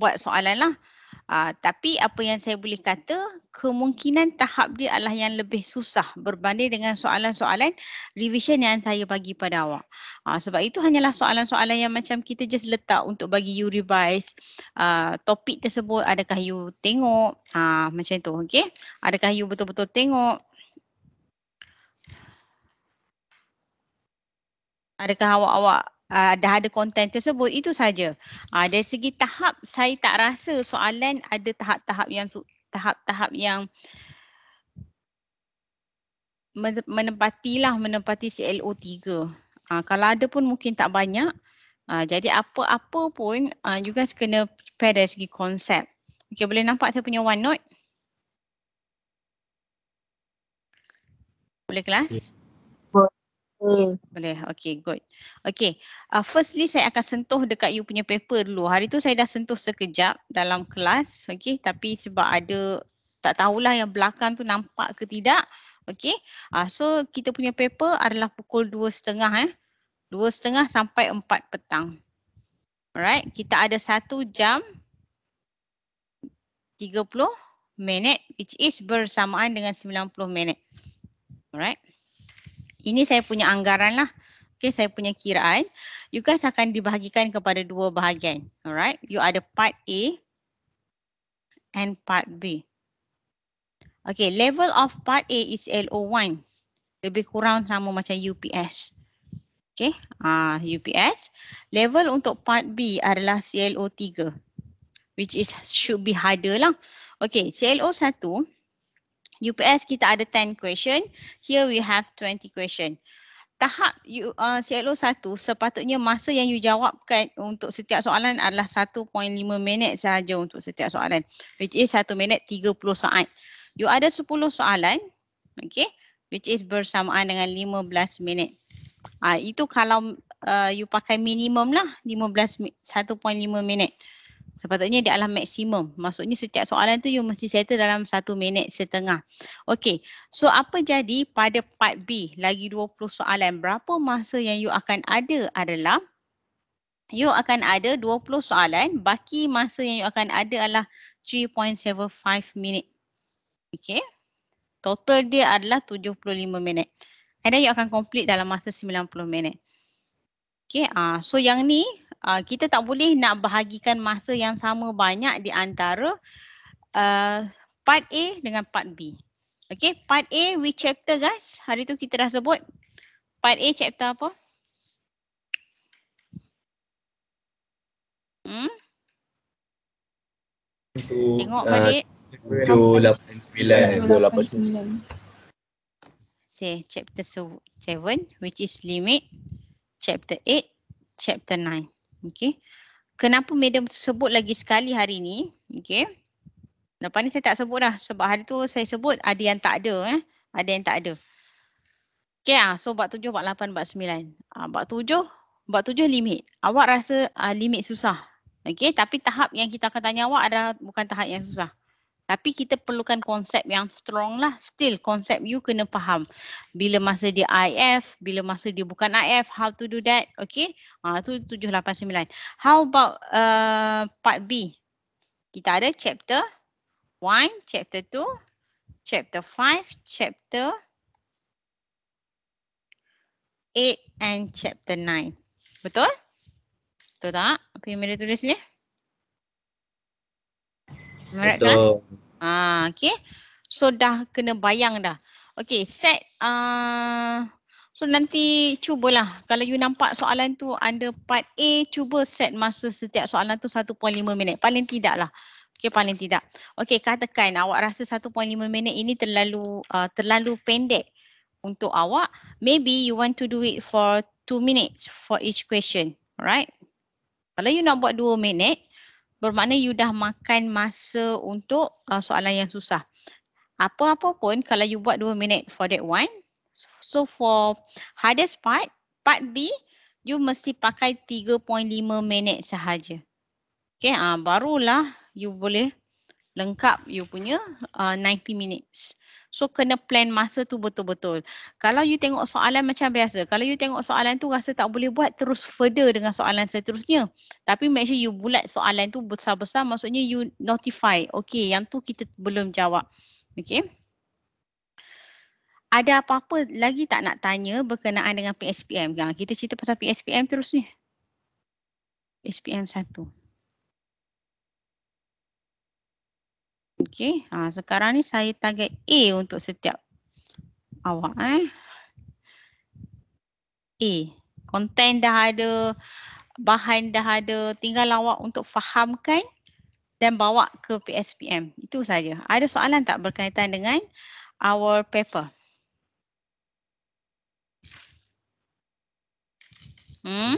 buat soalan lah. Uh, tapi apa yang saya boleh kata, kemungkinan tahap dia adalah yang lebih susah berbanding dengan soalan-soalan revision yang saya bagi pada awak. Uh, sebab itu hanyalah soalan-soalan yang macam kita just letak untuk bagi you revise uh, topik tersebut. Adakah you tengok? Uh, macam tu, okay? Adakah you betul-betul tengok? Adakah awak-awak uh, dah ada konten tersebut itu saja. Uh, dari segi tahap saya tak rasa soalan ada tahap-tahap yang tahap-tahap yang menempatilah menempati CLO 3. Uh, ah, kalau ada pun mungkin tak banyak. Uh, jadi apa-apa pun uh, you guys kena prepare dari segi konsep. Okay boleh nampak saya punya one note? Boleh kelas? Yeah. Hmm. Boleh. Okay, good. Okay. Uh, firstly, saya akan sentuh dekat you punya paper dulu. Hari tu saya dah sentuh sekejap dalam kelas. Okay, tapi sebab ada tak tahulah yang belakang tu nampak ke tidak. Okay. Uh, ah, so, kita punya paper adalah pukul 2.30 eh. 2.30 sampai 4 petang. Alright. Kita ada 1 jam 30 minit which is bersamaan dengan 90 minit. Alright ini saya punya anggaran lah. Okay, saya punya kiraan. You guys akan dibahagikan kepada dua bahagian. Alright, you ada part A and part B. Okay, level of part A is LO1. Lebih kurang sama macam UPS. Okay, ah uh, UPS. Level untuk part B adalah CLO3. Which is should be harder lah. Okay, CLO1. UPS kita ada 10 question. Here we have 20 question. Tahap you, uh, CLO 1 sepatutnya masa yang you jawabkan untuk setiap soalan adalah 1.5 minit sahaja untuk setiap soalan. Which is 1 minit 30 saat. You ada 10 soalan. Okay. Which is bersamaan dengan 15 minit. Uh, itu kalau uh, you pakai minimum lah 15 1.5 minit sepatutnya di alam maksimum. Maksudnya setiap soalan tu you mesti settle dalam satu minit setengah. Okey. so apa jadi pada part B lagi 20 soalan berapa masa yang you akan ada adalah you akan ada 20 soalan, baki masa yang you akan ada adalah 3.75 minit. Okey. total dia adalah 75 minit. And then you akan complete dalam masa 90 minit. Okay, uh, ah, so yang ni uh, kita tak boleh nak bahagikan masa yang sama banyak di antara uh, part A dengan part B. Okay, part A which chapter guys? Hari tu kita dah sebut. Part A chapter apa? Hmm? Tengok uh, balik. 789. Say chapter 7 which is limit. Chapter 8, chapter 9. Okey. Kenapa madam sebut lagi sekali hari ni? Okey. Lepas ni saya tak sebut dah sebab hari tu saya sebut ada yang tak ada eh. Ada yang tak ada. Okey ah, so bab 7, bab 8, bab 9. Ah, bab 7, bab 7 limit. Awak rasa ah, limit susah. Okey, tapi tahap yang kita akan tanya awak adalah bukan tahap yang susah. Tapi kita perlukan konsep yang strong lah. Still konsep you kena faham. Bila masa dia IF, bila masa dia bukan IF, how to do that. Okay. Ha, tu 7, 8, 9. How about uh, part B? Kita ada chapter 1, chapter 2, chapter 5, chapter 8 and chapter 9. Betul? Betul tak? Apa yang mereka tulis ni? Uh, Alright guys. Ha, ah, okay. So dah kena bayang dah. Okay set. Uh, so nanti cubalah. Kalau you nampak soalan tu under part A, cuba set masa setiap soalan tu 1.5 minit. Paling tidak lah. Okay paling tidak. Okay katakan awak rasa 1.5 minit ini terlalu uh, terlalu pendek untuk awak. Maybe you want to do it for 2 minutes for each question. Alright. Kalau you nak buat 2 minit, bermakna you dah makan masa untuk uh, soalan yang susah. Apa-apa pun kalau you buat 2 minit for that one. So for hardest part, part B, you mesti pakai 3.5 minit sahaja. Okay, uh, barulah you boleh lengkap you punya uh, 90 minutes. So kena plan masa tu betul-betul. Kalau you tengok soalan macam biasa, kalau you tengok soalan tu rasa tak boleh buat terus further dengan soalan seterusnya. Tapi make sure you bulat soalan tu besar-besar maksudnya you notify. Okay yang tu kita belum jawab. Okay. Ada apa-apa lagi tak nak tanya berkenaan dengan PSPM? Kita cerita pasal PSPM terus ni. satu. 1. Okey. Ha, sekarang ni saya target A untuk setiap awak eh. A. Konten dah ada. Bahan dah ada. Tinggal awak untuk fahamkan dan bawa ke PSPM. Itu saja. Ada soalan tak berkaitan dengan our paper? Hmm?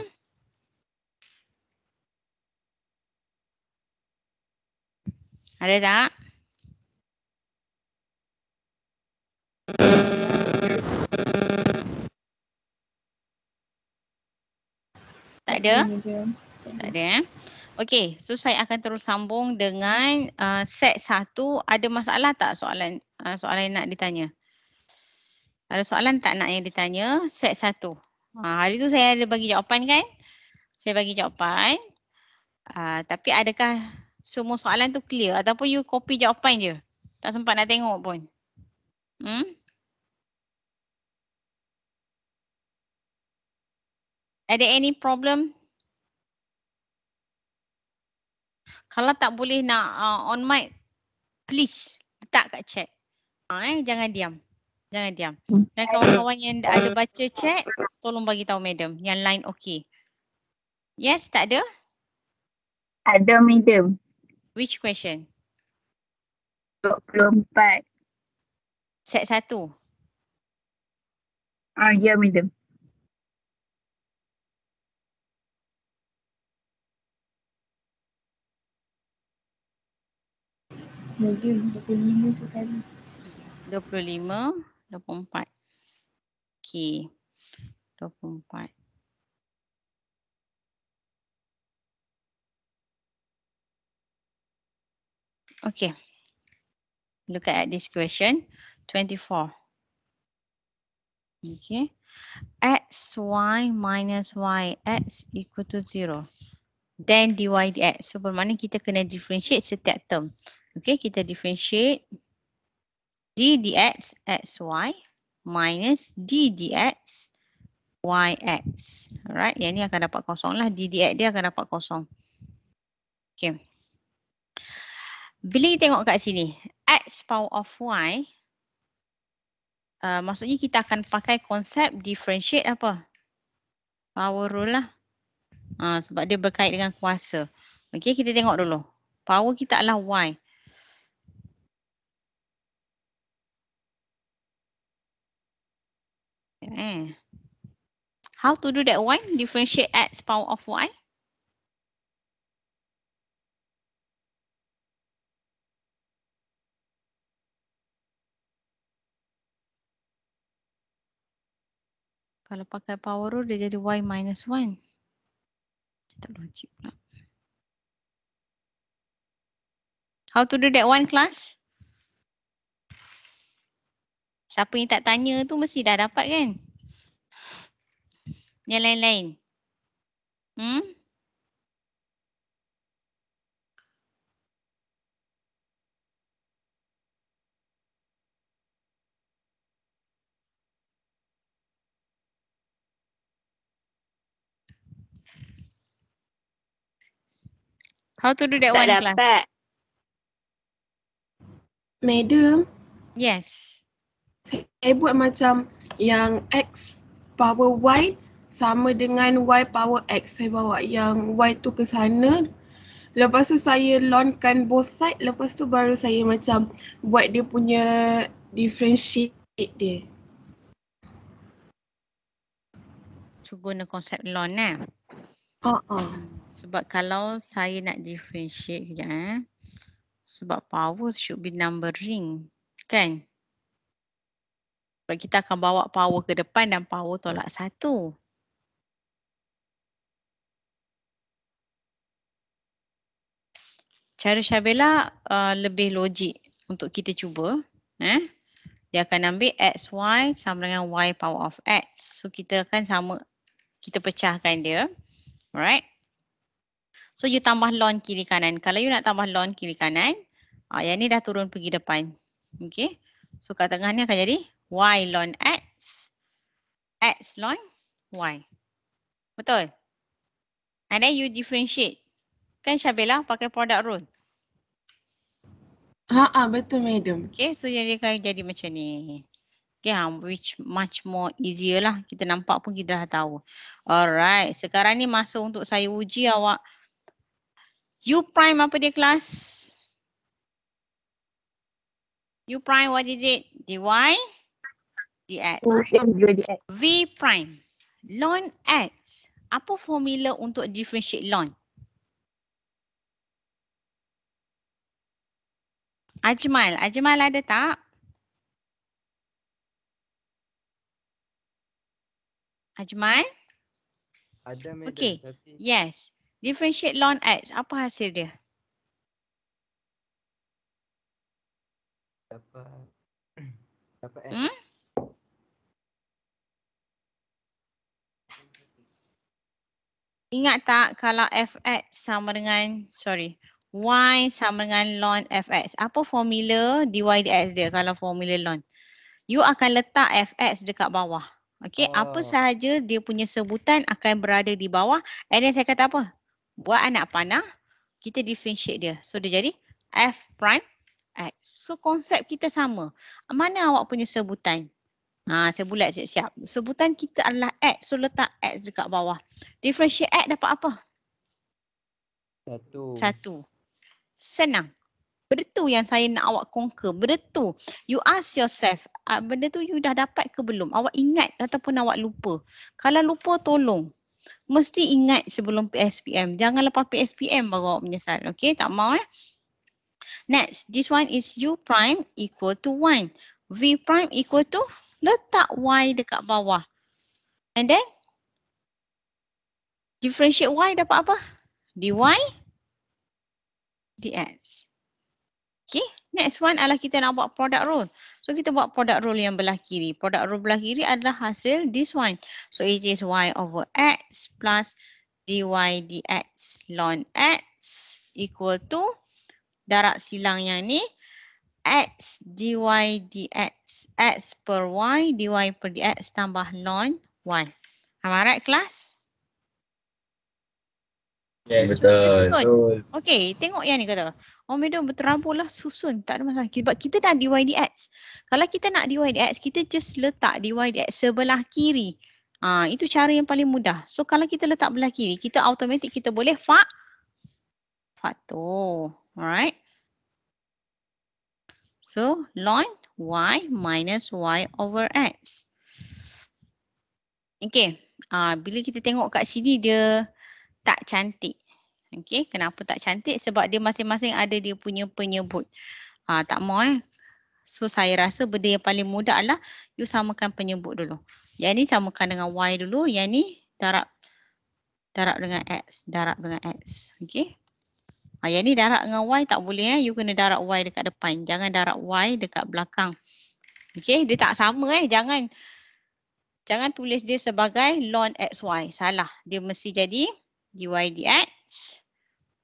Ada tak? Tak ada? Tak ada eh. Okey, so saya akan terus sambung dengan uh, set satu. Ada masalah tak soalan uh, soalan yang nak ditanya? Ada soalan tak nak yang ditanya? Set satu. Uh, hari tu saya ada bagi jawapan kan? Saya bagi jawapan. Uh, tapi adakah semua soalan tu clear ataupun you copy jawapan je? Tak sempat nak tengok pun. Hmm? Ada any problem? Kalau tak boleh nak uh, on mic, please letak kat chat. Ha, eh, jangan diam. Jangan diam. Dan kawan-kawan yang ada baca chat, tolong bagi tahu madam yang line okay. Yes, tak ada? Ada madam. Which question? 24. Set satu? Ah, uh, ya yeah, madam. Okay. 24. Okay, look at this question, 24. Okay, x y minus y x equal to 0. Then dy dx. So, bermakna kita kena differentiate setiap term. Okay, kita differentiate d dx x y minus d dx y x. Alright, yang ni akan dapat kosong lah. d dx dia akan dapat kosong. Okay. Bila kita tengok kat sini, x power of y, uh, maksudnya kita akan pakai konsep differentiate apa? Power rule lah. Uh, sebab dia berkait dengan kuasa. Okay, kita tengok dulu. Power kita adalah y. eh. How to do that one? Differentiate x power of y. Kalau pakai power rule, dia jadi y minus 1. Kita logik pula. How to do that one, class? Siapa yang tak tanya tu mesti dah dapat kan? Yang lain-lain. Hmm? How to do that tak one dapat. class? Madam. Yes saya buat macam yang X power Y sama dengan Y power X. Saya bawa yang Y tu ke sana. Lepas tu saya lonkan both side. Lepas tu baru saya macam buat dia punya differentiate dia. So guna konsep lon eh? Uh-uh. Sebab kalau saya nak differentiate je eh? Sebab power should be numbering. Kan? Sebab kita akan bawa power ke depan dan power tolak satu. Cara Syabela uh, lebih logik untuk kita cuba. Eh? Dia akan ambil x y sama dengan y power of x. So kita akan sama, kita pecahkan dia. Alright. So you tambah ln kiri kanan. Kalau you nak tambah ln kiri kanan, uh, yang ni dah turun pergi depan. Okay. So kat tengah ni akan jadi Y ln X. X ln Y. Betul? And then you differentiate. Kan Syabila pakai product rule. Haa -ha, betul madam. Okay so jadi jadi macam ni. Okay ha, which much more easier lah. Kita nampak pun kita dah tahu. Alright sekarang ni masuk untuk saya uji awak. U prime apa dia kelas? U prime what is it? DY? dx. V prime. Ln x. Apa formula untuk differentiate ln? Ajmal. Ajmal ada tak? Ajmal? Ada Okay. Tapi... Yes. Differentiate ln x. Apa hasil dia? Dapat. Hmm? Dapat x. Hmm? Ingat tak kalau fx sama dengan, sorry, y sama dengan ln fx. Apa formula dy dx dia kalau formula ln? You akan letak fx dekat bawah. Okay, oh. apa sahaja dia punya sebutan akan berada di bawah. And then saya kata apa? Buat anak panah, kita differentiate dia. So dia jadi f prime x. So konsep kita sama. Mana awak punya sebutan? Ha, saya bulat siap-siap. Sebutan kita adalah X. So letak X dekat bawah. Differentiate X dapat apa? Satu. Satu. Senang. Benda tu yang saya nak awak conquer. Benda tu. You ask yourself. Ah, benda tu you dah dapat ke belum? Awak ingat ataupun awak lupa. Kalau lupa tolong. Mesti ingat sebelum PSPM. Jangan lepas PSPM baru awak menyesal. Okay tak mau eh. Next. This one is U prime equal to 1. V prime equal to letak Y dekat bawah. And then differentiate Y dapat apa? dy dx. Okay. Next one adalah kita nak buat product rule. So kita buat product rule yang belah kiri. Product rule belah kiri adalah hasil this one. So it is y over x plus dy dx ln x equal to darab silang yang ni X dy dx. X per y dy per dx tambah non y. Am I right class? Yes. Betul. betul. Okey, tengok yang ni kata. Oh madam berterabur lah susun. Tak ada masalah. Sebab kita dah dy dx. Kalau kita nak dy dx, kita just letak dy dx sebelah kiri. Ha, itu cara yang paling mudah. So kalau kita letak belah kiri, kita automatik kita boleh fak faktor. Alright. So ln y minus y over x. Okay. Uh, bila kita tengok kat sini dia tak cantik. Okay. Kenapa tak cantik? Sebab dia masing-masing ada dia punya penyebut. Uh, tak mau eh. So saya rasa benda yang paling mudah adalah you samakan penyebut dulu. Yang ni samakan dengan y dulu. Yang ni darab darab dengan x. Darab dengan x. Okay. Ha, yang ni darab dengan Y tak boleh. Eh. You kena darab Y dekat depan. Jangan darab Y dekat belakang. Okay. Dia tak sama eh. Jangan jangan tulis dia sebagai ln XY. Salah. Dia mesti jadi dy dx.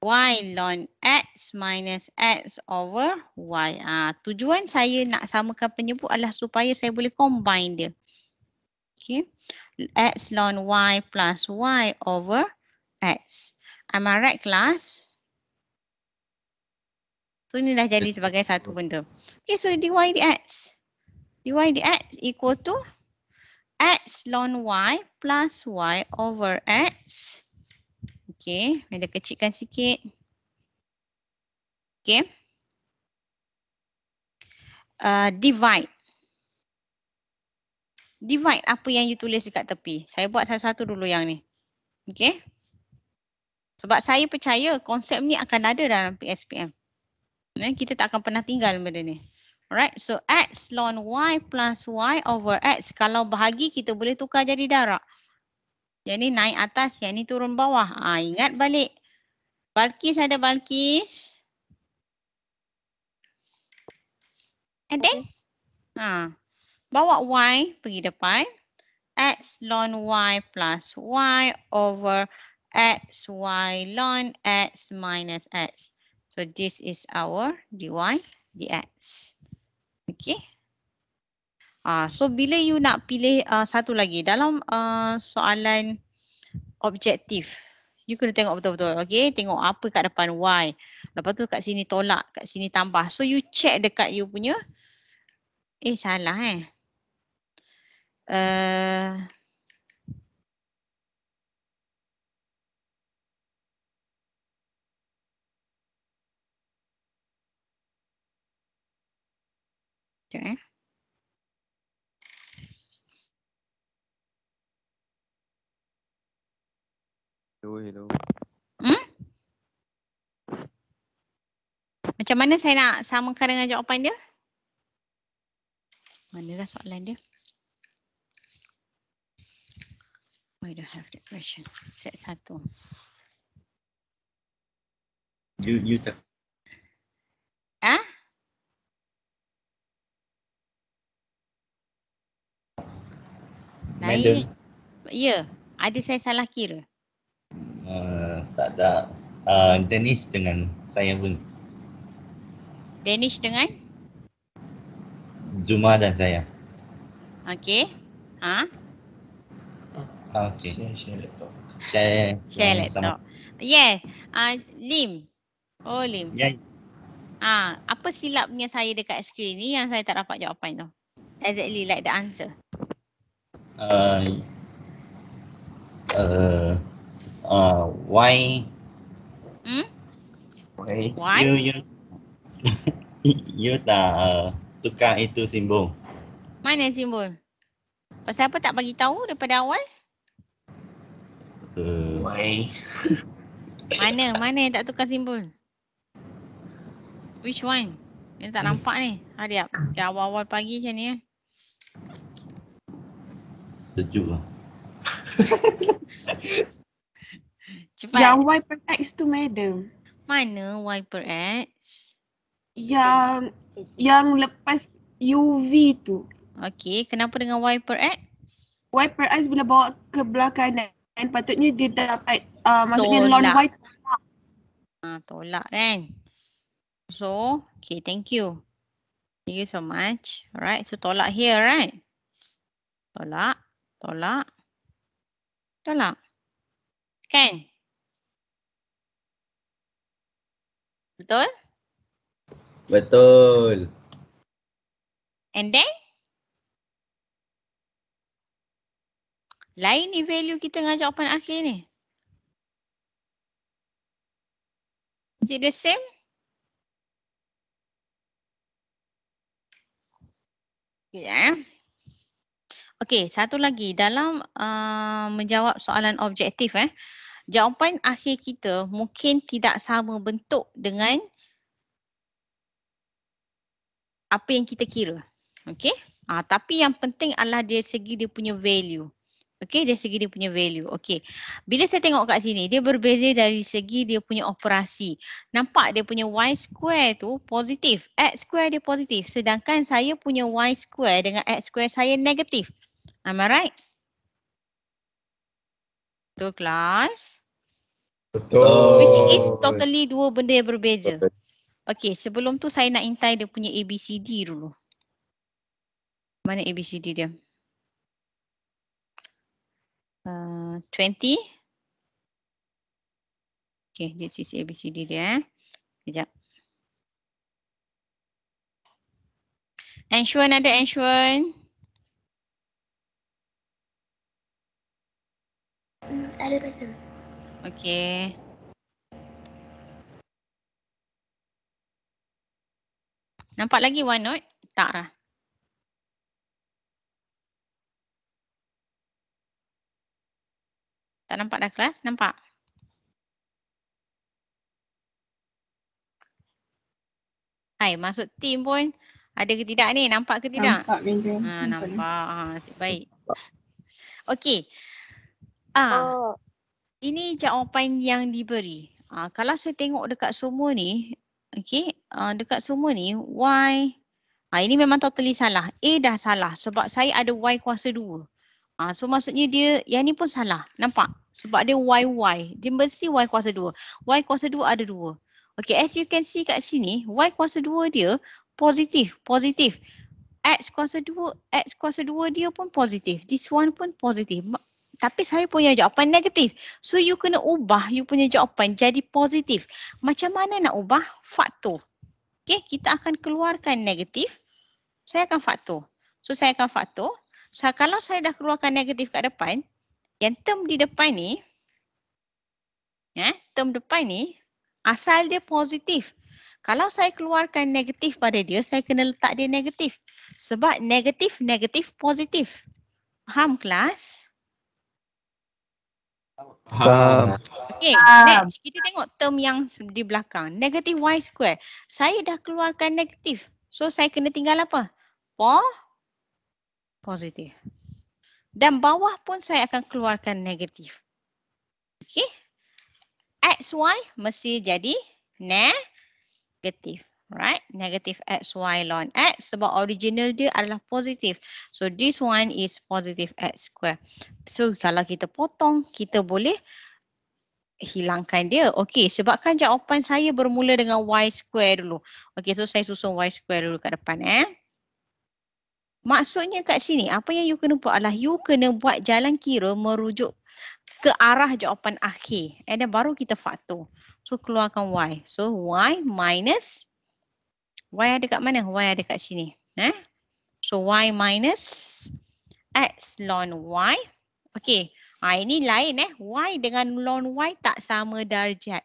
Y ln X minus X over Y. Ha, tujuan saya nak samakan penyebut adalah supaya saya boleh combine dia. Okay. X ln Y plus Y over X. Am I right class? tu ni dah jadi sebagai satu benda. Okay so dy dx. dy dx equal to x ln y plus y over x. Okay, benda kecilkan sikit. Okay. Uh, divide. Divide apa yang you tulis dekat tepi. Saya buat satu-satu dulu yang ni. Okay. Sebab saya percaya konsep ni akan ada dalam PSPM. Eh, kita tak akan pernah tinggal benda ni. Alright, so x ln y plus y over x. Kalau bahagi kita boleh tukar jadi darab. Yang ni naik atas, yang ni turun bawah. Ha, ingat balik. Balkis ada balkis. Ada? Ha. Bawa y pergi depan. x ln y plus y over x y ln x minus x. So this is our dy dx. Okay. Uh, so bila you nak pilih uh, satu lagi dalam uh, soalan objektif. You kena tengok betul-betul. Okay. Tengok apa kat depan y. Lepas tu kat sini tolak. Kat sini tambah. So you check dekat you punya. Eh salah eh. Uh, Okay. Hello, hello. Hmm? Macam mana saya nak samakan dengan jawapan dia? Mana Manalah soalan dia? I don't have the question. Set satu. You, you tak Madam. Ini, ya, ada saya salah kira. Uh, tak ada. Uh, Danish dengan saya pun. Danish dengan? Juma dan saya. Okay, Ha? Ah, okey. Share, share laptop. Share, share laptop. Yeah. Ya, uh, Lim. Oh, Lim. Ya. Yeah. Uh, apa silapnya saya dekat skrin ni yang saya tak dapat jawapan tu? Exactly like the answer. Uh, uh, uh, why? Hmm? Why? why? You, you, you tak uh, tukar itu simbol. Mana simbol? Pasal apa tak bagi tahu daripada awal? Uh, why? mana? Mana yang tak tukar simbol? Which one? Yang tak nampak ni. Hari ah, ya, awal-awal pagi macam ni eh sejuk lah. Cepat. Yang wiper X tu madam. Mana wiper X? Yang yang lepas UV tu. Okey, kenapa dengan wiper X? Wiper X bila bawa ke belakang kan patutnya dia dapat uh, maksudnya tolak. long wipe. Ah, tolak kan. So, okay, thank you. Thank you so much. Alright, so tolak here, right? Tolak. Tolak. Tolak. Kan? Betul? Betul. And then? Lain ni value kita dengan jawapan akhir ni. Is it the same? Yeah. Okey, satu lagi dalam uh, menjawab soalan objektif eh. Jawapan akhir kita mungkin tidak sama bentuk dengan apa yang kita kira. Okey? Ah, tapi yang penting adalah dia segi dia punya value. Okey, dari segi dia punya value. Okey. Bila saya tengok kat sini, dia berbeza dari segi dia punya operasi. Nampak dia punya y square tu positif, x square dia positif. Sedangkan saya punya y square dengan x square saya negatif. Am I right? Betul kelas? Betul. Which is totally dua benda yang berbeza. Okay sebelum tu saya nak intai dia punya ABCD dulu. Mana ABCD dia? Uh, 20. Okay this is ABCD dia. Eh. Sekejap. Ensure another ensure. Hmm, ada betul. Okey. Nampak lagi one note? Tak lah. Tak nampak dah kelas? Nampak? Hai, masuk tim pun ada ke tidak ni? Nampak ke tidak? Nampak, ha, nampak. Ah, nampak. Ha, nampak. Baik. Okey. Ah. Uh. Ini jawapan yang diberi. Ah, kalau saya tengok dekat semua ni, okay, uh, ah, dekat semua ni Y ah, ini memang totally salah. A dah salah sebab saya ada Y kuasa dua. Ah, so maksudnya dia yang ni pun salah. Nampak? Sebab dia y y. Dia mesti Y kuasa dua. Y kuasa dua ada dua. Okay, as you can see kat sini, Y kuasa dua dia positif, positif. X kuasa 2, X kuasa 2 dia pun positif. This one pun positif tapi saya punya jawapan negatif. So you kena ubah you punya jawapan jadi positif. Macam mana nak ubah? Faktor. Okay, kita akan keluarkan negatif. Saya akan faktor. So saya akan faktor. So kalau saya dah keluarkan negatif kat depan, yang term di depan ni, ya, eh, term depan ni, asal dia positif. Kalau saya keluarkan negatif pada dia, saya kena letak dia negatif. Sebab negatif, negatif, positif. Faham kelas? Okay. Faham. Okay, next kita tengok term yang di belakang. Negatif y square. Saya dah keluarkan negatif. So saya kena tinggal apa? Po? Positif. Dan bawah pun saya akan keluarkan negatif. Okay. XY mesti jadi negatif right negative x y ln x sebab original dia adalah positif. so this one is positive x square so kalau kita potong kita boleh hilangkan dia okey sebabkan jawapan saya bermula dengan y square dulu Okay, so saya susun y square dulu kat depan eh maksudnya kat sini apa yang you kena buat adalah you kena buat jalan kira merujuk ke arah jawapan akhir and then baru kita faktor so keluarkan y so y minus Y ada kat mana? Y ada kat sini. Eh? So Y minus epsilon Y. Okey. Ha, ini lain eh. Y dengan lon Y tak sama darjat.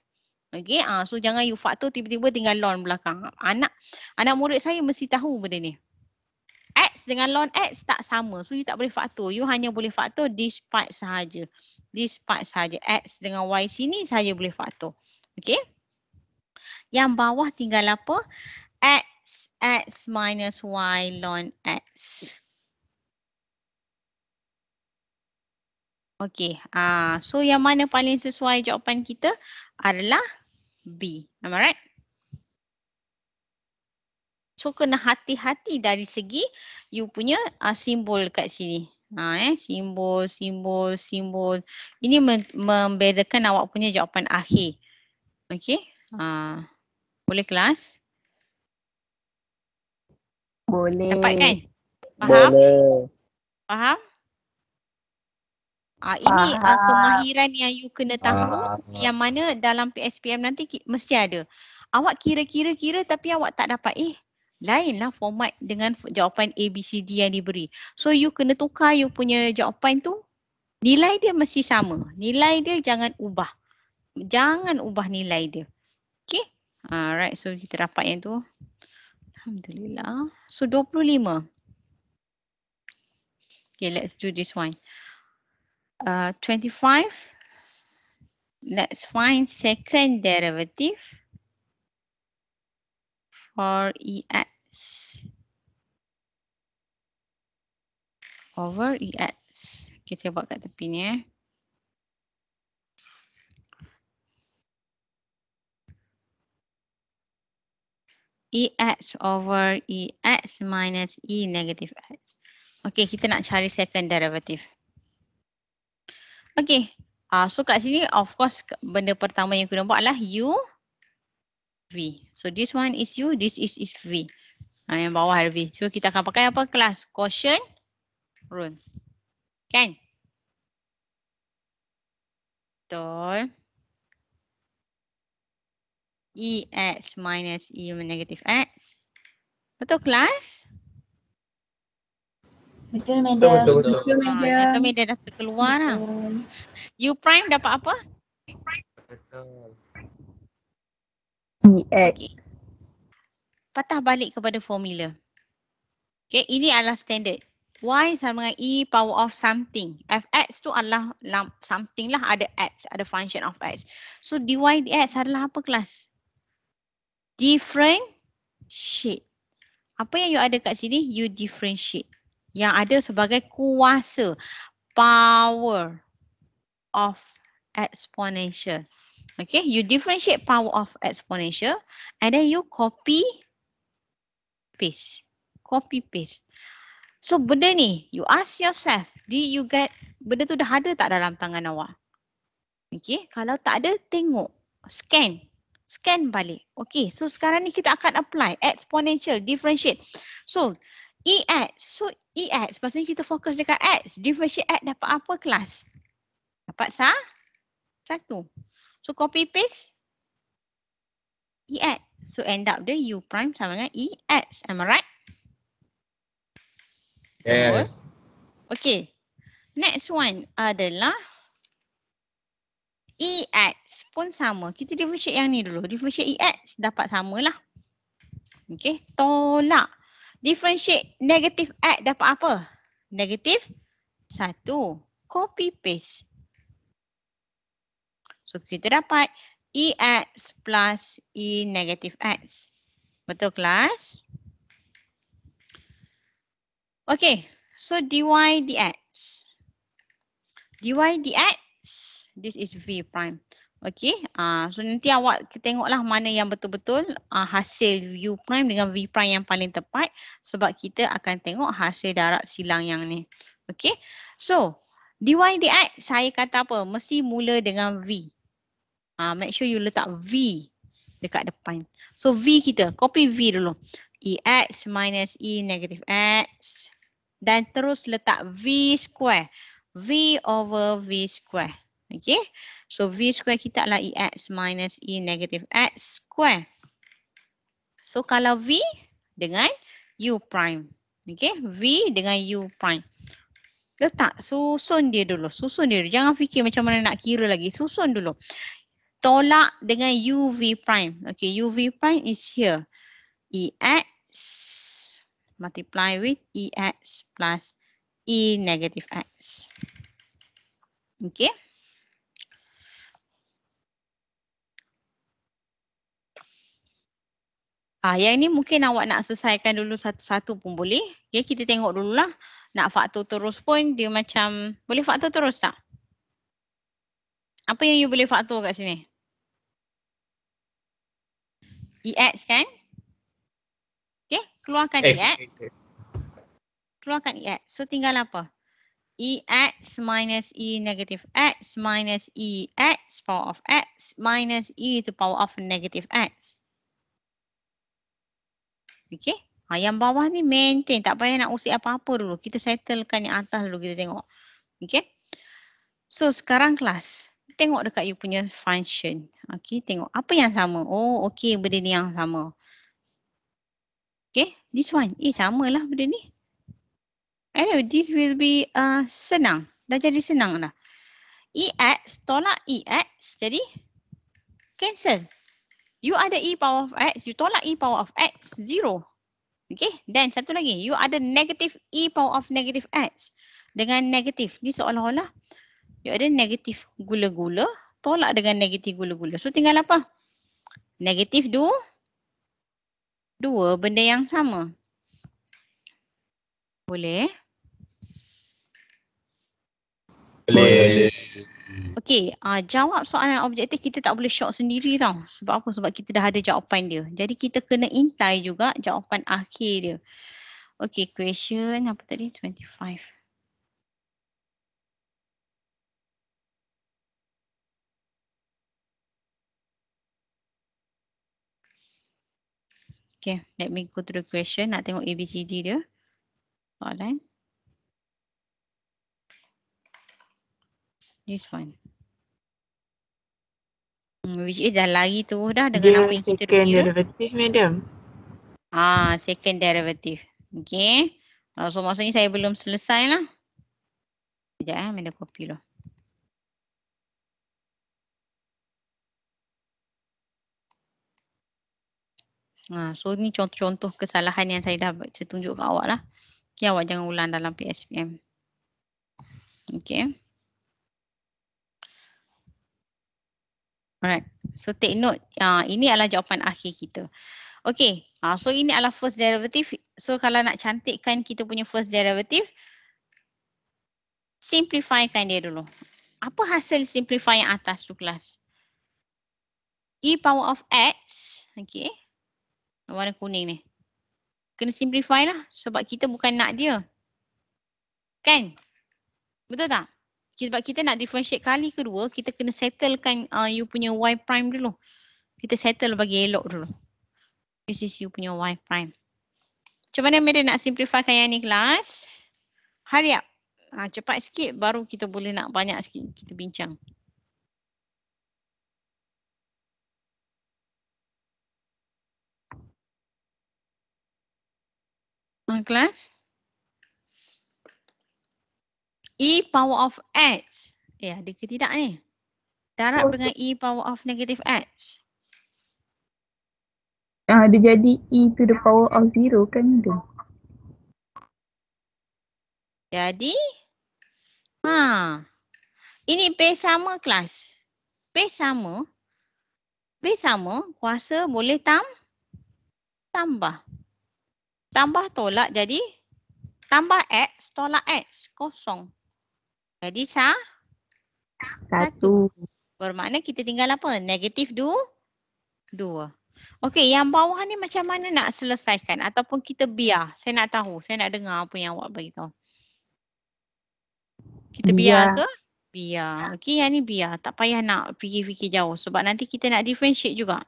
Okey. Ha, so jangan you faktor tiba-tiba tinggal lon belakang. Anak anak murid saya mesti tahu benda ni. X dengan lon X tak sama. So you tak boleh faktor. You hanya boleh faktor this part sahaja. This part sahaja. X dengan Y sini sahaja boleh faktor. Okey. Yang bawah tinggal apa? x minus y ln x. Okay, uh, ah, so yang mana paling sesuai jawapan kita adalah B. Am I right? So kena hati-hati dari segi you punya uh, simbol kat sini. Ha, eh, simbol, simbol, simbol. Ini membezakan awak punya jawapan akhir. Okay, Uh, ah, boleh kelas? Boleh. Dapat kan? Faham? Boleh. Faham? Ah, ini ah, Faham. kemahiran yang you kena tahu Faham. yang mana dalam PSPM nanti ki- mesti ada. Awak kira-kira-kira tapi awak tak dapat eh lainlah format dengan jawapan A, B, C, D yang diberi. So you kena tukar you punya jawapan tu. Nilai dia mesti sama. Nilai dia jangan ubah. Jangan ubah nilai dia. Okay? Alright, so kita dapat yang tu. Alhamdulillah. So 25. Okay, let's do this one. Uh, 25. Let's find second derivative for EX over EX. Okay, saya buat kat tepi ni eh. e x over e x minus E negative X. Okay, kita nak cari second derivative. Okay, uh, ah, so kat sini of course benda pertama yang kena buat lah U, V. So this one is U, this is, is V. Uh, yang bawah ada V. So kita akan pakai apa? Kelas, quotient, rule. Kan? Betul. E x minus E negative X. Betul kelas? Betul media. Betul media. Betul ah, media dah terkeluar lah. U prime dapat apa? EX. Patah balik kepada formula. Okay, ini adalah standard. Y sama dengan E power of something. Fx tu adalah something lah ada x, ada function of x. So dy dx adalah apa kelas? differentiate. Apa yang you ada kat sini? You differentiate. Yang ada sebagai kuasa. Power of exponential. Okay, you differentiate power of exponential and then you copy paste. Copy paste. So benda ni, you ask yourself, do you get, benda tu dah ada tak dalam tangan awak? Okay, kalau tak ada, tengok. Scan, scan balik. Okay, so sekarang ni kita akan apply exponential, differentiate. So, E x, so E x, sebab ni kita fokus dekat x, differentiate x dapat apa kelas? Dapat sah? Satu. So copy paste. E x, so end up the U prime sama dengan E x, am I right? Yes. Okay. Next one adalah EX pun sama. Kita differentiate yang ni dulu. Differentiate EX dapat samalah. Okey, tolak. Differentiate negatif X dapat apa? Negatif 1. Copy paste. So kita dapat EX plus E negatif X. Betul kelas? Okey, so dy dx. dy dx this is V prime. okay? Uh, so nanti awak tengoklah mana yang betul-betul uh, hasil U prime dengan V prime yang paling tepat sebab kita akan tengok hasil darat silang yang ni. okay? So dy dx saya kata apa? Mesti mula dengan V. Uh, make sure you letak V dekat depan. So V kita copy V dulu. E x minus E negative x dan terus letak V square. V over V square. Okay. So V square kita adalah EX minus E negative X square. So kalau V dengan U prime. Okay. V dengan U prime. Letak. Susun dia dulu. Susun dia dulu. Jangan fikir macam mana nak kira lagi. Susun dulu. Tolak dengan u v prime. Okay. u v prime is here. EX multiply with EX plus E negative X. Okay. Ah, yang ini mungkin awak nak selesaikan dulu satu-satu pun boleh. Okay, ya, kita tengok dululah. Nak faktor terus pun dia macam, boleh faktor terus tak? Apa yang you boleh faktor kat sini? EX kan? Okay, keluarkan eh, EX. Keluarkan EX. So tinggal apa? EX minus E negative X minus EX power of X minus E to power of negative X. Okay, Ha, yang bawah ni maintain. Tak payah nak usik apa-apa dulu. Kita settlekan yang atas dulu kita tengok. Okay, So sekarang kelas. Tengok dekat you punya function. Okay, tengok. Apa yang sama? Oh okay, benda ni yang sama. Okay, This one. Eh samalah benda ni. Anyway this will be uh, senang. Dah jadi senang dah. EX tolak EX jadi cancel you ada e power of x, you tolak e power of x, zero. Okay, then satu lagi, you ada negative e power of negative x. Dengan negatif, ni seolah-olah you ada negatif gula-gula, tolak dengan negatif gula-gula. So tinggal apa? Negatif dua, dua benda yang sama. Boleh? Boleh. Boleh. Mm-hmm. Okey, uh, jawab soalan objektif kita tak boleh shock sendiri tau. Sebab apa? Sebab kita dah ada jawapan dia. Jadi kita kena intai juga jawapan akhir dia. Okey, question apa tadi? 25. Okay, let me go to the question. Nak tengok ABCD dia. Soalan. Right. use fund. Which is dah lari tu dah dengan Dia apa yang kita second derivative madam. Ah second derivative. Okay. Ah, so maksudnya saya belum selesai lah. Sekejap eh, minta copy lah. Ha, so ni contoh-contoh kesalahan yang saya dah saya tunjuk ke awak lah. Okay, awak jangan ulang dalam PSPM. Okay. Alright. So take note uh, ini adalah jawapan akhir kita. Okay. Uh, ah, so ini adalah first derivative. So kalau nak cantikkan kita punya first derivative. Simplifykan dia dulu. Apa hasil simplify yang atas tu kelas? E power of X. Okay. Warna kuning ni. Kena simplify lah sebab kita bukan nak dia. Kan? Betul tak? sebab kita nak differentiate kali kedua kita kena settlekan uh, you punya y prime dulu kita settle bagi elok dulu this is you punya y prime macam mana Mary nak simplifikan yang ni kelas hurry up ha, cepat sikit baru kita boleh nak banyak sikit kita bincang class ah, E power of x, Ya, eh, ada ke tidak ni? Darab oh. dengan E power of negative x. Ah, dia jadi E to the power of zero kan tu? Jadi, ha. ini p sama kelas. p sama. p sama, kuasa boleh tam tambah. Tambah tolak jadi tambah X, tolak X, kosong. Jadi sa? Satu. Bermakna kita tinggal apa? Negatif dua. Dua. Okey, yang bawah ni macam mana nak selesaikan? Ataupun kita biar? Saya nak tahu. Saya nak dengar apa yang awak beritahu. Kita biar, biar ke? Biar. Okey, yang ni biar. Tak payah nak fikir-fikir jauh. Sebab nanti kita nak differentiate juga.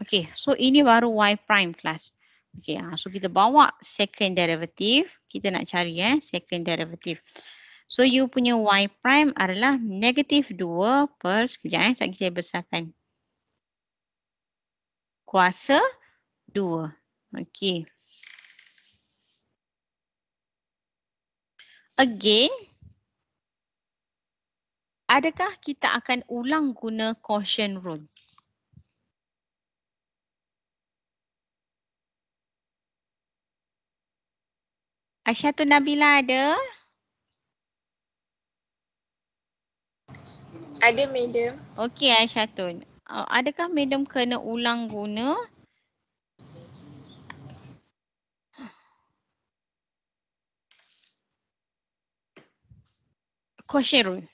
Okey, so ini baru Y prime class. Okey, ah, so kita bawa second derivative. Kita nak cari eh, second derivative. So you punya y prime adalah negatif 2 per, sekejap eh, saya besarkan. Kuasa 2. Okay. Again, adakah kita akan ulang guna caution rule? Aisyatun Nabila ada? Ada madam. Okey Aisyatun. Uh, adakah madam kena ulang guna? Question rule.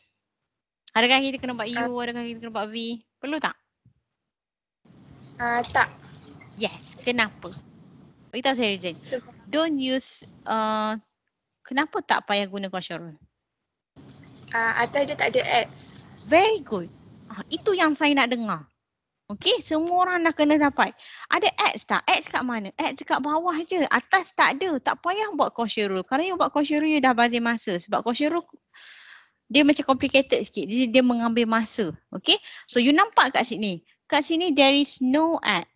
Adakah kita kena buat U, uh, adakah kita kena buat V? Perlu tak? Uh, tak. Yes, kenapa? Beritahu saya Rizal. Don't use, uh, kenapa tak payah guna question rule? Uh, ah, atas dia tak ada X. Very good. Ha, itu yang saya nak dengar. Okay, semua orang dah kena dapat. Ada X tak? X kat mana? X kat bawah je. Atas tak ada. Tak payah buat kosher rule. Kalau you buat kosher rule, you dah bazir masa. Sebab kosher rule, dia macam complicated sikit. Dia, dia mengambil masa. Okay. so you nampak kat sini. Kat sini, there is no X.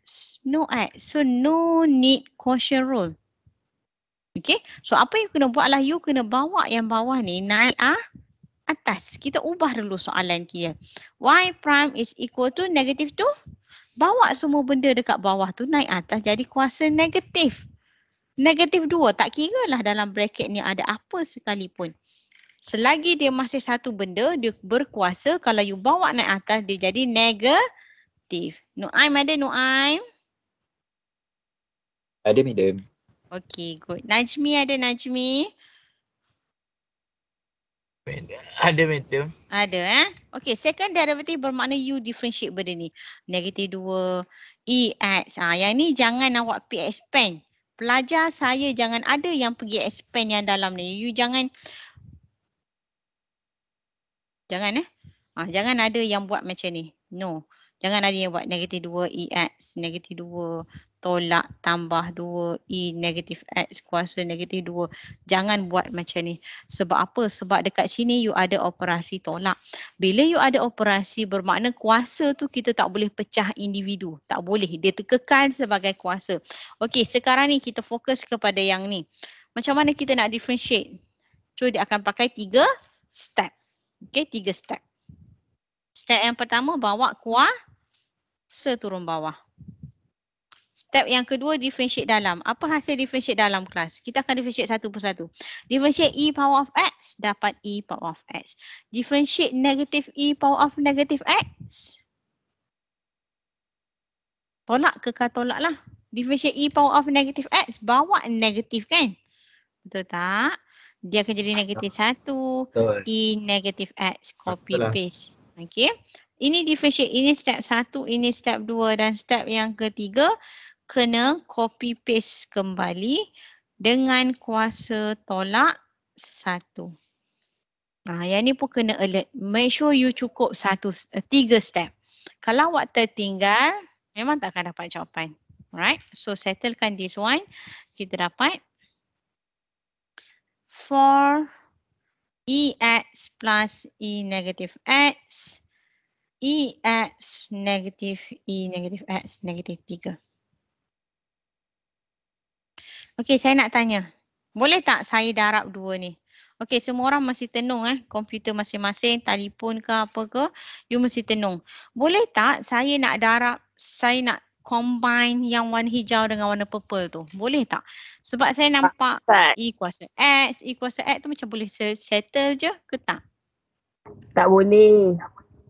No X. So, no need kosher rule. Okey, so apa you kena buat lah, you kena bawa yang bawah ni naik ah atas. Kita ubah dulu soalan kita. Y prime is equal to negative 2. Bawa semua benda dekat bawah tu naik atas jadi kuasa negatif. Negatif 2. Tak kira lah dalam bracket ni ada apa sekalipun. Selagi dia masih satu benda, dia berkuasa. Kalau you bawa naik atas, dia jadi negatif. Nu'aim ada Nu'aim? Ada, madam. Okay, good. Najmi ada Najmi? Najmi? Ada medium. Ada eh. Okay second derivative bermakna you differentiate benda ni. Negatif 2 e, x. Ha, yang ni jangan awak pergi expand. Pelajar saya jangan ada yang pergi expand yang dalam ni. You jangan. Jangan eh. Ha, jangan ada yang buat macam ni. No. Jangan ada yang buat negatif 2 e, x, Negatif 2 tolak tambah 2E negatif X kuasa negatif 2. Jangan buat macam ni. Sebab apa? Sebab dekat sini you ada operasi tolak. Bila you ada operasi bermakna kuasa tu kita tak boleh pecah individu. Tak boleh. Dia terkekal sebagai kuasa. Okey sekarang ni kita fokus kepada yang ni. Macam mana kita nak differentiate? So dia akan pakai tiga step. Okey tiga step. Step yang pertama bawa kuasa turun bawah. Step yang kedua differentiate dalam. Apa hasil differentiate dalam kelas? Kita akan differentiate satu persatu. Differentiate e power of x dapat e power of x. Differentiate negative e power of negative x. Tolak ke tolak lah. Differentiate e power of negative x bawa negatif kan? Betul tak? Dia akan jadi negatif satu. E negative x copy Betul. Lah. paste. Okay. Ini differentiate. Ini step satu. Ini step dua. Dan step yang ketiga kena copy paste kembali dengan kuasa tolak satu. Nah, ha, yang ni pun kena alert. Make sure you cukup satu, eh, tiga step. Kalau awak tertinggal, memang akan dapat jawapan. Alright, so settlekan this one. Kita dapat. For e x plus E negative X. e x negative E negative X negative 3. Okey, saya nak tanya. Boleh tak saya darab dua ni? Okey, semua orang mesti tenung eh. Komputer masing-masing, telefon ke apa ke, you mesti tenung. Boleh tak saya nak darab, saya nak combine yang warna hijau dengan warna purple tu? Boleh tak? Sebab saya ah, nampak tak. E kuasa X, E kuasa X tu macam boleh settle je ke tak? Tak boleh.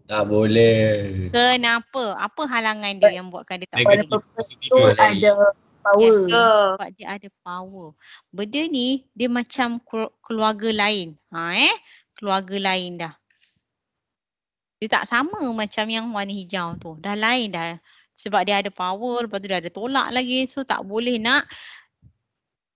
Tak boleh. Kenapa? Apa halangan dia eh, yang buatkan dia tak boleh? Warna purple tu lah, ada power. Yes, sebab dia ada power. Benda ni dia macam keluarga lain. Ha eh, keluarga lain dah. Dia tak sama macam yang warna hijau tu. Dah lain dah. Sebab dia ada power, lepas tu dia ada tolak lagi. So tak boleh nak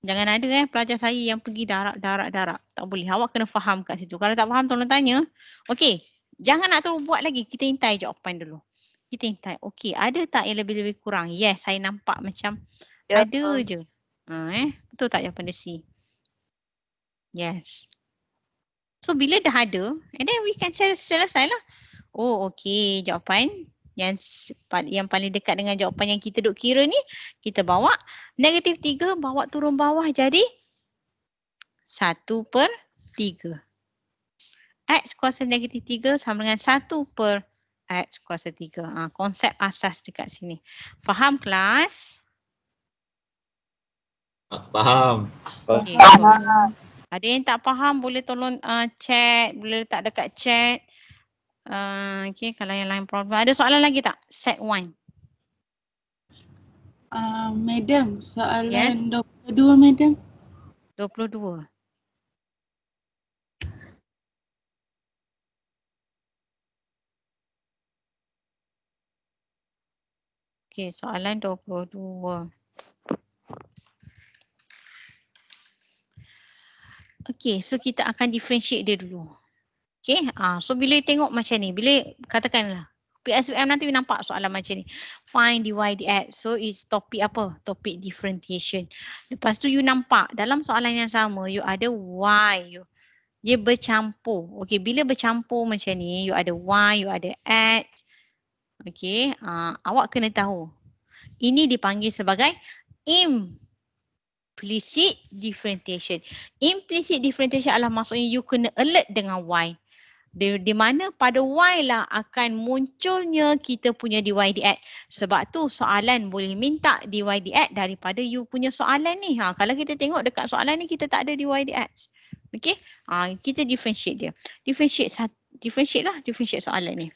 Jangan ada eh pelajar saya yang pergi darak-darak-darak. Tak boleh. Awak kena faham kat situ. Kalau tak faham tolong tanya. Okey. Jangan nak terus buat lagi. Kita intai jawapan dulu. Kita intai. Okey. Ada tak yang lebih-lebih kurang? Yes. Saya nampak macam Ya. Ada uh. je. Ha, eh. Betul tak yang pada Yes. So bila dah ada, and then we can sel- selesai lah. Oh okay jawapan yang yang paling dekat dengan jawapan yang kita duk kira ni kita bawa negatif tiga bawa turun bawah jadi satu per tiga. X kuasa negatif tiga sama dengan satu per X kuasa tiga. Ha, konsep asas dekat sini. Faham kelas? Ah, faham. Okay. faham. Ada yang tak faham boleh tolong uh, chat, boleh letak dekat chat. Uh, ah, okay kalau yang lain problem. Ada soalan lagi tak? Set one. Uh, madam, soalan yes. 22 madam. 22. Okay, soalan 22. Okay, so kita akan differentiate dia dulu. Okay, ha, ah, so bila tengok macam ni, bila katakanlah PSBM nanti nampak soalan macam ni. Find the the dx. So it's topik apa? Topik differentiation. Lepas tu you nampak dalam soalan yang sama, you ada y. You, dia bercampur. Okay, bila bercampur macam ni, you ada y, you ada x. Okay, ha, ah, awak kena tahu. Ini dipanggil sebagai imp implicit differentiation. Implicit differentiation adalah maksudnya you kena alert dengan Y. Di, di mana pada Y lah akan munculnya kita punya DYDX. Sebab tu soalan boleh minta DYDX daripada you punya soalan ni. Ha, kalau kita tengok dekat soalan ni kita tak ada DYDX. Okay. Ha, kita differentiate dia. Differentiate, differentiate lah differentiate soalan ni.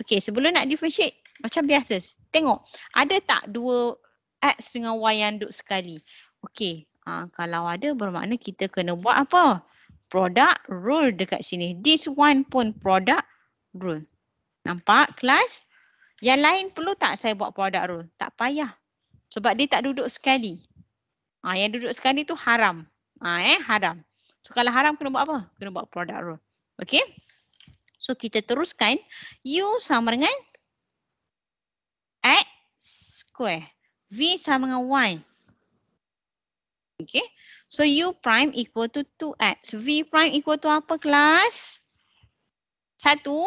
Okay sebelum nak differentiate macam biasa. Tengok ada tak dua X dengan Y yang duduk sekali. Okay Ha, kalau ada bermakna kita kena buat apa? Product rule dekat sini. This one pun product rule. Nampak kelas? Yang lain perlu tak saya buat product rule? Tak payah. Sebab dia tak duduk sekali. Ha, yang duduk sekali tu haram. Ha, eh Haram. So kalau haram kena buat apa? Kena buat product rule. Okay. So kita teruskan. U sama dengan X square. V sama dengan Y. Okay. So U prime equal to 2X. V prime equal to apa kelas? Satu.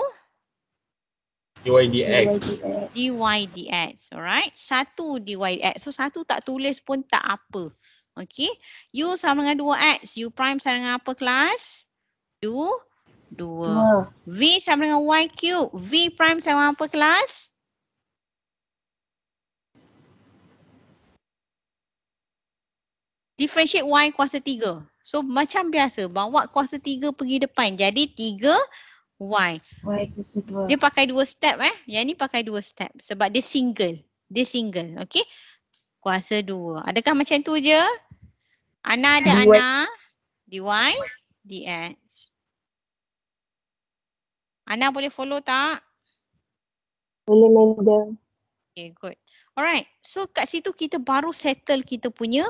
DYDX. DYDX. Alright. Satu DYDX. So satu tak tulis pun tak apa. Okay. U sama dengan 2X. U prime sama dengan apa kelas? dua dua V sama dengan Y cube. V prime sama apa kelas? 2. differentiate y kuasa 3. So macam biasa bawa kuasa 3 pergi depan. Jadi 3 y. y dia pakai dua step eh. Yang ni pakai dua step sebab dia single. Dia single. Okay. Kuasa 2. Adakah macam tu je? Ana ada dy. Ana. dy dx. Ana boleh follow tak? Boleh mandang. Okay good. Alright. So kat situ kita baru settle kita punya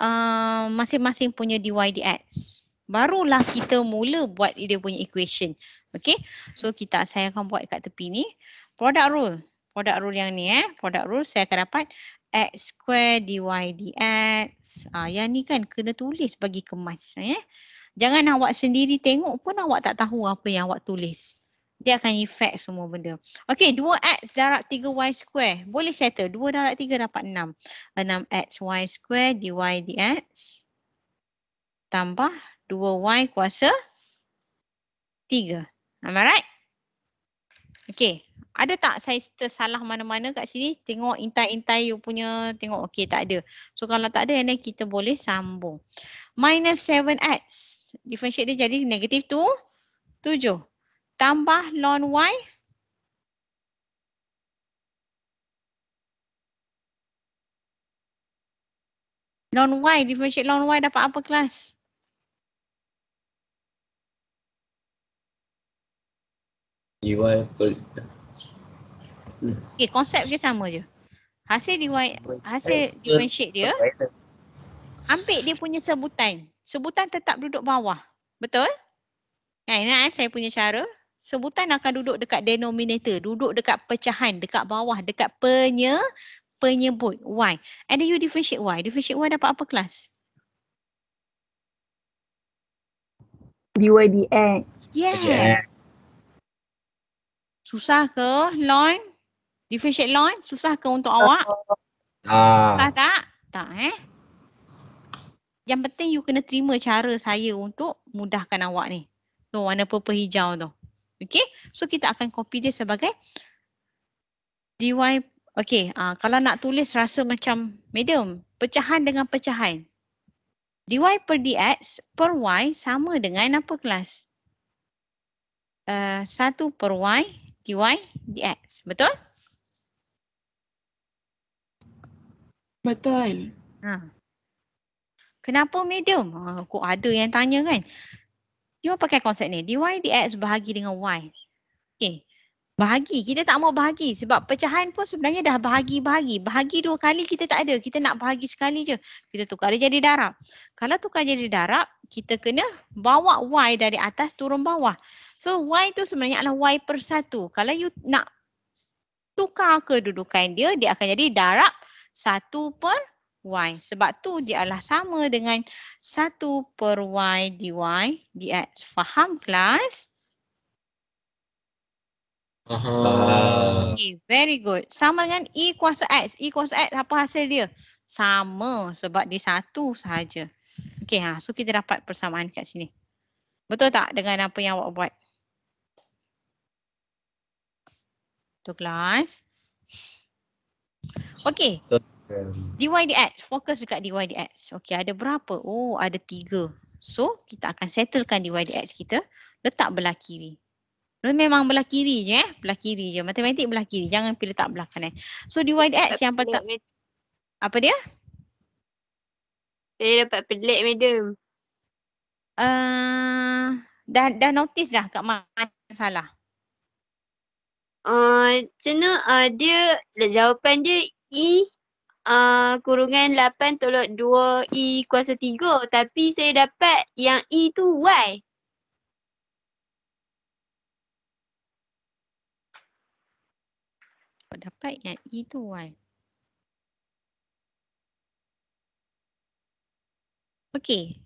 Ah, masing-masing uh, punya dx. Barulah kita mula buat dia punya equation. Okay. So kita saya akan buat kat tepi ni. Product rule. Product rule yang ni eh. Product rule saya akan dapat X square DY DX. Uh, ah, yang ni kan kena tulis bagi kemas. Eh. Jangan awak sendiri tengok pun awak tak tahu apa yang awak tulis dia akan effect semua benda. Okay dua x darab tiga y square. Boleh settle. Dua darab tiga dapat enam. 6. 6xy square dy dx tambah dua y kuasa tiga. Am I right? Okay. Ada tak saya tersalah mana-mana kat sini? Tengok intai-intai you punya. Tengok okay tak ada. So kalau tak ada ni kita boleh sambung. Minus 7x. Differentiate dia jadi negative tu tujuh tambah ln y ln y differentiate ln y dapat apa kelas dy okey eh, konsep dia sama je hasil dy hasil eh, differentiate dia ambil dia punya sebutan sebutan tetap duduk bawah betul Nah kan, ini eh, saya punya cara sebutan akan duduk dekat denominator, duduk dekat pecahan, dekat bawah, dekat penye, penyebut. Why? And then you differentiate why? Differentiate why dapat apa kelas? DY, DX. Yes. yes. Susah ke loin? Differentiate loin? Susah ke untuk awak? Ah. Uh. Tak? Tak eh. Yang penting you kena terima cara saya untuk mudahkan awak ni. Tu warna purple hijau tu. Okay, so kita akan copy dia sebagai dy. Okay, uh, ah, kalau nak tulis rasa macam medium, pecahan dengan pecahan. dy per dx per y sama dengan apa kelas? Uh, per y dy dx, betul? Betul. Ha. Kenapa medium? Uh, ada yang tanya kan? Cuma pakai konsep ni. dy dx bahagi dengan y. Okay. Bahagi. Kita tak mau bahagi sebab pecahan pun sebenarnya dah bahagi-bahagi. Bahagi dua kali kita tak ada. Kita nak bahagi sekali je. Kita tukar jadi darab. Kalau tukar jadi darab, kita kena bawa y dari atas turun bawah. So y tu sebenarnya adalah y per satu. Kalau you nak tukar kedudukan dia, dia akan jadi darab satu per y. Sebab tu dia adalah sama dengan 1 per y dy dx. Faham kelas? Aha. Okay, very good. Sama dengan e kuasa x. E kuasa x apa hasil dia? Sama sebab dia satu sahaja. Okay, ha. so kita dapat persamaan kat sini. Betul tak dengan apa yang awak buat? Tu kelas. Okey. Kan? Dydx, Ads. Fokus dekat DYD Okey, ada berapa? Oh, ada tiga. So, kita akan settlekan Dydx kita. Letak belah kiri. Memang belah kiri je eh. Belah kiri je. Matematik belah kiri. Jangan pilih letak belah kanan. So, Dydx yang pertama. Pelik, apa dia? Saya dapat pelik, madam. Uh, eh, dah dah notice dah kat mana salah. Uh, eh, macam mana uh, dia, jawapan dia E Ah, kurungan 8 tolak 2i kuasa 3 tapi saya dapat yang i e tu y. dapat yang E tu Y. Okey.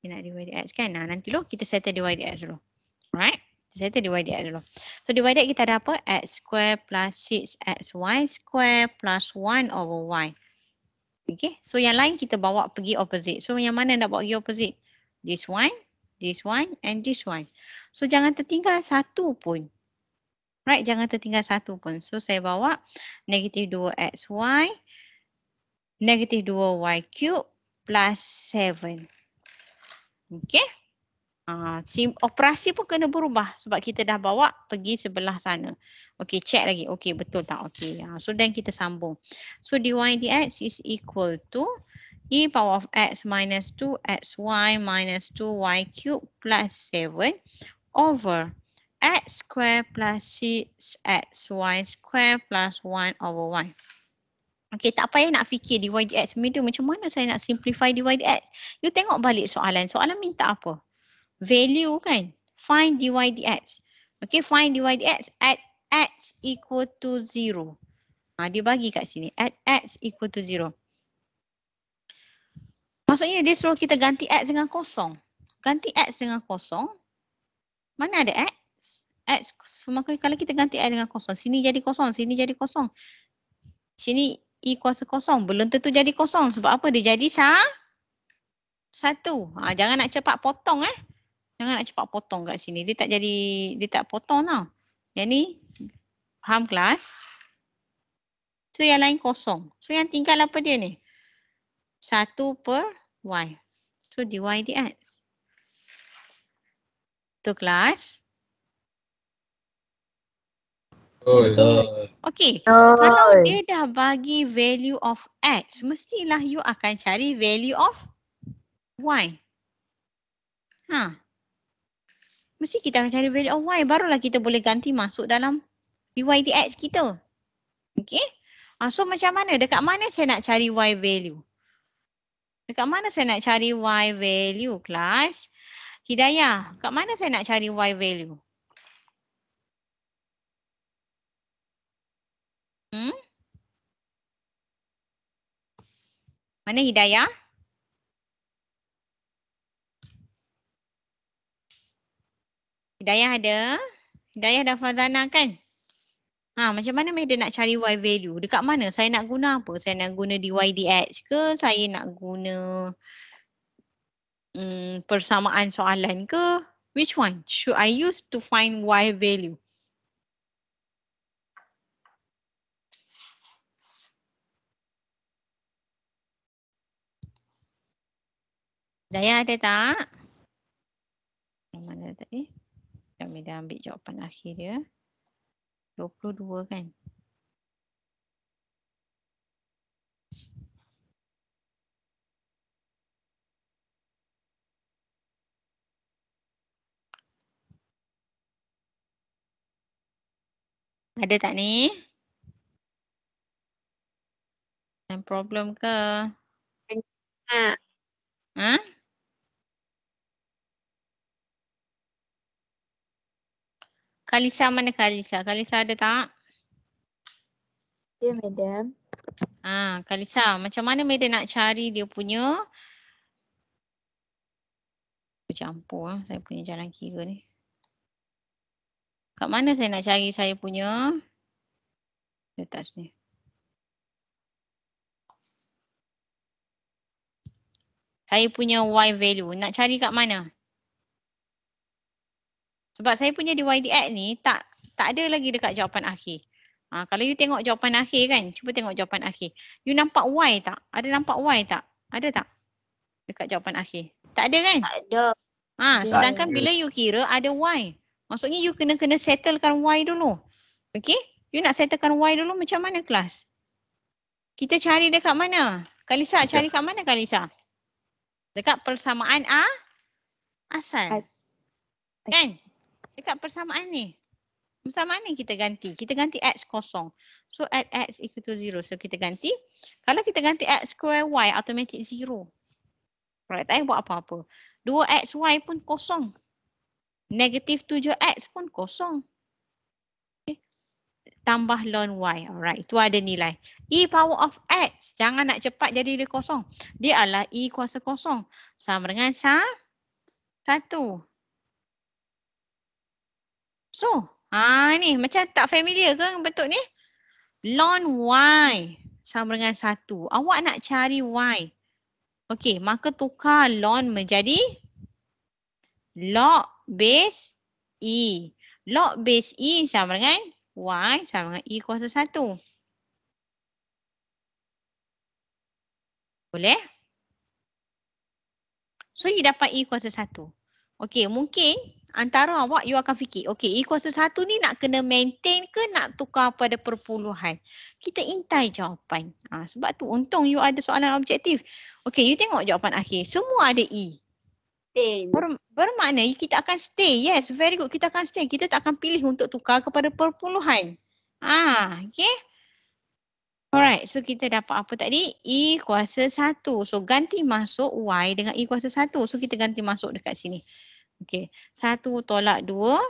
Kita nak di X kan? Nah, nanti lo kita settle di X dulu. Alright. Saya tu divide that dulu. So divide that kita ada apa? X square plus 6 y square plus 1 over Y. Okay. So yang lain kita bawa pergi opposite. So yang mana nak bawa pergi opposite? This one, this one and this one. So jangan tertinggal satu pun. Right? Jangan tertinggal satu pun. So saya bawa negatif 2 y, negative 2Y cube plus 7. Okay. Uh, operasi pun kena berubah sebab kita dah bawa pergi sebelah sana. Okey, check lagi. Okey, betul tak? Okey, Uh, so then kita sambung. So dy dx is equal to e power of x minus 2 y minus 2 y cube plus 7 over x square plus 6 y square plus 1 over y. Okay, tak payah nak fikir dy dx. Macam mana saya nak simplify dy dx? You tengok balik soalan. Soalan minta apa? value kan. Find dy/dx, Okay find dy/dx at x equal to 0. Ha, dia bagi kat sini at x equal to 0. Maksudnya dia suruh kita ganti x dengan kosong. Ganti x dengan kosong. Mana ada x? X semua kalau kita ganti x dengan kosong. Sini jadi kosong. Sini jadi kosong. Sini i kuasa kosong. Belum tentu jadi kosong. Sebab apa? Dia jadi sah? satu. Ha, jangan nak cepat potong eh. Jangan nak cepat potong kat sini. Dia tak jadi, dia tak potong tau. Yang ni, faham kelas? So yang lain kosong. So yang tinggal apa dia ni? 1 per y. So dy dx. Tu kelas. Betul. Okay. Betul. Kalau dia dah bagi value of x, mestilah you akan cari value of y. Ha, mesti kita akan cari value of y barulah kita boleh ganti masuk dalam dy dx kita. Okay. Ha, ah, so macam mana? Dekat mana saya nak cari y value? Dekat mana saya nak cari y value kelas? Hidayah, dekat mana saya nak cari y value? Hmm? Mana Hidayah? Hidayah ada. Hidayah dah Fazana kan? Ha, macam mana Mehda nak cari Y value? Dekat mana? Saya nak guna apa? Saya nak guna DYDX ke? Saya nak guna um, persamaan soalan ke? Which one should I use to find Y value? Daya ada tak? Mana tadi? Eh? Sekejap Mida ambil jawapan akhir dia. 22 kan? Ada tak ni? Ada problem ke? Ha? Huh? Ha? Kalisha mana Kalisha? Kalisha ada tak? Ya yeah, madam. Ah, ha, Kalisha macam mana madam nak cari dia punya bercampur lah saya punya jalan kira ni. Kat mana saya nak cari saya punya letas ni. Saya punya Y value. Nak cari kat mana? Sebab saya punya di DYDX ni tak tak ada lagi dekat jawapan akhir. Ha, kalau you tengok jawapan akhir kan, cuba tengok jawapan akhir. You nampak Y tak? Ada nampak Y tak? Ada tak? Dekat jawapan akhir. Tak ada kan? Tak ada. Ha, sedangkan bila you kira ada Y. Maksudnya you kena-kena settlekan Y dulu. Okay? You nak settlekan Y dulu macam mana kelas? Kita cari dekat mana? Kalisa, okay. cari dekat mana Kalisa? Dekat persamaan A? Asal. Okay. kan? dekat persamaan ni. Persamaan ni kita ganti. Kita ganti x kosong. So add x equal to zero. So kita ganti. Kalau kita ganti x square y automatic zero. Right, tak buat apa-apa. 2xy pun kosong. Negatif 7x pun kosong. Okay. Tambah ln y. Alright, itu ada nilai. E power of x. Jangan nak cepat jadi dia kosong. Dia adalah E kuasa kosong. Sama dengan sa satu. So, ha ni macam tak familiar ke bentuk ni? Lon Y sama dengan satu. Awak nak cari Y. Okey, maka tukar lon menjadi log base E. Log base E sama dengan Y sama dengan E kuasa satu. Boleh? So, you dapat E kuasa satu. Okey, mungkin antara awak you akan fikir okay E kuasa satu ni nak kena maintain ke nak tukar pada perpuluhan. Kita intai jawapan. Ha, sebab tu untung you ada soalan objektif. Okay you tengok jawapan akhir. Semua ada E. Ber, bermakna e kita akan stay. Yes very good. Kita akan stay. Kita tak akan pilih untuk tukar kepada perpuluhan. Ah, ha, okay. Alright, so kita dapat apa tadi? E kuasa satu. So ganti masuk Y dengan E kuasa satu. So kita ganti masuk dekat sini. Okey, satu tolak dua.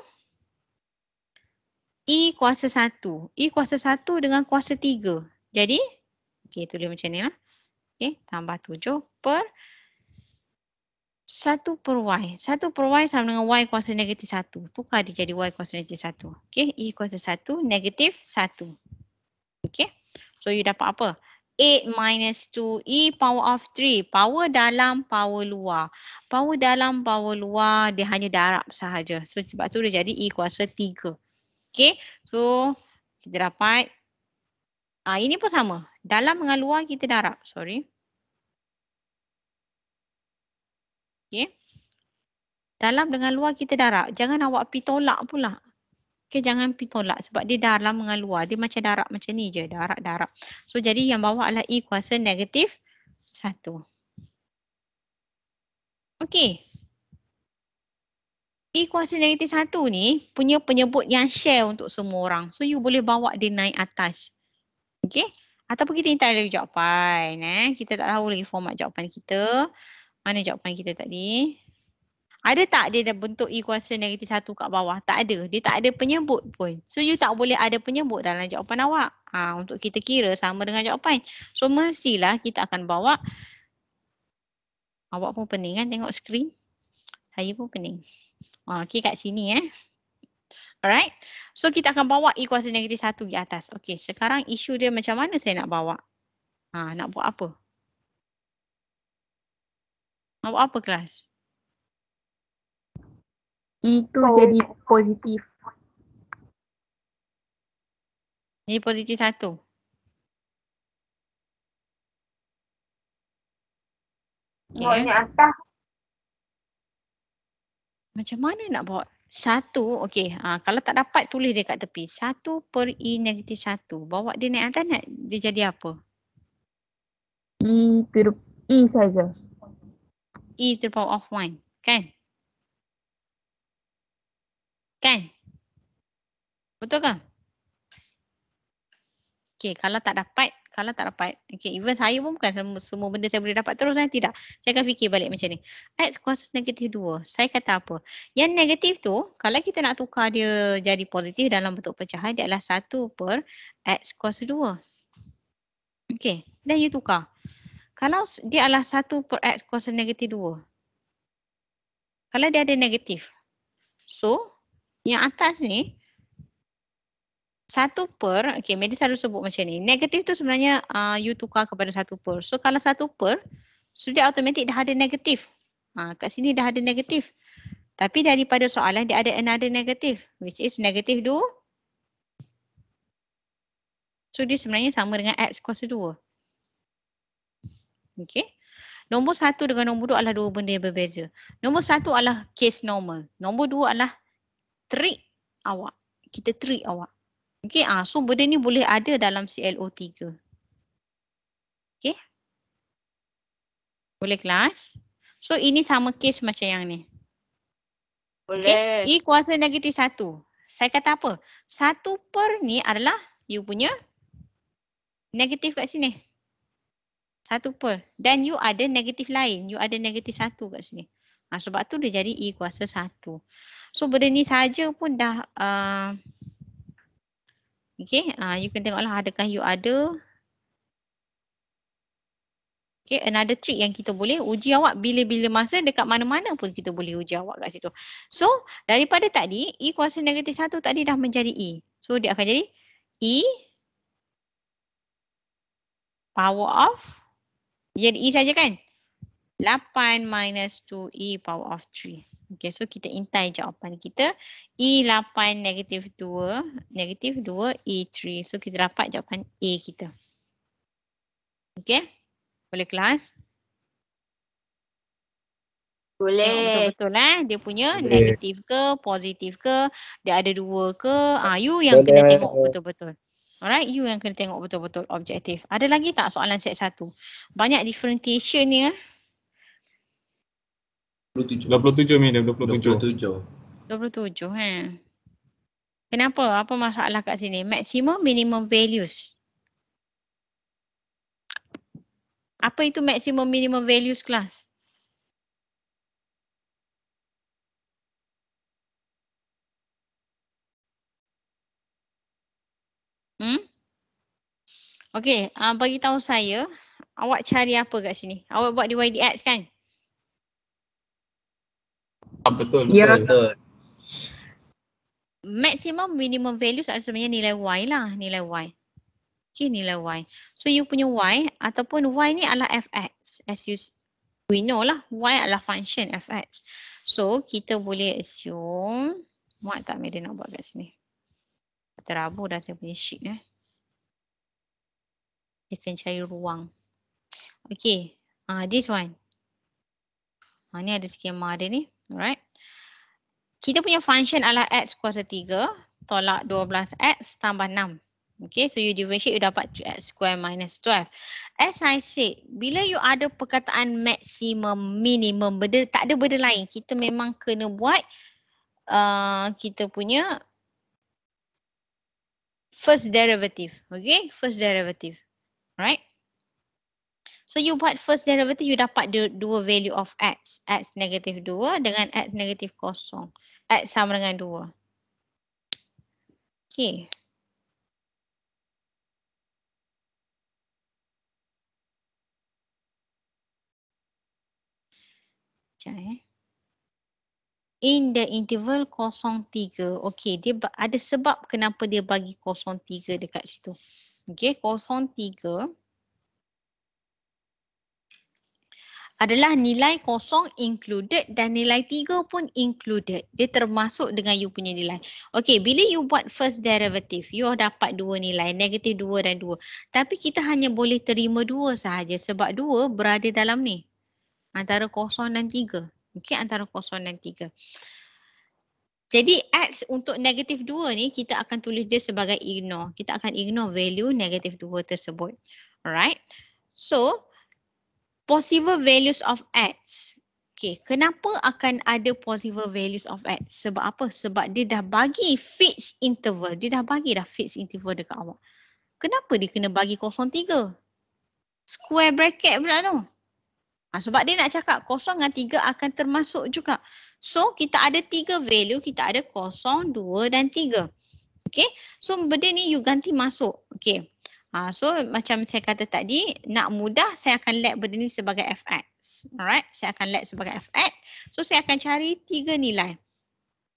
E kuasa satu. E kuasa satu dengan kuasa tiga. Jadi, okey tulis macam ni lah. Okey, tambah tujuh per satu per y. Satu per y sama dengan y kuasa negatif satu. Tukar dia jadi y kuasa negatif satu. Okey, e kuasa satu, negatif satu. Okey, so you dapat apa? 8 minus 2 E power of 3. Power dalam, power luar. Power dalam, power luar dia hanya darab sahaja. So sebab tu dia jadi E kuasa 3. Okay. So kita dapat. Ah, ini pun sama. Dalam dengan luar kita darab. Sorry. Okay. Dalam dengan luar kita darab. Jangan awak pergi tolak pula okay, jangan pergi tolak sebab dia dalam dengan luar. Dia macam darab macam ni je. Darab, darab. So jadi yang bawah adalah E kuasa negatif satu. Okey. E kuasa negatif satu ni punya penyebut yang share untuk semua orang. So you boleh bawa dia naik atas. Okey. Ataupun kita minta lagi jawapan. Eh. Kita tak tahu lagi format jawapan kita. Mana jawapan kita tadi? Ada tak dia bentuk equation negatif satu kat bawah? Tak ada. Dia tak ada penyebut pun. So you tak boleh ada penyebut dalam jawapan awak. Ha, untuk kita kira sama dengan jawapan. So mestilah kita akan bawa. Awak pun pening kan tengok screen. Saya pun pening. Ha, okay kat sini eh. Alright. So kita akan bawa equation negatif satu di atas. Okay sekarang isu dia macam mana saya nak bawa? Ha, nak buat apa? Nak buat apa kelas? itu so, oh. jadi positif. Jadi positif satu. Okay. Macam mana nak bawa? Satu, okey. Ha, kalau tak dapat tulis dia kat tepi. Satu per E negatif satu. Bawa dia naik atas nak dia jadi apa? E, ter- e saja. E to of one. Kan? Kan? Betul ke? Okay, kalau tak dapat, kalau tak dapat, okay, even saya pun bukan semua, semua benda saya boleh dapat terus kan? Tidak. Saya akan fikir balik macam ni. X kuasa negatif 2. Saya kata apa? Yang negatif tu, kalau kita nak tukar dia jadi positif dalam bentuk pecahan, dia adalah 1 per X kuasa 2. Okay, then you tukar. Kalau dia adalah 1 per X kuasa negatif 2. Kalau dia ada negatif. So, yang atas ni satu per, okay, media selalu sebut macam ni. Negatif tu sebenarnya uh, you tukar kepada satu per. So kalau satu per, sudah so automatik dah ada negatif. Ha, kat sini dah ada negatif. Tapi daripada soalan dia ada another negatif, which is negatif dua. So dia sebenarnya sama dengan x kuasa dua. Okay. Nombor satu dengan nombor dua adalah dua benda yang berbeza. Nombor satu adalah case normal. Nombor dua adalah trick awak. Kita trick awak. Okay, ah, so benda ni boleh ada dalam CLO 3. Okay. Boleh kelas? So ini sama case macam yang ni. Boleh. Okay. E kuasa negatif satu. Saya kata apa? Satu per ni adalah you punya negatif kat sini. Satu per. Dan you ada negatif lain. You ada negatif satu kat sini. Ha, sebab tu dia jadi E kuasa 1. So benda ni saja pun dah uh, okay, uh, you can tengoklah adakah you ada Okay, another trick yang kita boleh uji awak bila-bila masa dekat mana-mana pun kita boleh uji awak kat situ. So, daripada tadi, E kuasa negatif 1 tadi dah menjadi E. So, dia akan jadi E power of, jadi E saja kan? 8 minus 2 e power of 3. Okay, so kita intai jawapan kita. E8 negatif 2, negatif 2 e3. So kita dapat jawapan A kita. Okay, boleh kelas? Boleh. Ya, betul-betul eh, dia punya boleh. negatif ke, positif ke, dia ada dua ke. Ah, you yang boleh. kena tengok betul-betul. Alright, you yang kena tengok betul-betul objektif. Ada lagi tak soalan set satu? Banyak differentiation ni eh. 27. 27 minit, 27. 27. 27 eh. Kenapa? Apa masalah kat sini? Maximum minimum values. Apa itu maximum minimum values class? Hmm? Okey, uh, bagi tahu saya, awak cari apa kat sini? Awak buat di YDX kan? Ya. Ah, betul dia betul. Maximum minimum values adalah sebenarnya nilai Y lah, nilai Y. Okay, nilai Y. So you punya Y ataupun Y ni adalah Fx. As you, we know lah, Y adalah function Fx. So kita boleh assume, muat tak Mary nak buat kat sini? Terabu dah saya punya sheet eh. Dia akan cari ruang. Okay, uh, ah, this one. Ha, ni ada skema dia ni. Alright. Kita punya function adalah x kuasa 3 tolak 12x tambah 6. Okay, so you differentiate, you dapat x square minus 12. As I said, bila you ada perkataan maximum, minimum, benda, tak ada benda lain. Kita memang kena buat uh, kita punya first derivative. Okay, first derivative. Alright. So you buat first derivative, you dapat the dua value of x. x negative 2 dengan x negative kosong, x sama dengan 2. Okay. Sekejap eh. In the interval kosong tiga, okay dia ada sebab kenapa dia bagi kosong tiga dekat situ. Okay kosong 03. adalah nilai kosong included dan nilai tiga pun included. Dia termasuk dengan you punya nilai. Okay, bila you buat first derivative, you dapat dua nilai, negatif dua dan dua. Tapi kita hanya boleh terima dua sahaja sebab dua berada dalam ni. Antara kosong dan tiga. Okay, antara kosong dan tiga. Jadi X untuk negatif dua ni kita akan tulis dia sebagai ignore. Kita akan ignore value negatif dua tersebut. Alright. So possible values of x. Okay, kenapa akan ada possible values of x? Sebab apa? Sebab dia dah bagi fixed interval. Dia dah bagi dah fixed interval dekat awak. Kenapa dia kena bagi tiga? Square bracket pula tu. Ha, sebab dia nak cakap 0 dengan 3 akan termasuk juga. So kita ada tiga value. Kita ada 0, dua dan tiga. Okay. So benda ni you ganti masuk. Okay. Ha, so macam saya kata tadi, nak mudah saya akan let benda ni sebagai fx. Alright, saya akan let sebagai fx. So saya akan cari tiga nilai.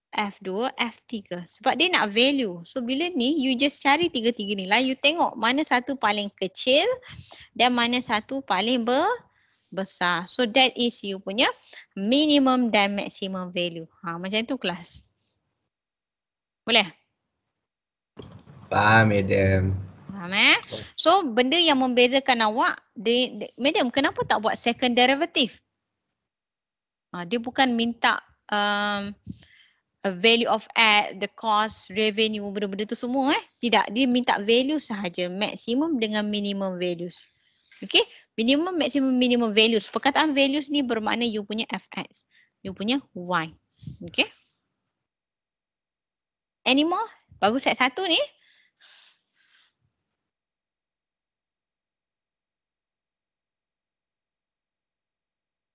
F2, F3. Sebab dia nak value. So bila ni you just cari tiga-tiga nilai, you tengok mana satu paling kecil dan mana satu paling ber besar. So that is you punya minimum dan maximum value. Ha, macam tu kelas. Boleh? Faham, Adam. Faham eh? So benda yang membezakan awak, di, di, Madam kenapa tak buat second derivative? Ha, dia bukan minta um, value of ad, the cost, revenue, benda-benda tu semua eh. Tidak, dia minta value sahaja. Maximum dengan minimum values. Okay? Minimum, maximum, minimum values. Perkataan values ni bermakna you punya fx. You punya y. Okay? Any more? Bagus set satu ni.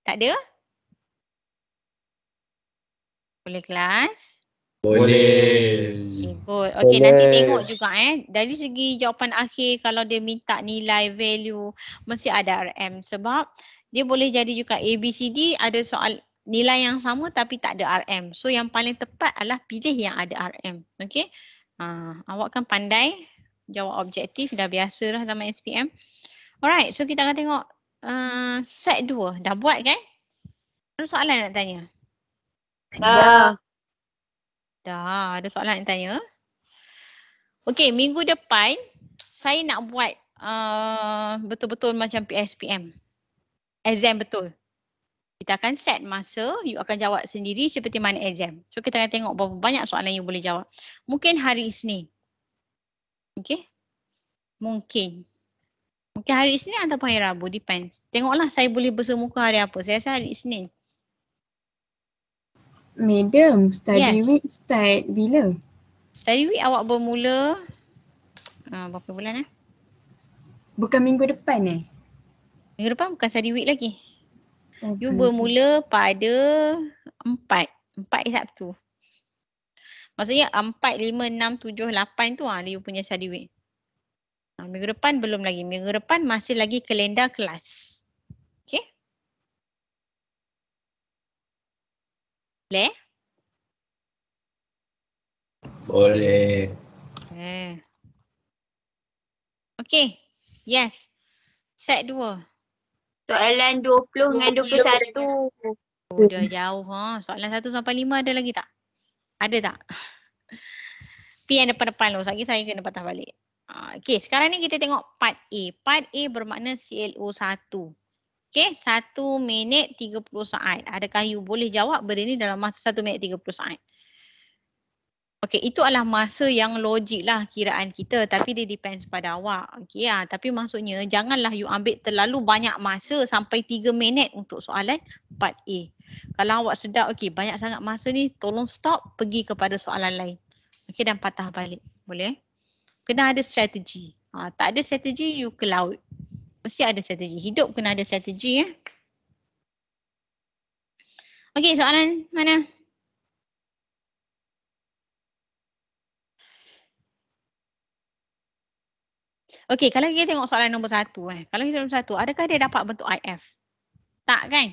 Tak ada? Boleh kelas? Boleh. Ikut. Okey nanti tengok juga eh. Dari segi jawapan akhir kalau dia minta nilai value mesti ada RM sebab dia boleh jadi juga A, B, C, D ada soal nilai yang sama tapi tak ada RM. So yang paling tepat adalah pilih yang ada RM. Okey. Ha, awak kan pandai jawab objektif dah biasa lah sama SPM. Alright, so kita akan tengok uh, set 2 dah buat kan? Ada soalan nak tanya? Dah. Dah, ada soalan nak tanya. Okey, minggu depan saya nak buat eh, betul-betul uh, macam PSPM. Exam betul. Kita akan set masa, you akan jawab sendiri seperti mana exam. So kita akan tengok berapa banyak soalan you boleh jawab. Mungkin hari Isnin. okay? Mungkin. Mungkin hari Isnin atau hari Rabu, depends. Tengoklah saya boleh bersemuka hari apa. Saya rasa hari Isnin. Madam, study yes. week start bila? Study week awak bermula uh, berapa bulan eh? Bukan minggu depan eh? Minggu depan bukan study week lagi. Okay. Oh, you bermula pada empat. Empat Sabtu. Maksudnya empat, lima, enam, tujuh, lapan tu lah you punya study week. Ha, minggu depan belum lagi. Minggu depan masih lagi kalendar kelas. Okay. Boleh? Boleh. Eh. Okay. Yes. Set dua. Soalan dua puluh dengan dua puluh satu. Oh, dah jauh. Ha. Soalan satu sampai lima ada lagi tak? Ada tak? P yang depan-depan lo. Sekejap saya kena patah balik. Ah, okay sekarang ni kita tengok part A. Part A bermakna CLO 1. Okay 1 minit 30 saat. Adakah you boleh jawab benda ni dalam masa 1 minit 30 saat? Okay itu adalah masa yang logik lah kiraan kita tapi dia depends pada awak. Okay ya. Ah, tapi maksudnya janganlah you ambil terlalu banyak masa sampai 3 minit untuk soalan part A. Kalau awak sedar okay banyak sangat masa ni tolong stop pergi kepada soalan lain. Okay dan patah balik. Boleh? kena ada strategi. Ha, tak ada strategi, you ke laut. Mesti ada strategi. Hidup kena ada strategi ya. Okey, soalan mana? Okey, kalau kita tengok soalan nombor satu eh. Kalau kita nombor satu, adakah dia dapat bentuk IF? Tak kan?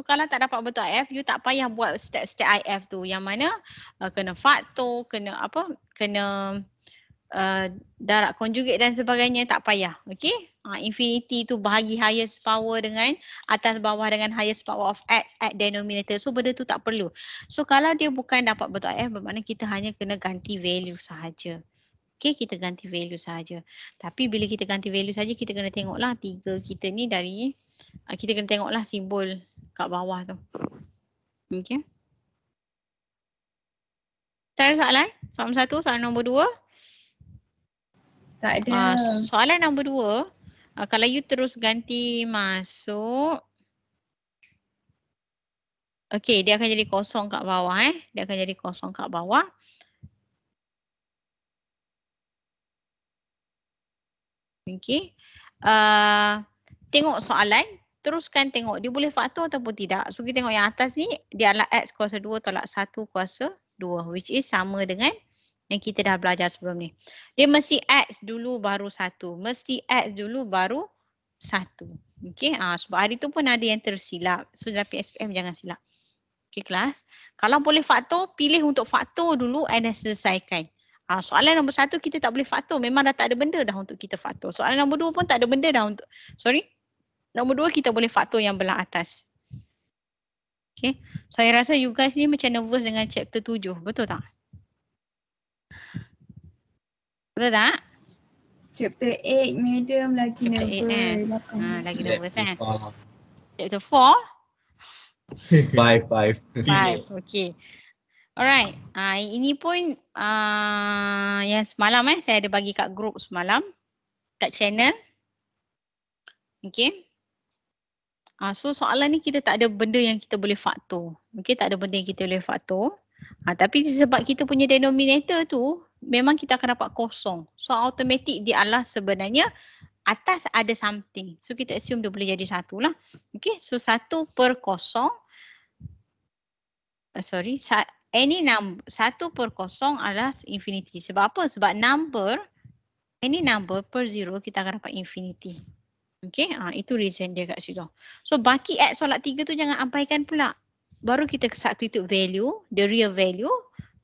So kalau tak dapat betul IF, you tak payah buat step-step IF tu yang mana uh, kena faktor, kena apa, kena uh, darat conjugate dan sebagainya tak payah. Okay. Uh, ah, infinity tu bahagi highest power dengan atas bawah dengan highest power of x at denominator. So benda tu tak perlu. So kalau dia bukan dapat betul IF bermakna kita hanya kena ganti value sahaja. Okay kita ganti value saja. Tapi bila kita ganti value saja kita kena tengoklah tiga kita ni dari ah, kita kena tengoklah simbol kat bawah tu. Okay. Tak ada soalan? Soalan satu, soalan nombor dua? Tak ada. Uh, soalan nombor dua, uh, kalau you terus ganti masuk. Okay, dia akan jadi kosong kat bawah eh. Dia akan jadi kosong kat bawah. Okay. Uh, ah, tengok soalan, teruskan tengok dia boleh faktor ataupun tidak. So kita tengok yang atas ni dia adalah x kuasa 2 tolak 1 kuasa 2 which is sama dengan yang kita dah belajar sebelum ni. Dia mesti x dulu baru 1. Mesti x dulu baru 1. Okay. Ha, sebab hari tu pun ada yang tersilap. So tapi SPM jangan silap. Okay kelas. Kalau boleh faktor, pilih untuk faktor dulu and then selesaikan. Ha, soalan nombor satu kita tak boleh faktor. Memang dah tak ada benda dah untuk kita faktor. Soalan nombor dua pun tak ada benda dah untuk. Sorry nombor dua kita boleh faktor yang belah atas. Okay. Saya so, rasa you guys ni macam nervous dengan chapter tujuh. Betul tak? Betul tak? Chapter eight medium lagi chapter nervous. Eight, eh. Ha, lagi eh. chapter nervous four. kan? Chapter 4? five. Five 5, okay. Alright, uh, ini pun uh, yang semalam eh, saya ada bagi kat group semalam, kat channel. Okay. Ha, so soalan ni kita tak ada benda yang kita boleh faktor. Okay tak ada benda yang kita boleh faktor. Ha, tapi sebab kita punya denominator tu memang kita akan dapat kosong. So automatic dia adalah sebenarnya atas ada something. So kita assume dia boleh jadi satu lah. Okay so satu per kosong. Uh, sorry sa- any number satu per kosong adalah infinity. Sebab apa? Sebab number any number per zero kita akan dapat infinity. Okay, ha, ah, itu reason dia kat situ. So baki add solat tiga tu jangan abaikan pula. Baru kita satu itu value, the real value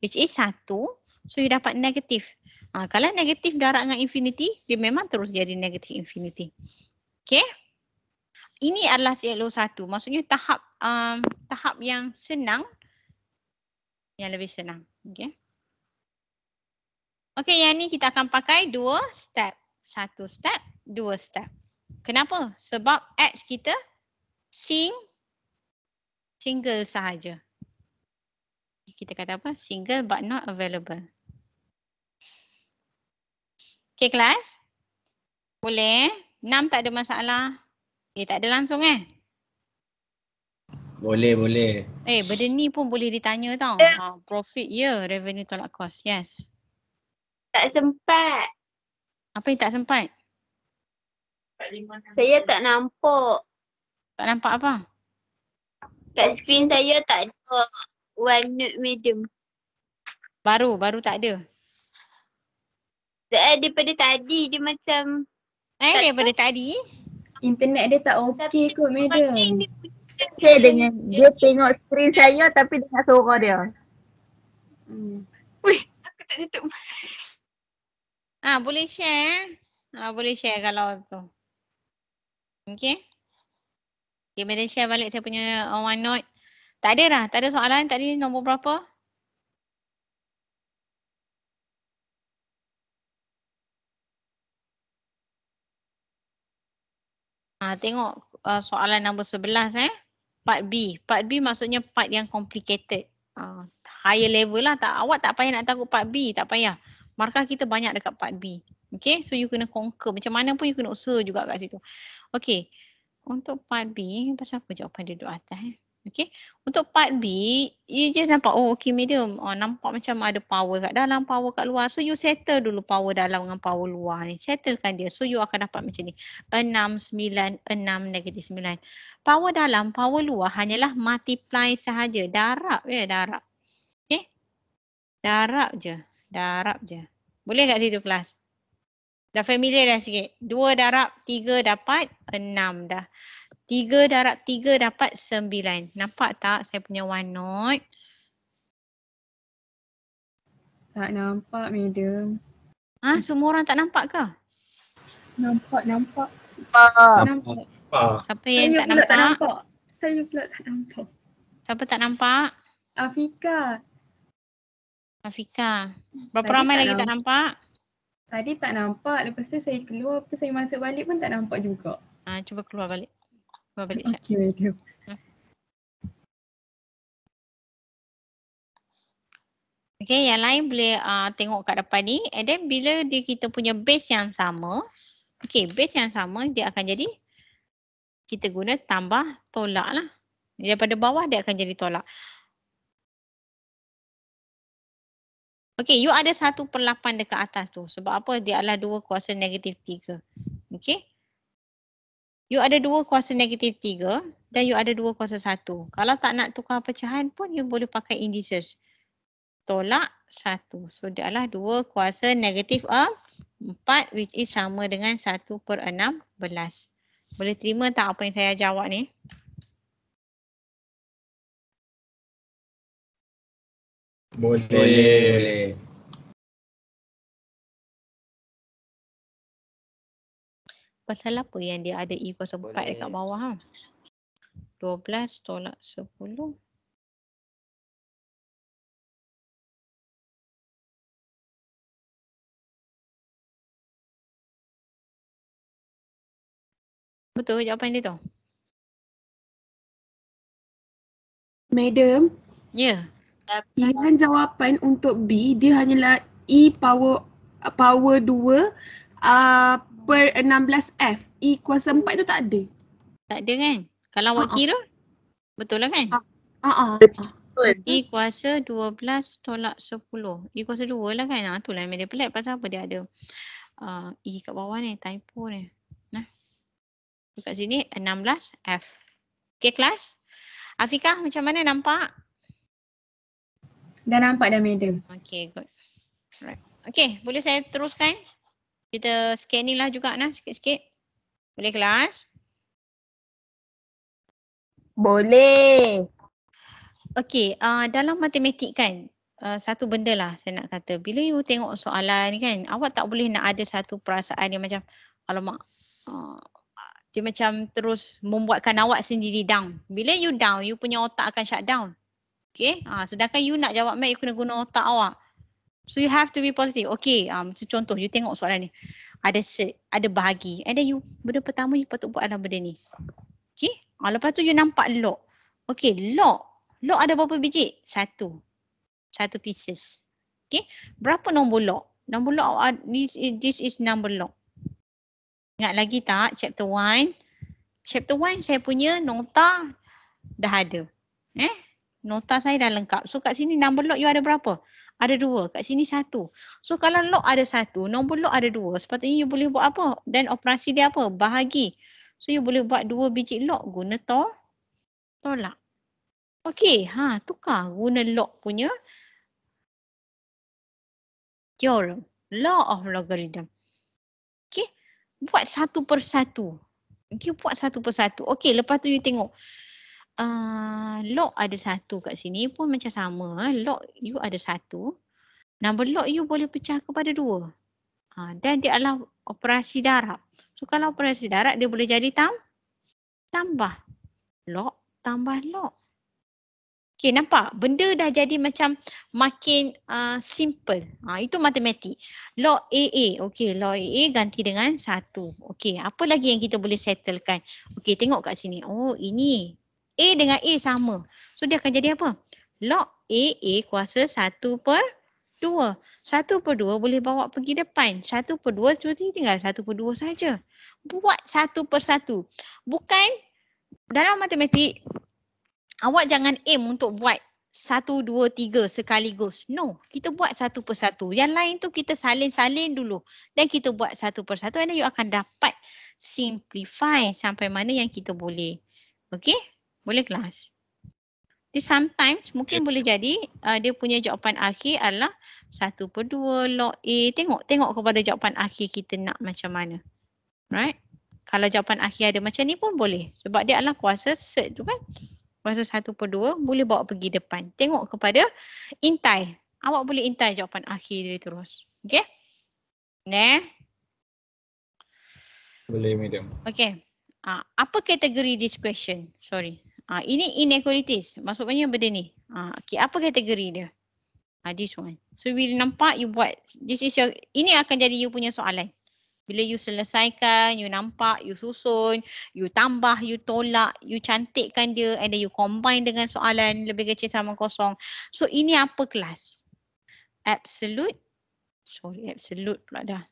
which is satu. So you dapat negatif. Ha, kalau negatif darat dengan infinity, dia memang terus jadi negatif infinity. Okay. Ini adalah CLO satu. Maksudnya tahap um, tahap yang senang. Yang lebih senang. Okay. Okay yang ni kita akan pakai dua step. Satu step, dua step. Kenapa? Sebab X kita sing single sahaja. Kita kata apa? Single but not available. Okay kelas? Boleh? 6 tak ada masalah? Eh tak ada langsung eh? Boleh, boleh. Eh benda ni pun boleh ditanya tau. Yeah. Ha, profit ya, yeah. revenue tolak cost. Yes. Tak sempat. Apa yang tak sempat? Saya tak nampak. Tak nampak apa? Kat screen saya tak ada OneNote medium. Baru, baru tak ada. Eh, daripada tadi dia macam Eh, tak daripada tak tadi? Internet dia tak okey kot madam. Okey dengan dia tengok screen saya tapi dengan suara dia. Hmm. Wih, aku tak tutup. Ah, boleh share. Eh? Ah, boleh share kalau tu. Okay. Okay, benda share balik saya punya uh, one note. Tak ada lah, Tak ada soalan tadi nombor berapa? Ha, tengok uh, soalan nombor sebelas eh. Part B. Part B maksudnya part yang complicated. Uh, higher level lah. Tak, awak tak payah nak takut part B. Tak payah. Markah kita banyak dekat part B. Okay, so you kena conquer. Macam mana pun you kena usaha juga kat situ. Okay, untuk part B, pasal apa jawapan dia duduk atas eh? Okay, untuk part B, you just nampak, oh okay medium, oh, nampak macam ada power kat dalam, power kat luar. So you settle dulu power dalam dengan power luar ni. Settlekan dia. So you akan dapat macam ni. 6, 9, 6, negatif 9. Power dalam, power luar hanyalah multiply sahaja. Darab ya, darab. Okay. Darab je. Darab je. Boleh kat situ kelas? dah familiar dah sikit. Dua darab tiga dapat enam dah. Tiga darab tiga dapat sembilan. Nampak tak saya punya one note? Tak nampak medium. Ha? Semua orang tak nampak ke? Nampak, nampak. Nampak. nampak. Siapa yang tak, nampak? tak nampak? Saya pula tak nampak. Siapa tak nampak? Afika. Afika. Berapa Tadi ramai tak lagi nampak. tak nampak? Tadi tak nampak. Lepas tu saya keluar. Lepas tu saya masuk balik pun tak nampak juga. Ha, cuba keluar balik. Keluar balik Syak. Okay, okay. Ha. Okay, yang lain boleh uh, tengok kat depan ni. And then bila dia kita punya base yang sama. Okay, base yang sama dia akan jadi kita guna tambah tolak lah. Daripada bawah dia akan jadi tolak. Okay, you ada satu per lapan dekat atas tu. Sebab apa? Dia adalah dua kuasa negatif tiga. Okay, You ada dua kuasa negatif tiga dan you ada dua kuasa satu. Kalau tak nak tukar pecahan pun you boleh pakai indices. Tolak satu. So dia adalah dua kuasa negatif empat which is sama dengan satu per enam belas. Boleh terima tak apa yang saya jawab ni? Boleh. Boleh. Pasal apa yang dia ada E kuasa 4 dekat bawah ha? 12 tolak 10. Betul jawapan dia tu? Madam? Ya. Yeah. Tapi pilihan jawapan untuk B dia hanyalah E power power 2 uh, per 16F. E kuasa 4 itu tak ada. Tak ada kan? Kalau awak kira ha, ha. e betul lah kan? Ha. Ha. ha. E kuasa 12 tolak 10. E kuasa 2 lah kan? Ha, tu lah yang dia pelik pasal apa dia ada. Uh, e kat bawah ni, typo ni. Nah. kat sini 16F. Okay kelas? Afikah macam mana nampak? Dah nampak dah medium. Okay good. Right. Okay boleh saya teruskan? Kita scanning lah juga nak sikit-sikit. Boleh kelas? Boleh. Okay uh, dalam matematik kan uh, satu benda lah saya nak kata. Bila you tengok soalan ni kan awak tak boleh nak ada satu perasaan yang macam alamak uh, dia macam terus membuatkan awak sendiri down. Bila you down, you punya otak akan shut down. Okay. Ha, sedangkan you nak jawab math, you kena guna otak awak. So you have to be positive. Okay. Ha, contoh, you tengok soalan ni. Ada se, ada bahagi. And then you, benda pertama you patut buat adalah benda ni. Okay. Ha, lepas tu you nampak log. Okay, log. Log ada berapa biji? Satu. Satu pieces. Okay. Berapa nombor log? Nombor log, uh, this, is, this is number log. Ingat lagi tak chapter 1? Chapter 1 saya punya nota dah ada. Eh, nota saya dah lengkap. So kat sini number lot you ada berapa? Ada dua. Kat sini satu. So kalau lot ada satu, number lot ada dua. Sepatutnya you boleh buat apa? Dan operasi dia apa? Bahagi. So you boleh buat dua biji lot guna to tolak. Okey, ha tukar guna lot punya theorem. Law of logarithm. Okey, buat satu persatu. Okey, buat satu persatu. Okey, lepas tu you tengok. Ah, lock ada satu kat sini pun macam sama. Lock you ada satu. Number lock you boleh pecah kepada dua. Ha, dan dia adalah operasi darab. So kalau operasi darab dia boleh jadi tam tambah lock tambah lock. Okay nampak benda dah jadi macam makin uh, simple. Ha, itu matematik. Log AA. Okay log AA ganti dengan satu. Okay apa lagi yang kita boleh settlekan. Okay tengok kat sini. Oh ini A dengan A sama. So dia akan jadi apa? Log A, A kuasa 1 per 2. 1 per 2 boleh bawa pergi depan. 1 per 2 sebetulnya tinggal 1 per 2 saja. Buat 1 per 1. Bukan dalam matematik, awak jangan aim untuk buat 1, 2, 3 sekaligus. No. Kita buat 1 per 1. Yang lain tu kita salin-salin dulu. Dan kita buat 1 per 1 and then you akan dapat simplify sampai mana yang kita boleh. Okay. Boleh kelas. Dia sometimes mungkin okay. boleh jadi uh, dia punya jawapan akhir adalah satu per 2 log A. Tengok, tengok kepada jawapan akhir kita nak macam mana. Right? Kalau jawapan akhir ada macam ni pun boleh. Sebab dia adalah kuasa set tu kan. Kuasa satu per 2 boleh bawa pergi depan. Tengok kepada intai. Awak boleh intai jawapan akhir dia terus. Okay? Ne? Boleh medium. Okay. Uh, ah, apa kategori this question? Sorry. Ah, ini inequalities. Maksudnya benda ni. Ah, okay, apa kategori dia? Ah, this one. So bila nampak you buat, this is your, ini akan jadi you punya soalan. Bila you selesaikan, you nampak, you susun, you tambah, you tolak, you cantikkan dia and then you combine dengan soalan lebih kecil sama kosong. So ini apa kelas? Absolute, sorry absolute pula dah.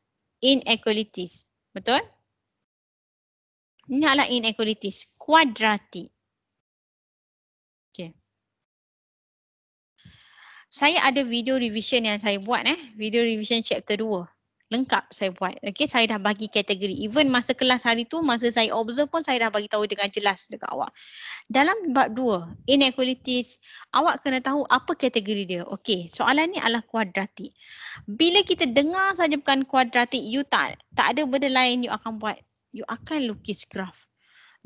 Inequalities, betul? Ini adalah inequalities, quadratic. saya ada video revision yang saya buat eh. Video revision chapter 2. Lengkap saya buat. Okay, saya dah bagi kategori. Even masa kelas hari tu, masa saya observe pun saya dah bagi tahu dengan jelas dekat awak. Dalam bab dua inequalities, awak kena tahu apa kategori dia. Okay, soalan ni adalah kuadratik. Bila kita dengar saja bukan kuadratik, you tak, tak ada benda lain you akan buat. You akan lukis graf.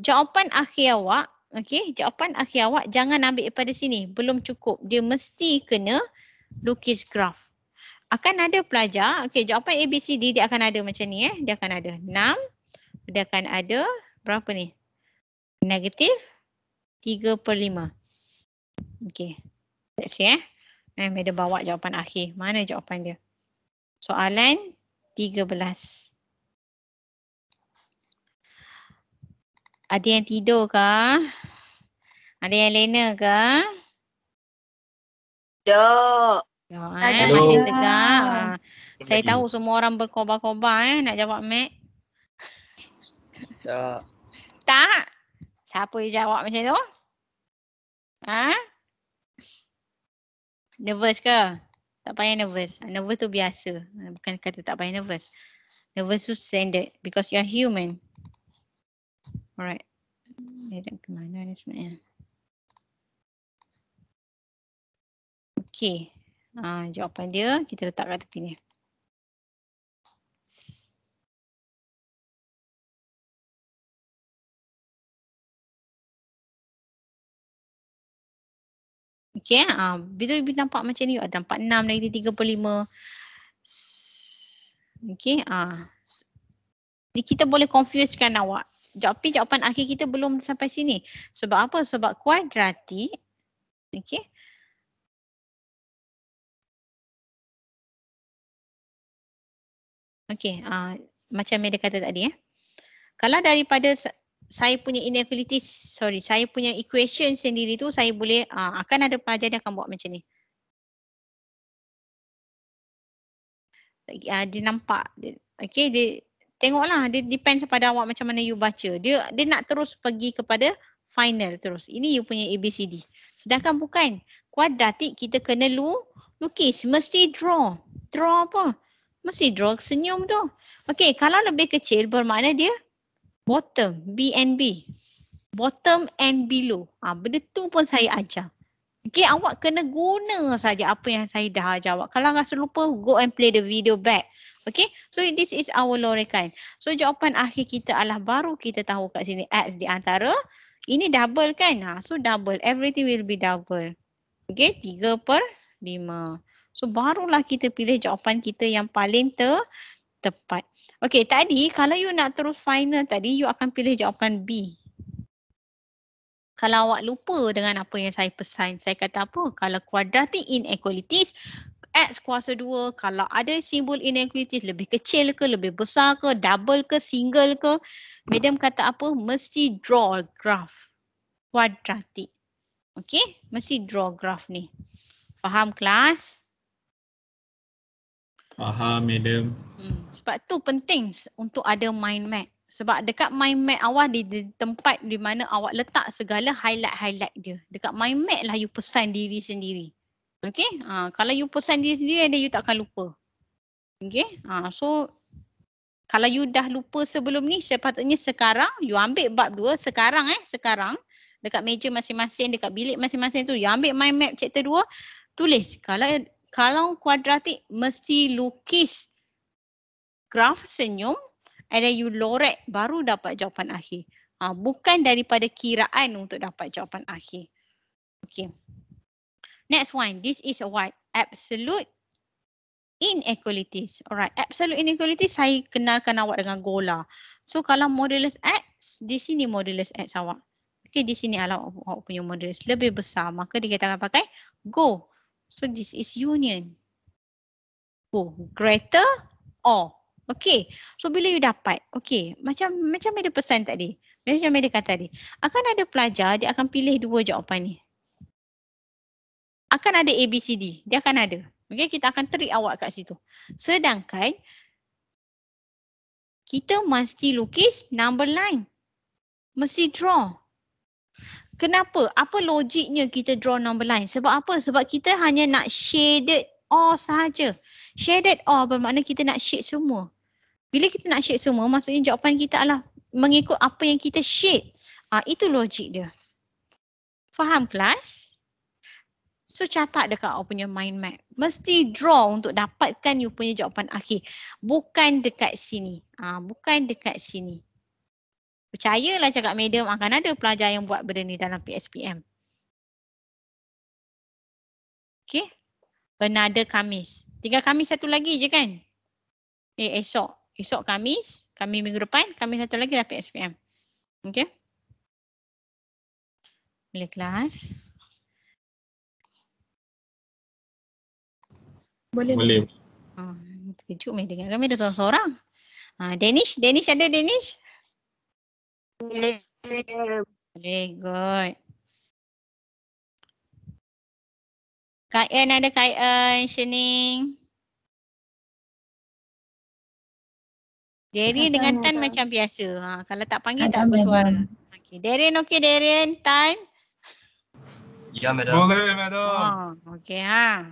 Jawapan akhir awak Okey, jawapan akhir awak jangan ambil daripada sini. Belum cukup. Dia mesti kena lukis graf. Akan ada pelajar. Okey, jawapan A, B, C, D dia akan ada macam ni eh. Dia akan ada 6. Dia akan ada berapa ni? Negatif 3 per 5. Okey. Let's see eh. Eh, dia bawa jawapan akhir. Mana jawapan dia? Soalan 13. Ada yang tidur ke? Ada yang lena ke? Tidur. Ya, eh? masih segar. Ha. Ah, saya tahu semua orang berkoba-koba, eh nak jawab Mac. Tak. Tak? Siapa yang jawab macam tu? Ha? Nervous ke? Tak payah nervous. Nervous tu biasa. Bukan kata tak payah nervous. Nervous tu standard because you are human. Alright. Edit ke mana ni sebenarnya? Okay. Ha, jawapan dia kita letak kat tepi ni. Okay, ha, bila lebih nampak macam ni, ada nanti 46 lagi 35. Okay, ha. Ah, Jadi kita boleh confusekan awak. Tapi jawapan akhir kita belum sampai sini. Sebab apa? Sebab kuadratik. Okey. Okey. Uh, macam dia kata tadi. Eh. Kalau daripada saya punya inequality, sorry, saya punya equation sendiri tu saya boleh, uh, akan ada pelajar dia akan buat macam ni. Uh, dia nampak. Okey. Dia, tengoklah dia depends pada awak macam mana you baca. Dia dia nak terus pergi kepada final terus. Ini you punya ABCD. Sedangkan bukan kuadratik kita kena lu lukis. Mesti draw. Draw apa? Mesti draw senyum tu. Okay kalau lebih kecil bermakna dia bottom. B and B. Bottom and below. Ha, benda tu pun saya ajar. Okay awak kena guna saja apa yang saya dah ajar awak. Kalau rasa lupa go and play the video back. Okay, so this is our lower kind. So jawapan akhir kita adalah baru kita tahu kat sini X di antara. Ini double kan? Ha, so double, everything will be double. Okay, 3 per 5. So barulah kita pilih jawapan kita yang paling ter tepat. Okay, tadi kalau you nak terus final tadi, you akan pilih jawapan B. Kalau awak lupa dengan apa yang saya pesan, saya kata apa? Kalau kuadratik inequalities, X kuasa 2 kalau ada simbol inequality, lebih kecil ke lebih besar ke double ke single ke Madam kata apa? Mesti draw graph kuadratik. Okay? Mesti draw graph ni. Faham kelas? Faham Madam. Hmm. Sebab tu penting untuk ada mind map. Sebab dekat mind map awak di, di tempat di mana awak letak segala highlight-highlight dia. Dekat mind map lah you pesan diri sendiri. Okay, ha, ah, kalau you pesan diri sendiri ada you takkan lupa. Okay, ha, ah, so kalau you dah lupa sebelum ni sepatutnya sekarang you ambil bab dua sekarang eh sekarang dekat meja masing-masing dekat bilik masing-masing tu you ambil mind map chapter dua tulis kalau kalau kuadratik mesti lukis graf senyum and then you lorek baru dapat jawapan akhir. Ha, bukan daripada kiraan untuk dapat jawapan akhir. Okay. Next one, this is what? Absolute inequalities. Alright, absolute inequalities saya kenalkan awak dengan gola. So kalau modulus X, di sini modulus X awak. Okay, di sini alam awak punya modulus lebih besar. Maka dikatakan pakai go. So this is union. Go, greater or. Okay, so bila you dapat, okay, macam macam ada pesan tadi. Macam ada kata tadi. Akan ada pelajar, dia akan pilih dua jawapan ni akan ada ABCD, Dia akan ada. Okay, kita akan trick awak kat situ. Sedangkan kita mesti lukis number line. Mesti draw. Kenapa? Apa logiknya kita draw number line? Sebab apa? Sebab kita hanya nak shaded all sahaja. Shaded all bermakna kita nak shade semua. Bila kita nak shade semua, maksudnya jawapan kita adalah mengikut apa yang kita shade. ha, itu logik dia. Faham kelas? So catat dekat awak punya mind map. Mesti draw untuk dapatkan you punya jawapan akhir. Bukan dekat sini. ha, bukan dekat sini. Percayalah cakap medium akan ada pelajar yang buat benda ni dalam PSPM. Okay. Penada Kamis. Tinggal Kamis satu lagi je kan? Eh esok. Esok Kamis. Kami minggu depan. Kami satu lagi dah PSPM. Okay. Bila kelas. Boleh. Boleh. Ha, terkejut meh dengar kami ada seorang-seorang. Ha, Danish, Danish ada Danish? Boleh. Boleh, good. Kain ada Kain, Shening. Darren dengan Tan macam biasa. Ha, kalau tak panggil tak bersuara. Okay. Darren okey Darren, Tan. Ya, madam. Boleh, madam. Oh, Okey, ha.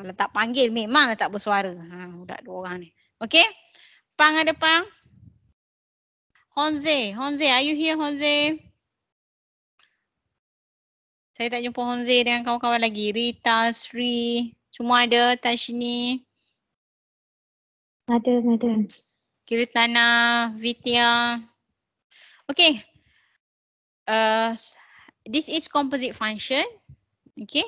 Kalau tak panggil memanglah tak bersuara. Ha, budak dua orang ni. Okey. Pang ada pang. Honze, Honze, are you here Honze? Saya tak jumpa Honze dengan kawan-kawan lagi. Rita, Sri, semua ada Tashini. Ada, ada. Kiritana, Vitya. Okey. Uh, this is composite function. Okay,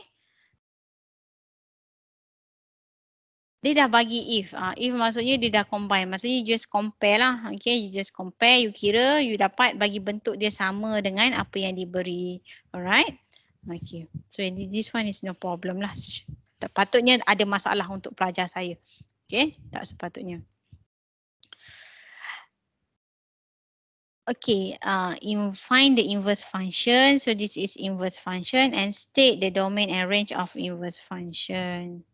Dia dah bagi if. Uh, if maksudnya dia dah combine. Maksudnya you just compare lah. Okay you just compare. You kira you dapat bagi bentuk dia sama dengan apa yang diberi. Alright. Okay. So this one is no problem lah. Tak patutnya ada masalah untuk pelajar saya. Okay. Tak sepatutnya. Okay, uh, in find the inverse function. So this is inverse function and state the domain and range of inverse function.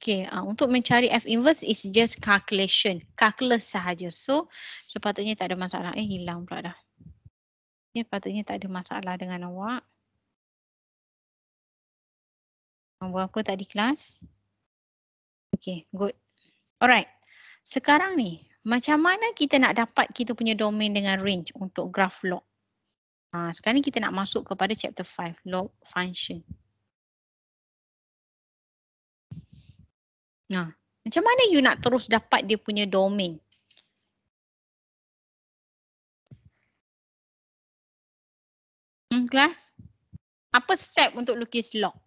Okay, uh, untuk mencari F inverse is just calculation. Calculus sahaja. So, sepatutnya tak ada masalah. Eh, hilang pula dah. Ya, patutnya tak ada masalah dengan awak. Nombor apa tadi kelas? Okay, good. Alright. Sekarang ni, macam mana kita nak dapat kita punya domain dengan range untuk graf log? Ha, sekarang kita nak masuk kepada chapter 5, log function. Nah, macam mana you nak terus dapat dia punya domain? Hmm, kelas? Apa step untuk lukis log?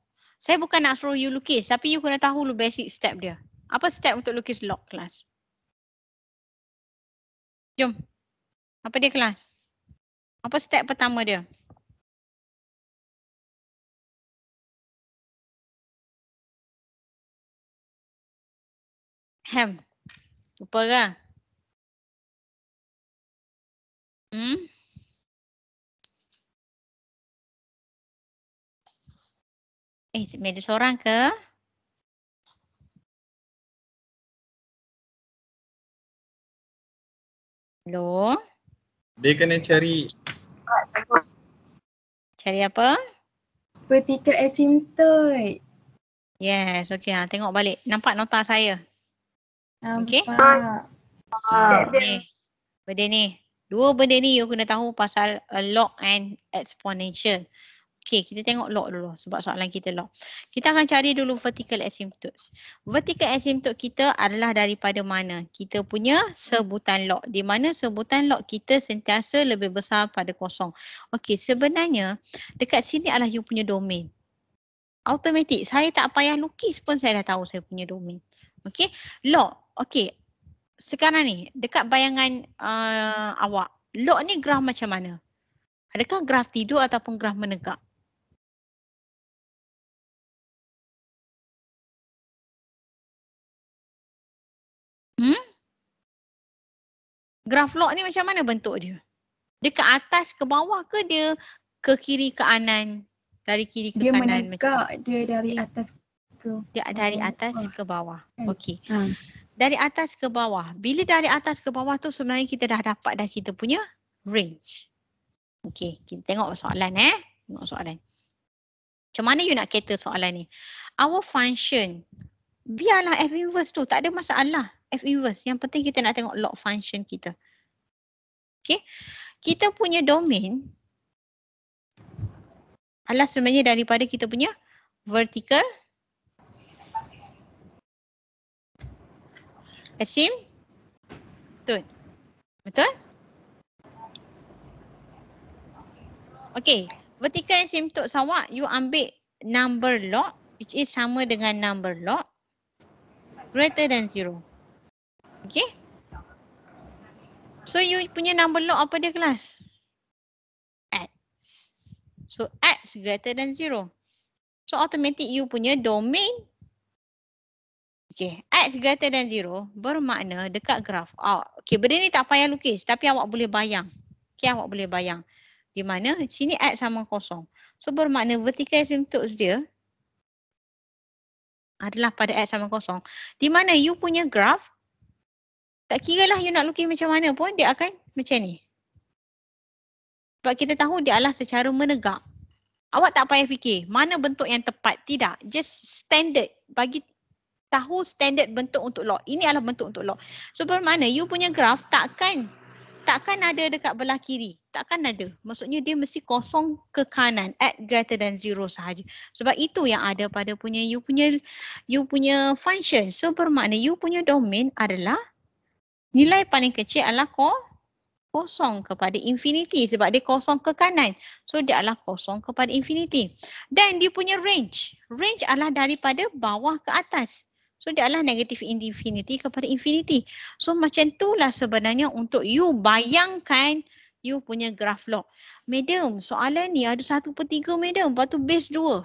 saya bukan nak suruh you lukis tapi you kena tahu lu basic step dia. Apa step untuk lukis log kelas? Jom. Apa dia kelas? Apa step pertama dia? Hem. Lupa kah? Hmm? Eh, meja seorang ke? Hello? Dia kena cari. Cari apa? Particle asymptote. Yes, okay. Ha. Tengok balik. Nampak nota saya? Nampak. Okay. Ah. Benda ni. Dua benda ni you kena tahu pasal log and exponential. Okay, kita tengok log dulu sebab soalan kita log. Kita akan cari dulu vertical asymptotes. Vertical asymptote kita adalah daripada mana? Kita punya sebutan log. Di mana sebutan log kita sentiasa lebih besar pada kosong. Okay, sebenarnya dekat sini adalah you punya domain. Automatik. Saya tak payah lukis pun saya dah tahu saya punya domain. Okay, log. Okay, sekarang ni dekat bayangan uh, awak. Log ni graf macam mana? Adakah graf tidur ataupun graf menegak? Hmm? Graf log ni macam mana bentuk dia? Dia ke atas ke bawah ke dia ke kiri ke kanan? Dari kiri ke dia kanan macam Dia dari atas ke dia dari atas oh. ke bawah. Kan? Okey. Ha. Dari atas ke bawah. Bila dari atas ke bawah tu sebenarnya kita dah dapat dah kita punya range. Okey, kita tengok soalan eh. Tengok soalan. Macam mana you nak cater soalan ni? Our function biarlah F inverse tu tak ada masalah. F inverse. Yang penting kita nak tengok log function kita. Okay. Kita punya domain adalah sebenarnya daripada kita punya vertical asim betul. Betul? Okay. Vertical asim tu sama you ambil number log which is sama dengan number log greater than zero. Okay. So you punya number log apa dia kelas? X. So X greater than zero. So automatic you punya domain. Okay. X greater than zero bermakna dekat graf. Oh, ah, okay benda ni tak payah lukis tapi awak boleh bayang. Okay awak boleh bayang. Di mana sini X sama kosong. So bermakna vertical asymptotes dia adalah pada X sama kosong. Di mana you punya graf tak kira lah you nak lukis macam mana pun dia akan macam ni. Sebab kita tahu dia adalah secara menegak. Awak tak payah fikir mana bentuk yang tepat. Tidak. Just standard. Bagi tahu standard bentuk untuk log. Ini adalah bentuk untuk log. So bermakna you punya graf takkan takkan ada dekat belah kiri. Takkan ada. Maksudnya dia mesti kosong ke kanan at greater than zero sahaja. Sebab itu yang ada pada punya you punya you punya function. So bermakna you punya domain adalah nilai paling kecil adalah kosong kepada infinity sebab dia kosong ke kanan. So dia adalah kosong kepada infinity. Dan dia punya range. Range adalah daripada bawah ke atas. So dia adalah negatif infinity kepada infinity. So macam tu lah sebenarnya untuk you bayangkan you punya graph log. Madam, soalan ni ada satu per tiga madam. Lepas tu base dua.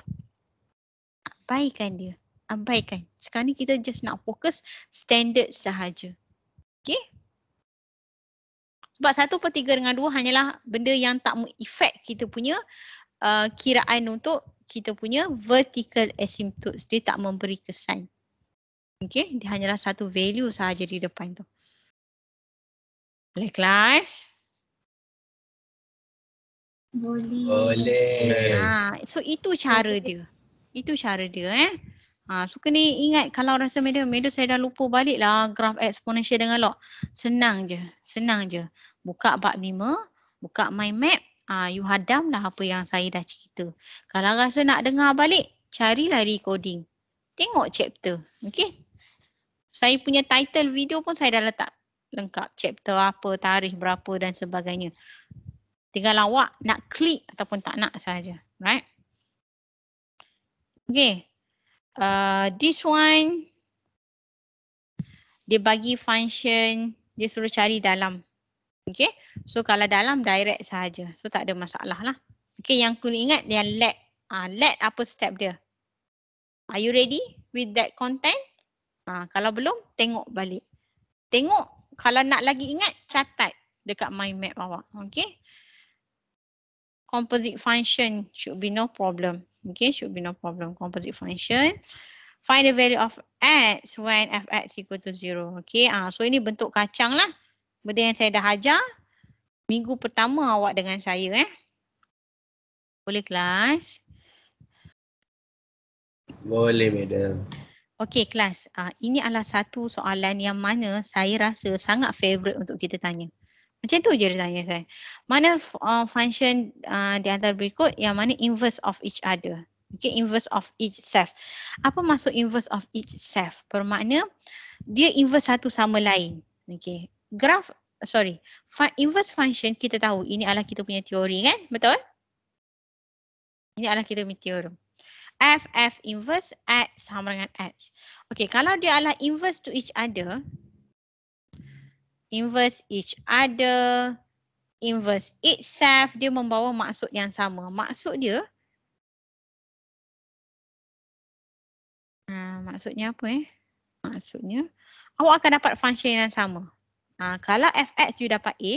Abaikan dia. Abaikan. Sekarang ni kita just nak fokus standard sahaja. Okay. Sebab satu per tiga dengan dua hanyalah benda yang tak efek kita punya uh, kiraan untuk kita punya vertical asymptotes. Dia tak memberi kesan. Okay. Dia hanyalah satu value sahaja di depan tu. Boleh kelas? Boleh. Boleh. Ha, so itu cara dia. Itu cara dia eh. Ha, so kena ingat kalau rasa medo, medo saya dah lupa balik lah graf exponential dengan log. Senang je, senang je. Buka bab 5, buka my map, ha, you hadam lah apa yang saya dah cerita. Kalau rasa nak dengar balik, carilah recording. Tengok chapter, okay? Saya punya title video pun saya dah letak lengkap chapter apa, tarikh berapa dan sebagainya. Tinggal awak nak klik ataupun tak nak saja, right? Okay, Uh, this one dia bagi function dia suruh cari dalam. Okay. So kalau dalam direct saja, So tak ada masalah lah. Okay yang kena ingat dia let. Ah, let apa step dia. Are you ready with that content? Ah, kalau belum tengok balik. Tengok kalau nak lagi ingat catat dekat mind map awak. Okay composite function should be no problem. Okay, should be no problem. Composite function. Find the value of x when fx equal to 0. Okay, ah, so ini bentuk kacang lah. Benda yang saya dah ajar. Minggu pertama awak dengan saya eh. Boleh kelas? Boleh madam. Okay kelas, ah, ini adalah satu soalan yang mana saya rasa sangat favorite untuk kita tanya. Macam tu je dia tanya saya. Mana uh, function uh, di antara berikut yang mana inverse of each other. Okay, inverse of each self. Apa maksud inverse of each self? Bermakna dia inverse satu sama lain. Okay. Graph, sorry. Fa- inverse function kita tahu ini adalah kita punya teori kan? Betul? Ini adalah kita punya teori. F, F inverse, X sama dengan X. Okay, kalau dia adalah inverse to each other, inverse each other, inverse itself, dia membawa maksud yang sama. Maksud dia, uh, maksudnya apa eh? Maksudnya, awak akan dapat function yang sama. Uh, kalau fx you dapat A,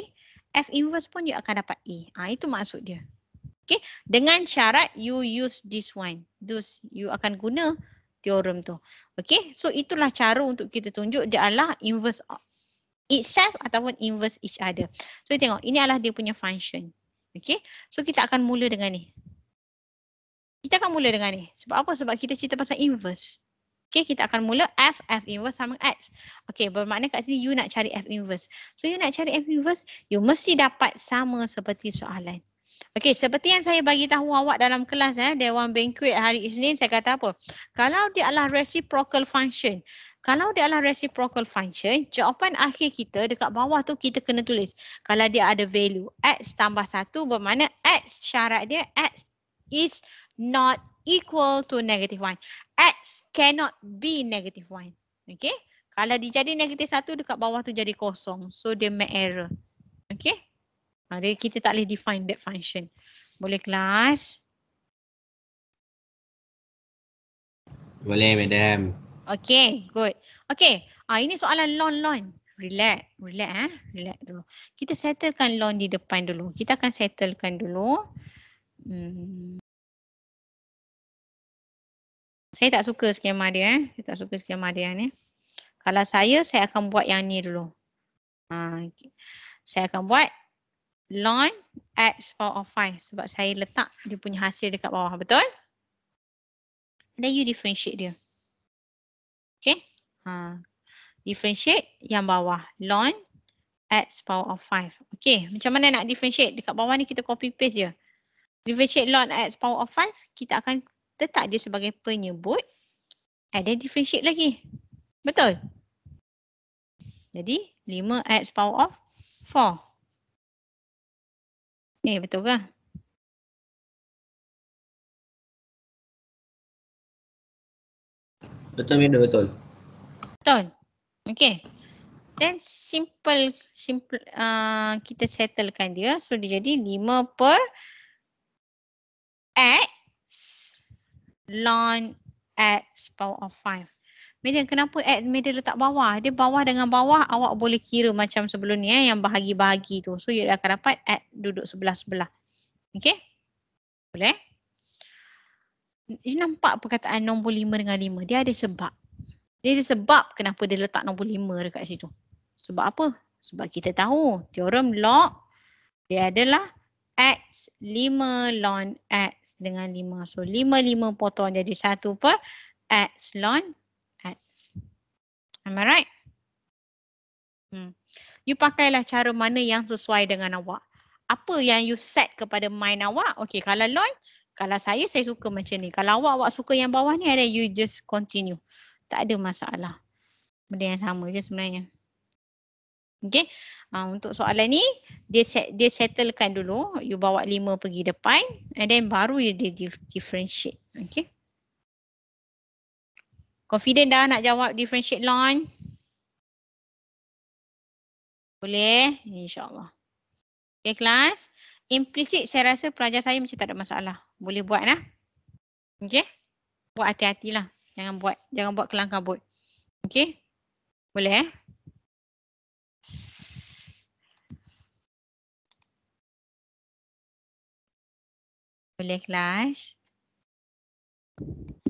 f inverse pun you akan dapat A. uh, Itu maksud dia. Okay, dengan syarat you use this one. those you akan guna teorem tu. Okay, so itulah cara untuk kita tunjuk dia adalah inverse itself ataupun inverse each other. So tengok ini adalah dia punya function. Okay. So kita akan mula dengan ni. Kita akan mula dengan ni. Sebab apa? Sebab kita cerita pasal inverse. Okay kita akan mula F, F inverse sama X. Okay bermakna kat sini you nak cari F inverse. So you nak cari F inverse, you mesti dapat sama seperti soalan. Okay seperti yang saya bagi tahu awak dalam kelas eh, Dewan Banquet hari Isnin saya kata apa? Kalau dia adalah reciprocal function, kalau dia adalah reciprocal function, jawapan akhir kita dekat bawah tu kita kena tulis. Kalau dia ada value x tambah 1 bermakna x syarat dia x is not equal to negative 1. x cannot be negative 1. Okay. Kalau dia jadi negative 1 dekat bawah tu jadi kosong. So dia make error. Okay. Jadi kita tak boleh define that function. Boleh kelas? Boleh, madam. Okay, good. Okay, ah, ini soalan lon-lon. Relax, relax, eh? relax dulu. Kita settlekan lon di depan dulu. Kita akan settlekan dulu. Hmm. Saya tak suka skema dia. Eh? Saya tak suka skema dia ni. Kalau saya, saya akan buat yang ni dulu. Ah, okay. Saya akan buat lon at power or five sebab saya letak dia punya hasil dekat bawah betul? Then you differentiate dia. Okay. Ha. Differentiate yang bawah. Ln x power of 5. Okay. Macam mana nak differentiate? Dekat bawah ni kita copy paste je. Differentiate ln x power of 5. Kita akan letak dia sebagai penyebut. And then differentiate lagi. Betul? Jadi 5 x power of 4. Eh betul ke? Betul Mirna betul. Betul. Okay. Then simple simple uh, kita settlekan dia. So dia jadi 5 per x ln x power of 5. Mirna kenapa x Mirna letak bawah? Dia bawah dengan bawah awak boleh kira macam sebelum ni eh, yang bahagi-bahagi tu. So you akan dapat x duduk sebelah-sebelah. Okay. Boleh? you nampak perkataan nombor lima dengan lima. Dia ada sebab. Dia ada sebab kenapa dia letak nombor lima dekat situ. Sebab apa? Sebab kita tahu teorem log dia adalah x lima lon x dengan lima. So lima lima potong jadi satu per x lon x. Am I right? Hmm. You pakailah cara mana yang sesuai dengan awak. Apa yang you set kepada mind awak. Okay kalau lon kalau saya saya suka macam ni. Kalau awak awak suka yang bawah ni ada you just continue. Tak ada masalah. Benda yang sama je sebenarnya. Okay, Uh, ah, untuk soalan ni dia set, dia settlekan dulu you bawa lima pergi depan and then baru dia, dia differentiate. Okay, Confident dah nak jawab differentiate line? Boleh? InsyaAllah. Okay kelas. Implicit saya rasa pelajar saya macam tak ada masalah boleh buat lah. Okay. Buat hati hati lah, Jangan buat, jangan buat kelangkabut. Okay. Boleh eh. Boleh kelas.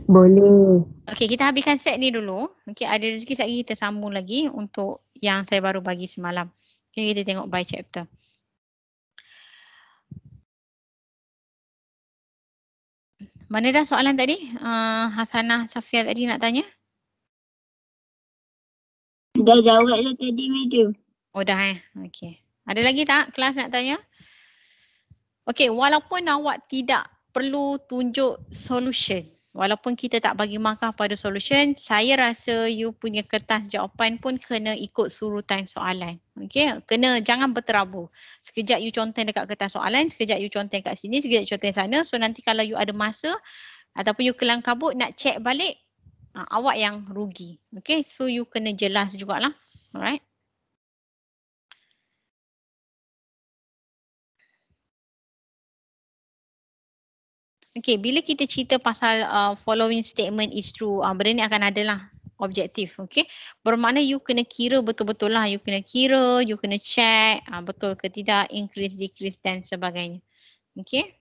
Boleh. Okay, kita habiskan set ni dulu. Okay, ada rezeki lagi kita sambung lagi untuk yang saya baru bagi semalam. Okay, kita tengok by chapter. Mana dah soalan tadi? Uh, Hasanah Safia tadi nak tanya. Dah jawab dah tadi video. Oh dah eh. Okey. Ada lagi tak kelas nak tanya? Okey, walaupun awak tidak perlu tunjuk solution walaupun kita tak bagi markah pada solution, saya rasa you punya kertas jawapan pun kena ikut surutan soalan. Okay, kena jangan berterabur. Sekejap you conteng dekat kertas soalan, sekejap you conteng kat sini, sekejap you conteng sana. So nanti kalau you ada masa ataupun you kelang kabut nak check balik, ah, awak yang rugi. Okay, so you kena jelas jugalah. Alright. Okay, bila kita cerita pasal uh, following statement is true, uh, benda ni akan adalah objektif. Okay, bermakna you kena kira betul-betul lah. You kena kira, you kena check uh, betul ke tidak, increase, decrease dan sebagainya. Okay.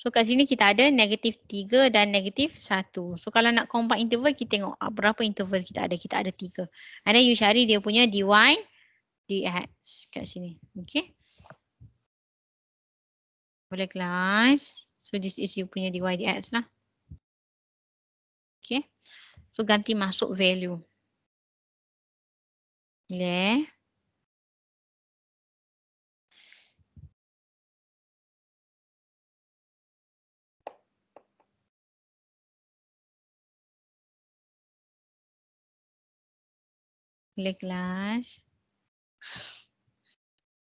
So kat sini kita ada negatif 3 dan negatif 1. So kalau nak compact interval, kita tengok uh, berapa interval kita ada. Kita ada 3. And then you cari dia punya dy, dx kat sini. Okay. Boleh kelas. So this is you punya dy dx lah. Okay. So ganti masuk value. Boleh. Boleh kelas.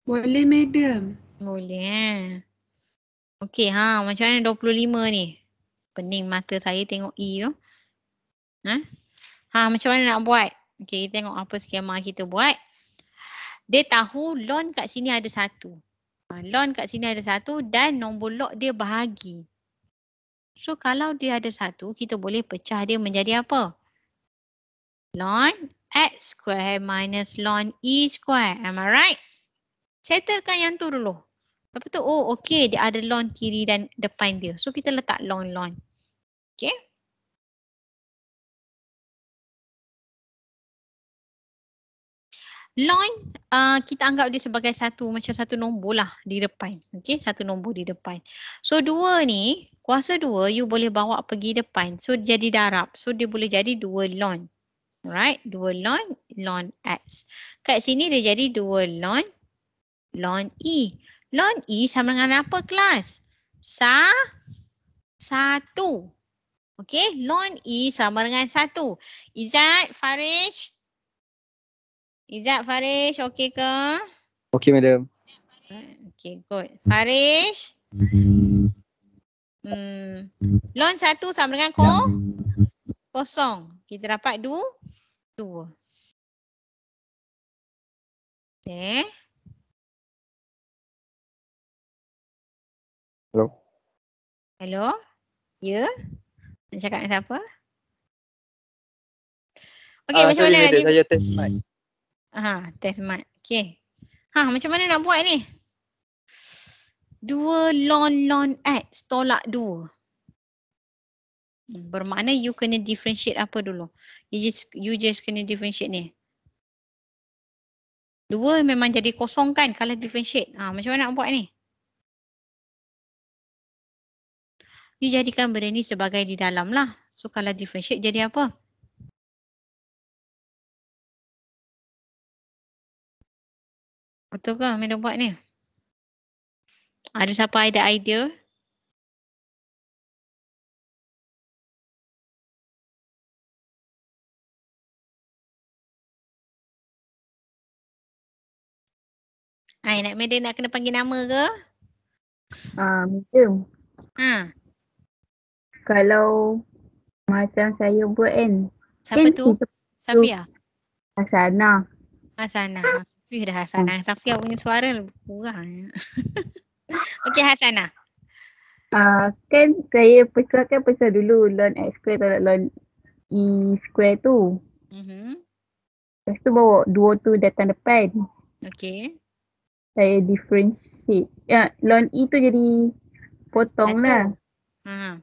Boleh madam. Boleh. Okey, ha macam mana 25 ni? Pening mata saya tengok E tu. Ha? Ha macam mana nak buat? Okey, kita tengok apa skema kita buat. Dia tahu lon kat sini ada satu. Ha, lon kat sini ada satu dan nombor log dia bahagi. So kalau dia ada satu, kita boleh pecah dia menjadi apa? Lon X square minus lon E square. Am I right? Settlekan yang tu dulu apa tu oh okay dia ada lawn kiri dan depan dia. So kita letak lawn lawn. okay Lawn uh, kita anggap dia sebagai satu macam satu nombor lah di depan. okay satu nombor di depan. So dua ni kuasa dua you boleh bawa pergi depan. So jadi darab. So dia boleh jadi dua lawn. Right, dua lawn, lawn X. Kat sini dia jadi dua lawn, lawn E. Non E sama dengan apa kelas? Sa satu. okay. Non E sama dengan satu. Izzat, Farish. Izzat, Farish okay ke? Okay madam. Okay good. Farish. Hmm. Lon satu sama dengan ko? Kosong. Kita dapat dua. Dua. Okay. Hello? Ya? Nak cakap dengan siapa? Okey, uh, macam sorry, mana tadi? Saya test mic. Ha, test mic. Okay. Ha, macam mana nak buat ni? Dua lon lon x tolak dua. Bermakna you kena differentiate apa dulu? You just, you just kena differentiate ni. Dua memang jadi kosong kan kalau differentiate. Ha, macam mana nak buat ni? You jadikan benda ni sebagai di dalam lah. So kalau differentiate jadi apa? Betul ke Amanda buat ni? Ada siapa ada idea? Ai nak Amanda nak kena panggil nama ke? Ah, uh, medium. Ha. Ah kalau macam saya buat kan. Siapa kan tu? Safia. Hasana. Hasana. Fih dah Hasana. Safia punya suara kurang. Okey Hasana. Uh, ah, kan saya persoalkan pasal dulu loan X square tolak loan E square tu. Mm-hmm. Lepas tu bawa dua tu datang depan. Okey. Saya differentiate. Ya, loan E tu jadi potong Satu. lah. Uh-huh.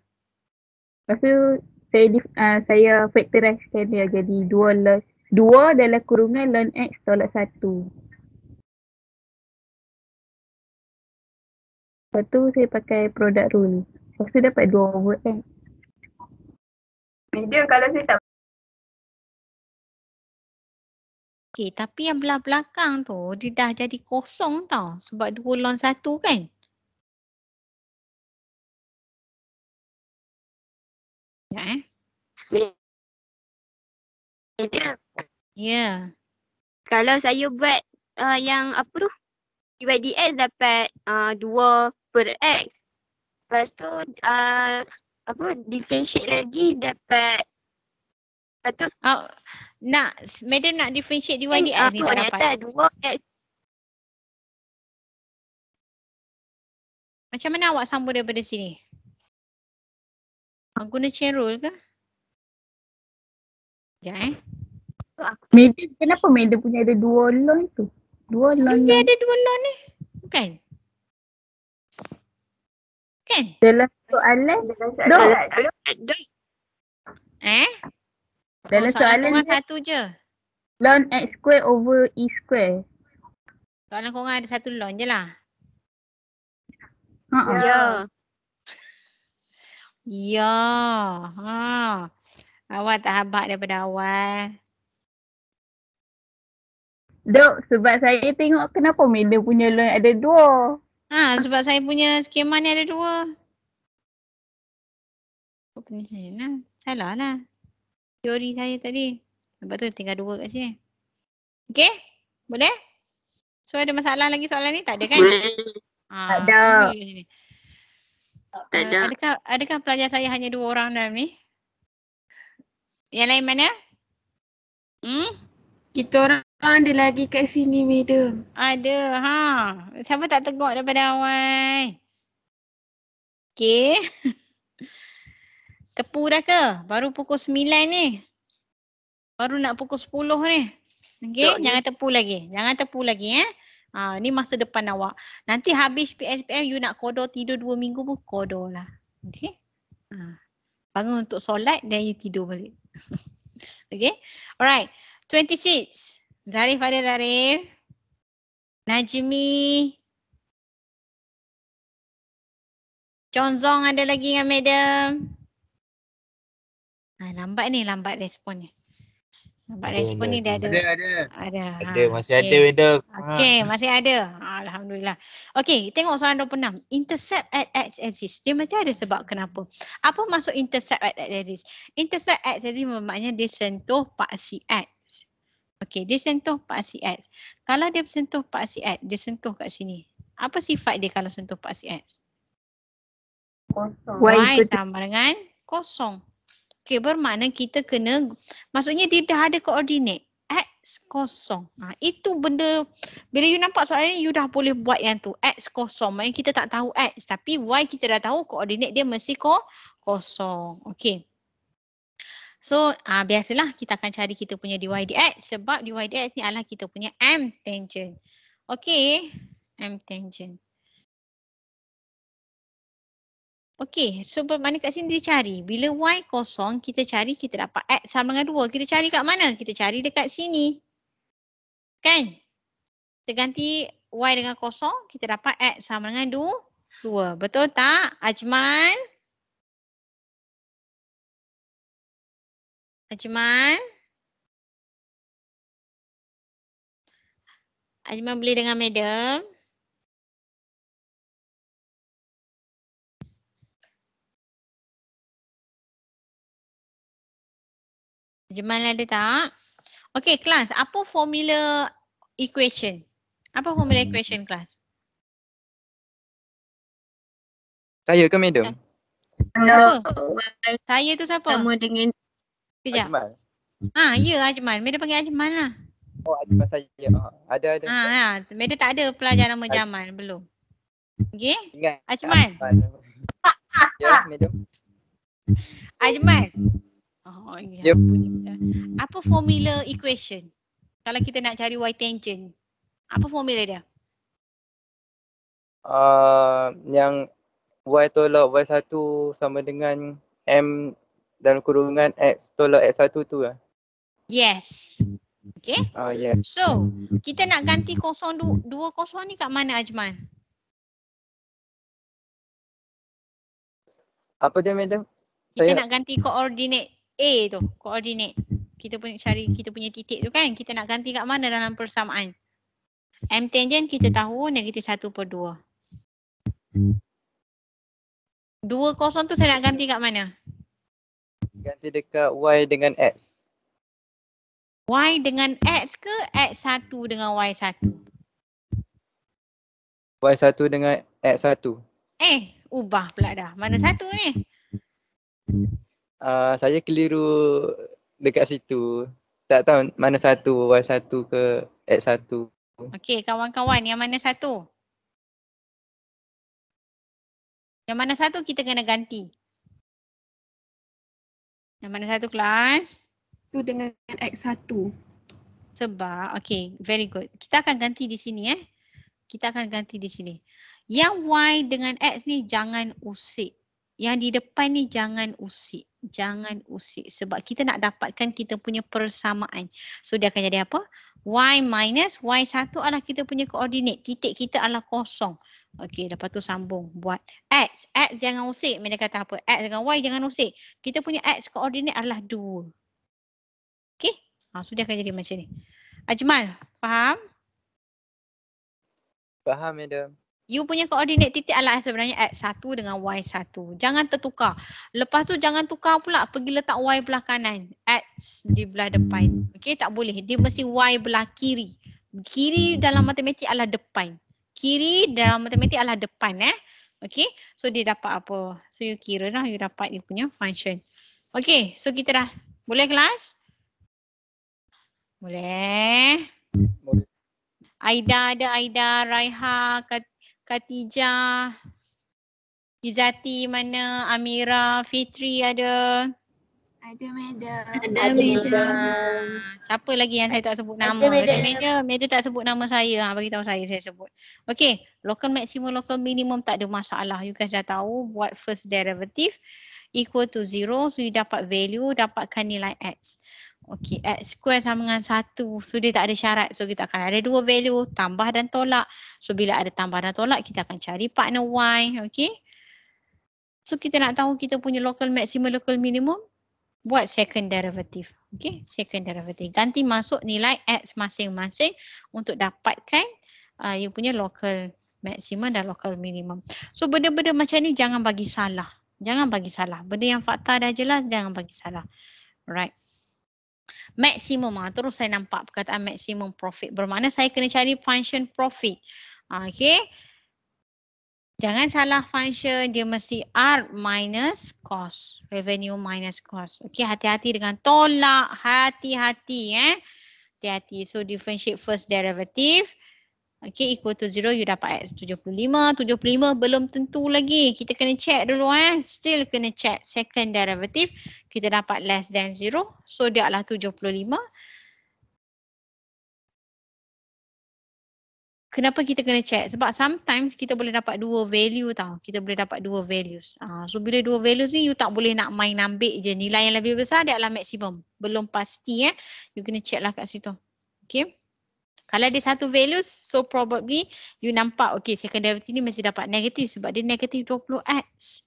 Lepas tu saya uh, saya factorisekan dia jadi dua loss dua dalam kurungan ln x tolak satu. Lepas tu saya pakai produk rule. Lepas tu dapat dua over kan. x. Eh. Dia kalau saya tak Okay, tapi yang belah belakang tu dia dah jadi kosong tau sebab 2 lon satu kan? Eh? Ya. Eh? Yeah. Kalau saya buat uh, yang apa tu? DYDX dapat uh, dua uh, per X. Lepas tu uh, apa differentiate lagi dapat apa tu? Oh, nak, madam nak differentiate DYDX hmm, ni tak dapat. Dua X. Macam mana awak sambung daripada sini? Ah, guna chain rule ke? Sekejap eh. Media, kenapa media punya ada dua lon tu? Dua lon. Dia ada dua lon ni. Bukan. Kan? Dalam soalan. Dalam soalan. Eh? Dalam oh, soalan, soalan satu je. Lon X square over E square. Soalan korang ada satu lon je lah. Ha -ha. Ya. Yeah. Ya. Ha. Awak tak habak daripada awal. Dok, sebab saya tengok kenapa Mila punya loan ada dua. Ha, sebab saya punya skema ni ada dua. Apa punya saya lah. nak? Salah lah. Teori saya tadi. Sebab tu tinggal dua kat sini. Okay? Boleh? So ada masalah lagi soalan ni? Tak ada kan? Ha, tak ada. Okay, ada. adakah, adakah pelajar saya hanya dua orang dalam ni? Yang lain mana? Hmm? Kita orang ada lagi kat sini madam. Ada ha. Siapa tak tengok daripada awal? Okay. Tepu dah ke? Baru pukul sembilan ni. Baru nak pukul sepuluh ni. Okay, Jok jangan ni. tepu lagi. Jangan tepu lagi eh. Ha, ni masa depan awak. Nanti habis PSPM you nak kodoh tidur dua minggu pun kodoh lah. Okay. Ha. Bangun untuk solat then you tidur balik. okay. Alright. 26. Zarif ada Zarif. Najmi. John ada lagi dengan madam. Ha, lambat ni lambat responnya. Nampak Reski pun ni dia ada. Ada, ada. Ada, ada ha. masih okay. ada weather. Okay, ha. masih ada. Alhamdulillah. Okay, tengok soalan 26. Intercept at X axis. Dia mesti ada sebab kenapa. Apa maksud intercept at X axis? Intercept at X axis maksudnya dia sentuh paksi X. Okay, dia sentuh paksi X. Kalau dia sentuh paksi X, dia sentuh kat sini. Apa sifat dia kalau sentuh paksi X? Kosong. Y, y sama dengan kosong. Okay, bermakna kita kena, maksudnya dia dah ada koordinat. X kosong. Ha, itu benda, bila you nampak soalan ni, you dah boleh buat yang tu. X kosong. Maksudnya kita tak tahu X. Tapi Y kita dah tahu koordinat dia mesti ko kosong. Okay. So uh, biasalah kita akan cari kita punya dy dx sebab dy dx ni adalah kita punya m tangent. Okay, m tangent. Okey, so bermakna kat sini dia cari. Bila y kosong, kita cari kita dapat x sama dengan 2. Kita cari kat mana? Kita cari dekat sini. Kan? Kita ganti y dengan kosong, kita dapat x sama dengan 2. Betul tak? Ajman? Ajman? Ajman boleh dengan madam? Jemal ada tak? Okay kelas, apa formula equation? Apa formula hmm. equation kelas? Saya ke madam? Siapa? Saya tu siapa? Sama dengan Sekejap. Ajmal. Ha, ya Ajmal. Madam panggil Ajmal lah. Oh, Ajmal saya. Ah, ada, ada. Ha, ha. Madam tak ada pelajar nama Jamal. Belum. Okay? Ajmal. Ajmal. ya, madam. Ajmal. Oh, yep. Ya, ya. Apa formula equation? Kalau kita nak cari y tangent, apa formula dia? Uh, yang y tolak y1 sama dengan m dalam kurungan x tolak x1 tu lah. Yes. Okay. Oh, ah, yeah. So, kita nak ganti kosong du- dua kosong ni kat mana Ajman? Apa dia, madam? Kita Saya... nak ganti koordinat A tu, koordinat. Kita punya cari kita punya titik tu kan. Kita nak ganti kat mana dalam persamaan. M tangent kita tahu negatif satu per dua dua kosong tu saya nak ganti kat mana? Ganti dekat Y dengan X. Y dengan X ke x satu dengan y satu y satu dengan x satu Eh, ubah pula dah. Mana satu ni? uh, saya keliru dekat situ. Tak tahu mana satu, Y1 ke X1. Okey, kawan-kawan yang mana satu? Yang mana satu kita kena ganti? Yang mana satu kelas? Itu dengan X1. Sebab, okey, very good. Kita akan ganti di sini eh. Kita akan ganti di sini. Yang Y dengan X ni jangan usik. Yang di depan ni jangan usik jangan usik sebab kita nak dapatkan kita punya persamaan. So dia akan jadi apa? Y minus Y satu adalah kita punya koordinat. Titik kita adalah kosong. Okey, lepas tu sambung buat X. X jangan usik. Mereka kata apa? X dengan Y jangan usik. Kita punya X koordinat adalah dua. Okey? Ha, so dia akan jadi macam ni. Ajmal, faham? Faham, Madam. Ya, you punya koordinat titik adalah sebenarnya x1 dengan y1. Jangan tertukar. Lepas tu jangan tukar pula pergi letak y belah kanan. X di belah depan. Okey tak boleh. Dia mesti y belah kiri. Kiri dalam matematik adalah depan. Kiri dalam matematik adalah depan eh. Okey. So dia dapat apa? So you kira lah you dapat dia punya function. Okey. So kita dah. Boleh kelas? Boleh. Boleh. Aida ada Aida, Raiha, Kat Khatijah, Izati mana, Amira, Fitri ada. Ada Meda. Ada Meda. Siapa lagi yang saya tak sebut nama? Ada Meda. Meda tak sebut nama saya. Ha, bagi tahu saya, saya sebut. Okey, Local maximum, local minimum tak ada masalah. You guys dah tahu buat first derivative equal to zero. So you dapat value, dapatkan nilai X. Okey, x square sama dengan 1. So dia tak ada syarat. So kita akan ada dua value, tambah dan tolak. So bila ada tambah dan tolak, kita akan cari partner y. Okey. So kita nak tahu kita punya local maximum, local minimum. Buat second derivative. Okey, second derivative. Ganti masuk nilai x masing-masing untuk dapatkan uh, you punya local maximum dan local minimum. So benda-benda macam ni jangan bagi salah. Jangan bagi salah. Benda yang fakta dah jelas, jangan bagi salah. Right? Maximum ah terus saya nampak perkataan maximum profit bermakna saya kena cari function profit. Ah, okay. Jangan salah function dia mesti R minus cost. Revenue minus cost. Okay hati-hati dengan tolak. Hati-hati eh. Hati-hati. So differentiate first derivative. Okay equal to zero, you dapat X 75, 75 belum tentu lagi kita kena check dulu eh Still kena check second derivative kita dapat less than zero, so dia adalah 75 Kenapa kita kena check? Sebab sometimes kita boleh dapat dua value tau. Kita boleh dapat dua values. Uh, so bila dua values ni you tak boleh nak main ambil je. Nilai yang lebih besar dia adalah maksimum. Belum pasti eh. You kena check lah kat situ. Okay. Kalau ada satu value so probably you nampak okay second derivative ni mesti dapat negatif sebab dia negatif 20x.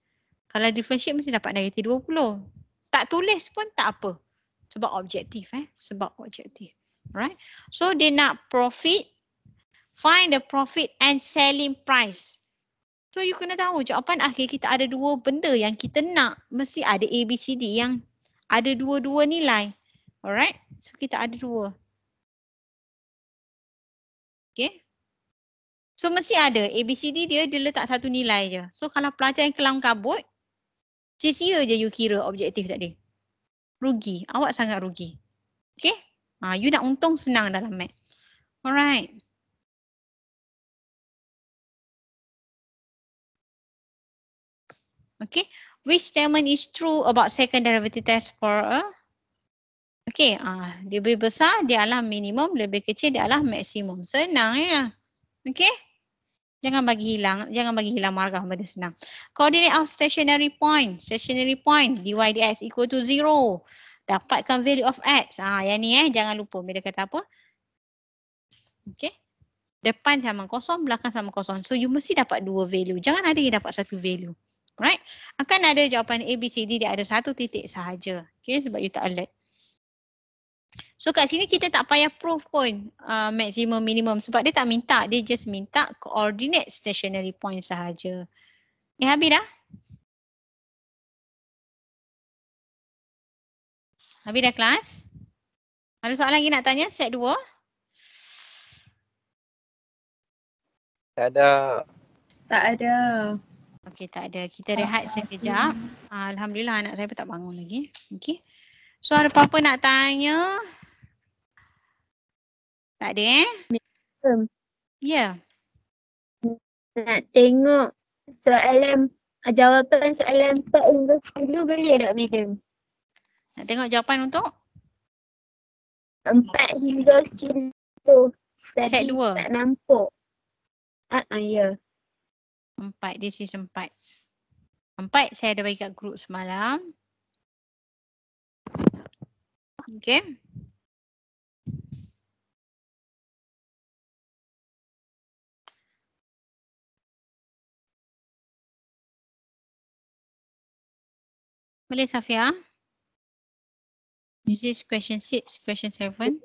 Kalau differentiate mesti dapat negatif 20. Tak tulis pun tak apa. Sebab objektif eh. Sebab objektif. Right. So dia nak profit. Find the profit and selling price. So you kena tahu jawapan akhir kita ada dua benda yang kita nak. Mesti ada ABCD yang ada dua-dua nilai. Alright. So kita ada dua okay. So mesti ada A, B, C, D dia, dia letak satu nilai je. So kalau pelajar yang kelam kabut, sia-sia je you kira objektif tadi. Rugi, awak sangat rugi. Okay, ha, you nak untung senang dalam mat. Alright. Okay, which statement is true about second derivative test for a Okey, uh, lebih besar dia adalah minimum, lebih kecil dia adalah maksimum. Senang ya. Okey. Jangan bagi hilang, jangan bagi hilang markah benda senang. Coordinate of stationary point. Stationary point dy dx equal to 0. Dapatkan value of x. Ah, ha, yang ni eh jangan lupa bila kata apa? Okey. Depan sama kosong, belakang sama kosong. So you mesti dapat dua value. Jangan ada yang dapat satu value. Right? Akan ada jawapan A, B, C, D dia ada satu titik sahaja. Okay sebab you tak alert. So kat sini kita tak payah proof pun uh, maximum minimum sebab dia tak minta dia just minta coordinate stationary point sahaja. Eh habis dah? Habis dah kelas? Ada soalan lagi nak tanya set 2? Tak ada. Tak ada. Okey tak ada. Kita rehat sekejap. Alhamdulillah ah, anak saya pun tak bangun lagi. Okey. So ada apa-apa nak tanya? Tak ada eh? Ya. Yeah. Nak tengok soalan ah, jawapan soalan 4 hingga 10 boleh tak madam? Nak tengok jawapan untuk? 4 hingga 10. Tadi Set 2. Tak nampak. Ah, uh, uh, ah, Yeah. Ya. 4, this is 4. 4 saya ada bagi kat grup semalam. Okay. Boleh Safia? This is question 6, question 7.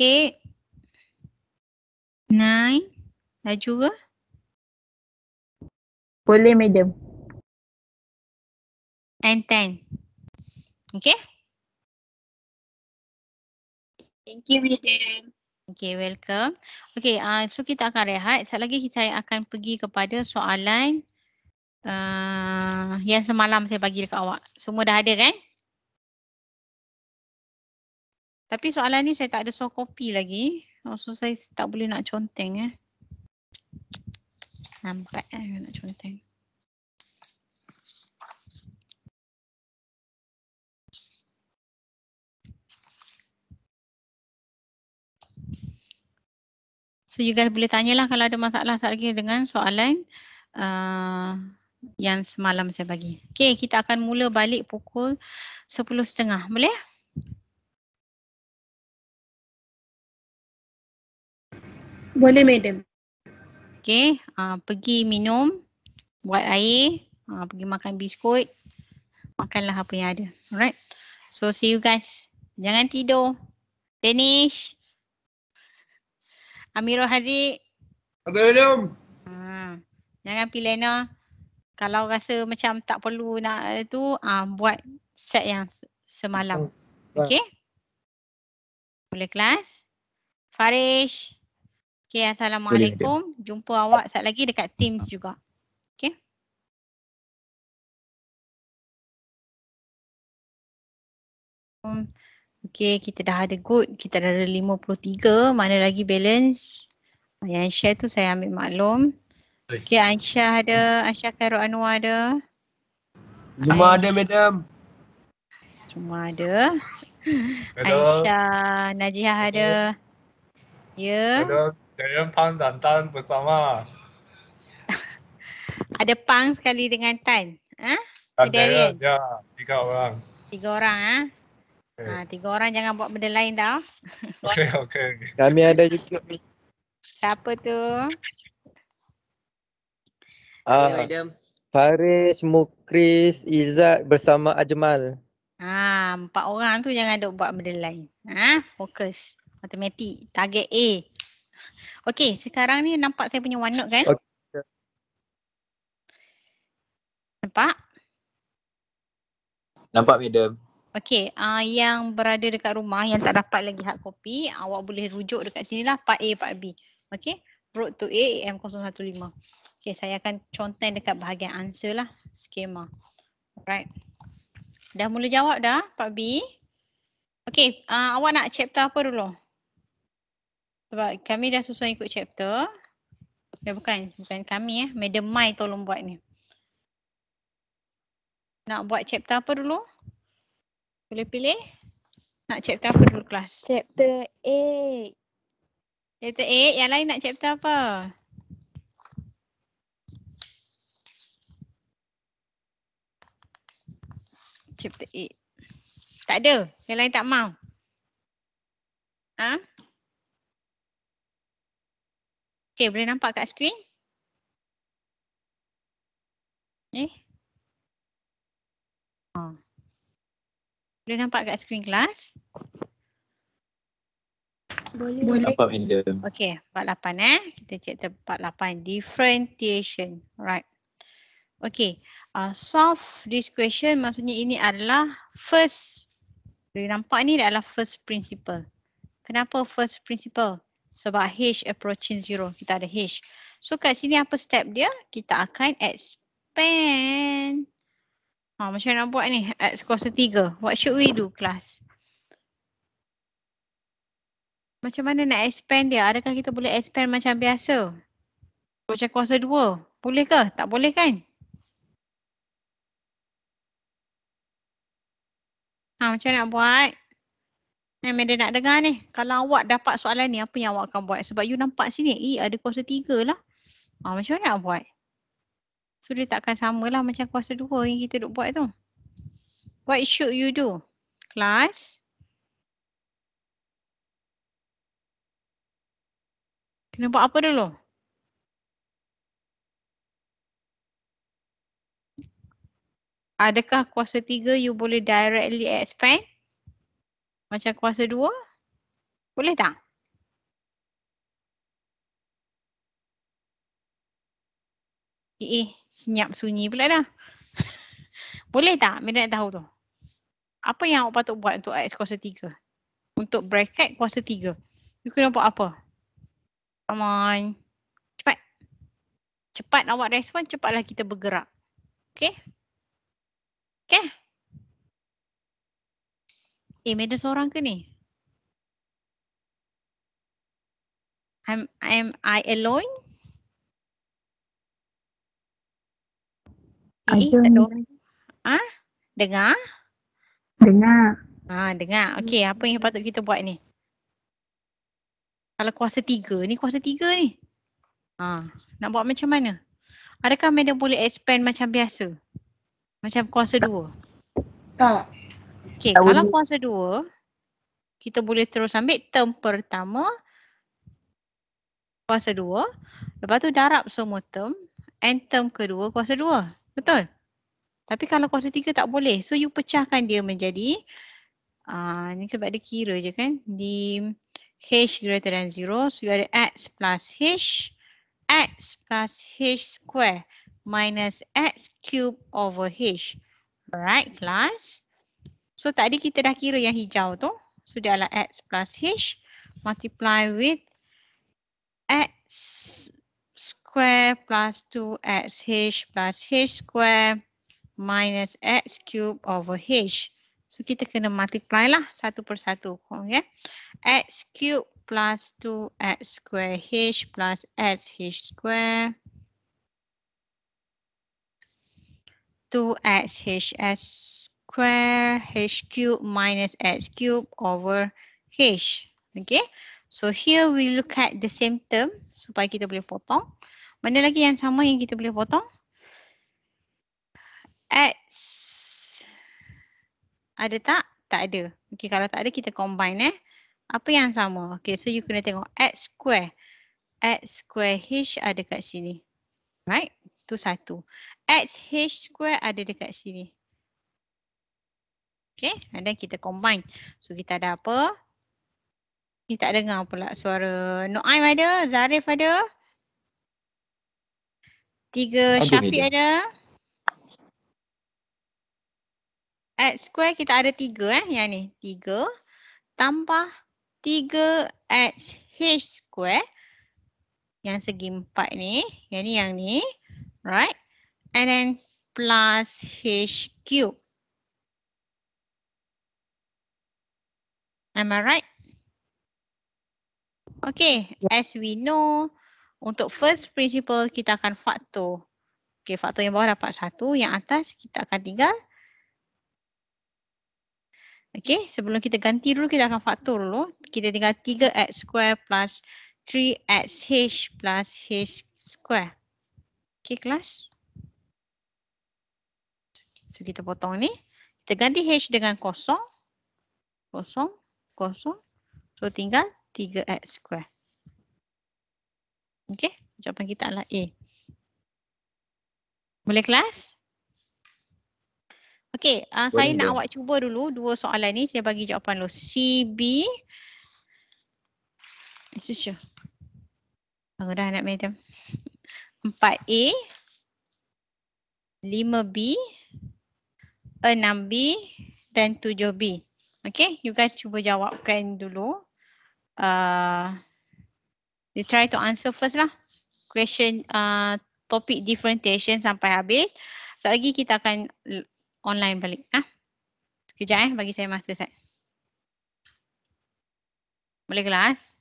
A eh, Nine. Laju juga. Boleh, madam. And ten. Okay? Thank you, madam. Okay, welcome. Okay, uh, so kita akan rehat. Sekejap lagi saya akan pergi kepada soalan uh, yang semalam saya bagi dekat awak. Semua dah ada kan? Tapi soalan ni saya tak ada soft kopi lagi. Oh, so saya tak boleh nak conteng eh. Nampak eh nak conteng. So you guys boleh tanyalah kalau ada masalah satu lagi dengan soalan uh, yang semalam saya bagi. Okay kita akan mula balik pukul 10.30 boleh? Boleh madam. Okay, uh, ah, pergi minum, buat air, uh, pergi makan biskut, makanlah apa yang ada. Alright, so see you guys. Jangan tidur. Danish. Amirul Haziq. Ada minum. Uh, ah, jangan pilih Lena. Kalau rasa macam tak perlu nak eh, tu, uh, buat set yang semalam. Okay? Boleh kelas? Farish. Okay, Assalamualaikum. Boleh, Jumpa awak sekejap lagi dekat Teams juga. Okay. Okay, kita dah ada good. Kita dah ada 53. Mana lagi balance? Oh, yang share tu saya ambil maklum. Okay, Aisyah ada. Aisyah Khairul Anwar ada. Cuma ada, madam. Cuma ada. Hello. Aisyah Najihah ada. Ya. Yeah. Darren Pang dan Tan bersama. Ada Pang sekali dengan Tan. Ha? Ada Ya, tiga orang. Tiga orang ah. Ha? Okay. Ha, tiga orang jangan buat benda lain tau. Okey, okey. Kami ada juga. Siapa tu? Ah, uh, Faris, Mukris, Izzat bersama Ajmal. Ah, ha, empat orang tu jangan ada buat benda lain. Ha, fokus. Matematik, target A. Okey, sekarang ni nampak saya punya one kan? Okay. Ya. Nampak? Nampak madam. Okey, uh, yang berada dekat rumah yang tak dapat lagi hak kopi, awak boleh rujuk dekat sini lah part A, part B. Okey, road to A, M015. Okey, saya akan conteng dekat bahagian answer lah, skema. Alright. Dah mula jawab dah, part B. Okey, uh, awak nak chapter apa dulu? Sebab kami dah susun ikut chapter. Ya bukan, bukan kami ya. Eh. Madam Mai tolong buat ni. Nak buat chapter apa dulu? Boleh pilih? Nak chapter apa dulu kelas? Chapter 8. Chapter 8, yang lain nak chapter apa? Chapter 8. Tak ada. Yang lain tak mau. Ha? Huh? Okey, boleh nampak kat skrin? Eh? Oh. Boleh nampak kat skrin kelas? Boleh. Boleh. Nampak benda. Okey, 48 eh. Kita cek tempat 8. Differentiation. Right. Okey. Uh, solve this question maksudnya ini adalah first. Boleh nampak ni adalah first principle. Kenapa first principle? sebab H approaching zero kita ada H. So kat sini apa step dia? Kita akan expand. Ha, macam mana nak buat ni? X kuasa tiga. What should we do class? Macam mana nak expand dia? Adakah kita boleh expand macam biasa? Macam kuasa dua? Boleh ke? Tak boleh kan? Ha, macam mana nak buat? Memang dia nak dengar ni. Kalau awak dapat soalan ni, apa yang awak akan buat? Sebab you nampak sini, eh ada kuasa tiga lah. Ha, macam mana nak buat? So dia takkan sama lah macam kuasa dua yang kita duk buat tu. What should you do? Class? Kena buat apa dulu? Adakah kuasa tiga you boleh directly expand? macam kuasa dua boleh tak? Eh, eh senyap sunyi pula dah. boleh tak? Mereka nak tahu tu. Apa yang awak patut buat untuk AX kuasa tiga? Untuk bracket kuasa tiga. You kena buat apa? Come on. Cepat. Cepat awak respon, cepatlah kita bergerak. Okay? Okay? Eh, Madam seorang ke ni? I'm, am I alone? Eh, I eh, don't. Ah, ha? Dengar? Dengar. Ha, dengar. Okey, apa yang patut kita buat ni? Kalau kuasa tiga ni, kuasa tiga ni. Ha, nak buat macam mana? Adakah Madam boleh expand macam biasa? Macam kuasa tak. dua? Tak. Okey, kalau kuasa dua, kita boleh terus ambil term pertama, kuasa dua, lepas tu darab semua term and term kedua kuasa dua. Betul? Tapi kalau kuasa tiga tak boleh. So you pecahkan dia menjadi, uh, ni sebab dia kira je kan, di h greater than zero, so you ada x plus h, x plus h square minus x cube over h. Alright class. So tadi kita dah kira yang hijau tu. So dia adalah X plus H multiply with X square plus 2XH plus H square minus X cube over H. So kita kena multiply lah satu persatu. Okay. X cube plus 2X square H plus x h square. 2XHS square h cube minus x cube over h. Okay. So here we look at the same term supaya kita boleh potong. Mana lagi yang sama yang kita boleh potong? X ada tak? Tak ada. Okay, kalau tak ada kita combine eh. Apa yang sama? Okay, so you kena tengok X square. X square H ada kat sini. Right? Tu satu. X H square ada dekat sini. Okay, and then kita combine. So kita ada apa? Ni tak dengar pula suara. Noaim ada, Zarif ada. Tiga ada Syafiq dia. ada. At square kita ada tiga eh. Yang ni tiga. Tambah tiga at H square. Yang segi empat ni. Yang ni yang ni. Right. And then plus H cube. Am I right? Okay, as we know, untuk first principle kita akan faktor. Okay, faktor yang bawah dapat satu, yang atas kita akan tinggal. Okay, sebelum kita ganti dulu, kita akan faktor dulu. Kita tinggal 3x square plus 3xh plus h square. Okay, kelas. So, kita potong ni. Kita ganti h dengan kosong. Kosong kosong. So tinggal 3x square. Okey, jawapan kita adalah A. Boleh kelas? Okey, uh, saya nak awak cuba dulu dua soalan ni. Saya bagi jawapan dulu. C B, is you. Bangun dah anak madam. 4A. 5B. 6B. Dan 7B. Okay, you guys cuba jawabkan dulu. Uh, you try to answer first lah. Question uh, topic differentiation sampai habis. Sekejap lagi kita akan online balik. Ha? Sekejap eh, bagi saya masa saya. Boleh kelas?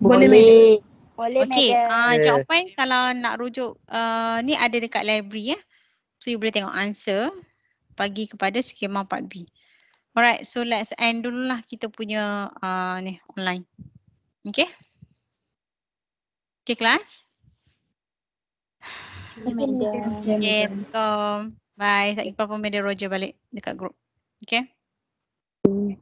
Boleh. Boleh. Okey, uh, jawapan kalau nak rujuk uh, ni ada dekat library ya. Eh? So you boleh tengok answer bagi kepada skema 4B. Alright, so let's end dululah kita punya uh, ni online. Okay. Okay, kelas. Okay, welcome. Bye. Saya ikut apa media Roger balik dekat grup. Okay. Mm.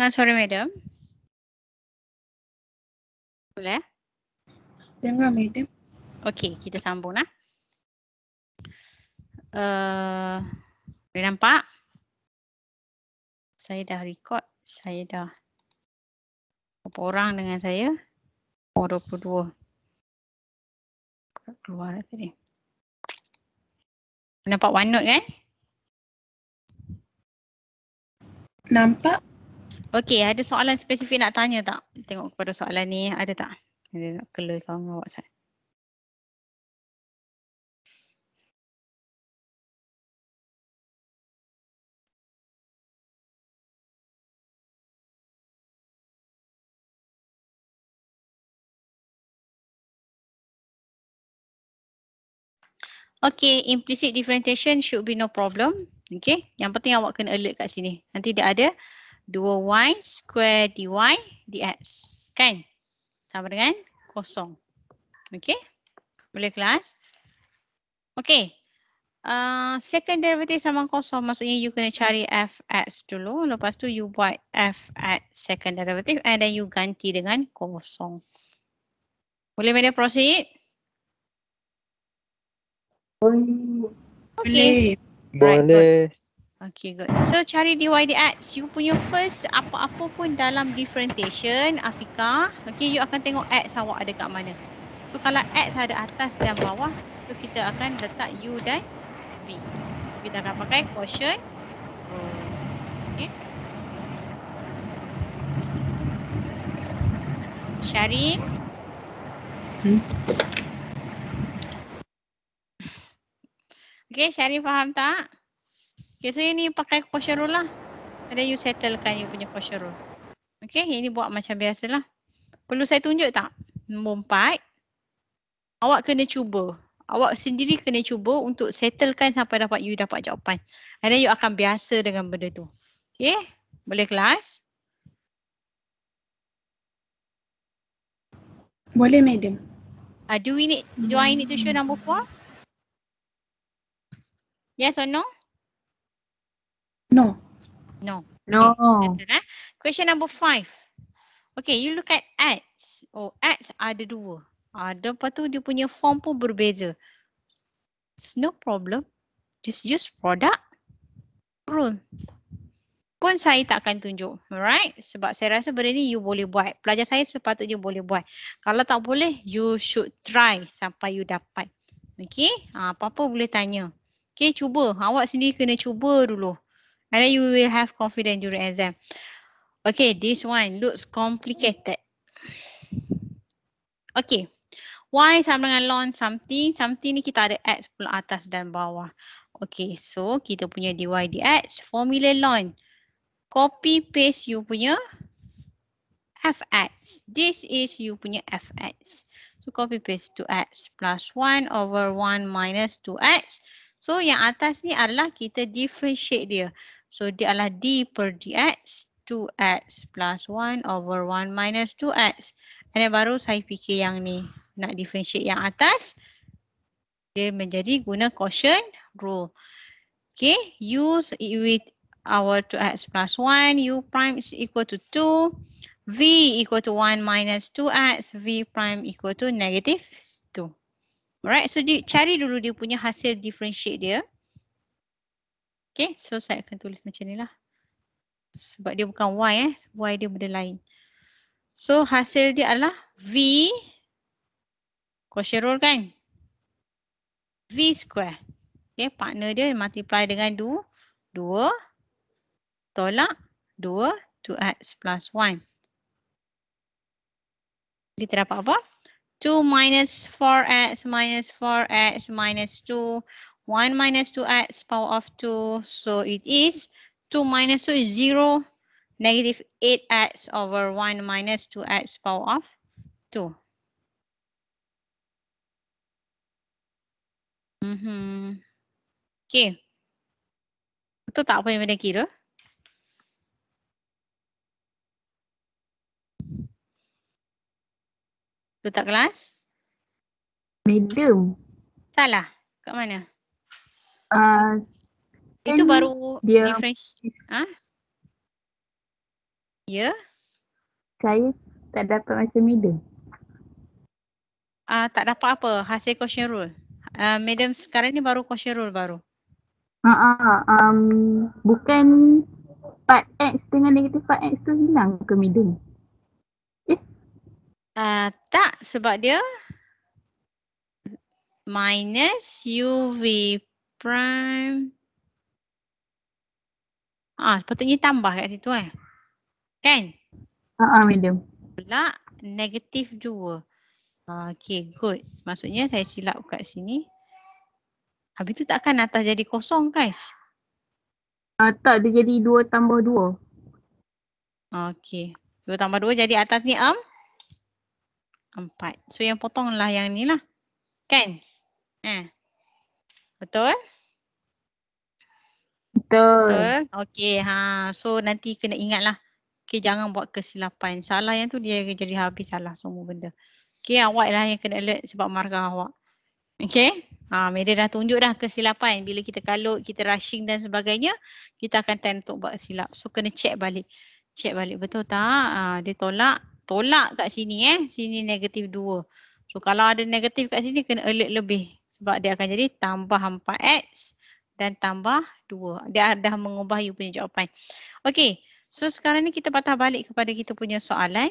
Dengar suara madam. Boleh? Dengar madam. Okey, kita sambung lah. Uh, boleh nampak? Saya dah record. Saya dah berapa orang dengan saya? Oh, 22. Keluar lah tadi. Nampak OneNote kan? Nampak. Okey, ada soalan spesifik nak tanya tak? Tengok kepada soalan ni, ada tak? Ada nak keluar kawan dengan WhatsApp. Okay, implicit differentiation should be no problem. Okay, yang penting awak kena alert kat sini. Nanti dia ada 2y square dy dx. Kan? Sama dengan kosong. Okey? Boleh kelas? Okey. Uh, second derivative sama kosong maksudnya you kena cari f x dulu lepas tu you buat fx second derivative and then you ganti dengan kosong. Boleh media proceed? Boleh. Okay. Boleh. Right, Okay good. So cari DYD Ads, you punya first apa-apa pun dalam differentiation Afika. Okay you akan tengok Ads awak ada kat mana. So kalau Ads ada atas dan bawah, so kita akan letak U dan V. Kita akan pakai caution. Okay. Syari. Hmm. Okay, Syari faham tak? Okay, so ini pakai kosher rule lah. Ada you settlekan you punya kosher rule. Okay, ini buat macam biasalah. Perlu saya tunjuk tak? Nombor empat. Awak kena cuba. Awak sendiri kena cuba untuk settlekan sampai dapat you dapat jawapan. And then you akan biasa dengan benda tu. Okay, boleh kelas? Boleh madam. Uh, do we need, do I need to show number four? Yes or no? No. No. No. Okay. Eh? Question number five. Okay, you look at ads. Oh, ads ada dua. Ada apa tu dia punya form pun berbeza. It's no problem. Just use product. Rule. Pun saya tak akan tunjuk. Alright. Sebab saya rasa benda ni you boleh buat. Pelajar saya sepatutnya boleh buat. Kalau tak boleh, you should try sampai you dapat. Okay. Ah, apa-apa boleh tanya. Okay, cuba. Awak sendiri kena cuba dulu and then you will have confidence during exam. Okay, this one looks complicated. Okay, why sama dengan lawn something, something ni kita ada x pula atas dan bawah. Okay, so kita punya dy dx, formula lawn. Copy paste you punya fx. This is you punya fx. So copy paste 2x plus 1 over 1 minus 2x. So yang atas ni adalah kita differentiate dia. So dia adalah D per DX 2X plus 1 over 1 minus 2X. Dan baru saya fikir yang ni nak differentiate yang atas. Dia menjadi guna quotient rule. Okay, use it with our 2X plus 1, U prime is equal to 2, V equal to 1 minus 2X, V prime equal to negative 2. Alright, so cari dulu dia punya hasil differentiate dia. Okay, so saya akan tulis macam ni lah. Sebab dia bukan Y eh. Y dia benda lain. So hasil dia adalah V. Quotient rule kan? V square. Okay, partner dia multiply dengan 2. 2 tolak 2 to x plus 1. Jadi terdapat apa? 2 minus 4x minus 4x minus 2. 1 minus 2x power of 2. So it is 2 minus 2 is 0, negative 8x over 1 minus 2x power of 2. Mm -hmm. Okay. Betul tak apa yang benda kira? Betul tak kelas? Medium. Salah. Kat mana? Uh, itu baru dia French. Ha? Ya. Yeah. Saya tak dapat macam middle. uh, ah, tak dapat apa hasil question rule. Uh, ah, madam sekarang ni baru question rule baru. Ha ah uh, uh, um bukan 4x dengan negatif 4x tu hilang ke middle? Eh? Uh, tak sebab dia minus UV prime. Ah, sepatutnya tambah kat situ eh. Kan? Ha ah, uh, medium. Pula negatif 2. Ah, okay, good. Maksudnya saya silap kat sini. Habis tu takkan atas jadi kosong guys? Uh, tak, dia jadi 2 tambah 2. Okay. 2 tambah 2 jadi atas ni um, 4. So yang potong lah yang ni lah. Kan? Eh. Betul? Betul. Betul? Okey, ha. So nanti kena ingatlah. Okey, jangan buat kesilapan. Salah yang tu dia jadi habis salah semua benda. Okey, awak lah yang kena alert sebab markah awak. Okey? Ha, media dah tunjuk dah kesilapan. Bila kita kalut, kita rushing dan sebagainya, kita akan tend untuk buat silap. So kena check balik. Check balik betul tak? Ha, dia tolak. Tolak kat sini eh. Sini negatif dua. So kalau ada negatif kat sini kena alert lebih sebab dia akan jadi tambah 4x dan tambah 2. Dia dah mengubah you punya jawapan. Okey, so sekarang ni kita patah balik kepada kita punya soalan.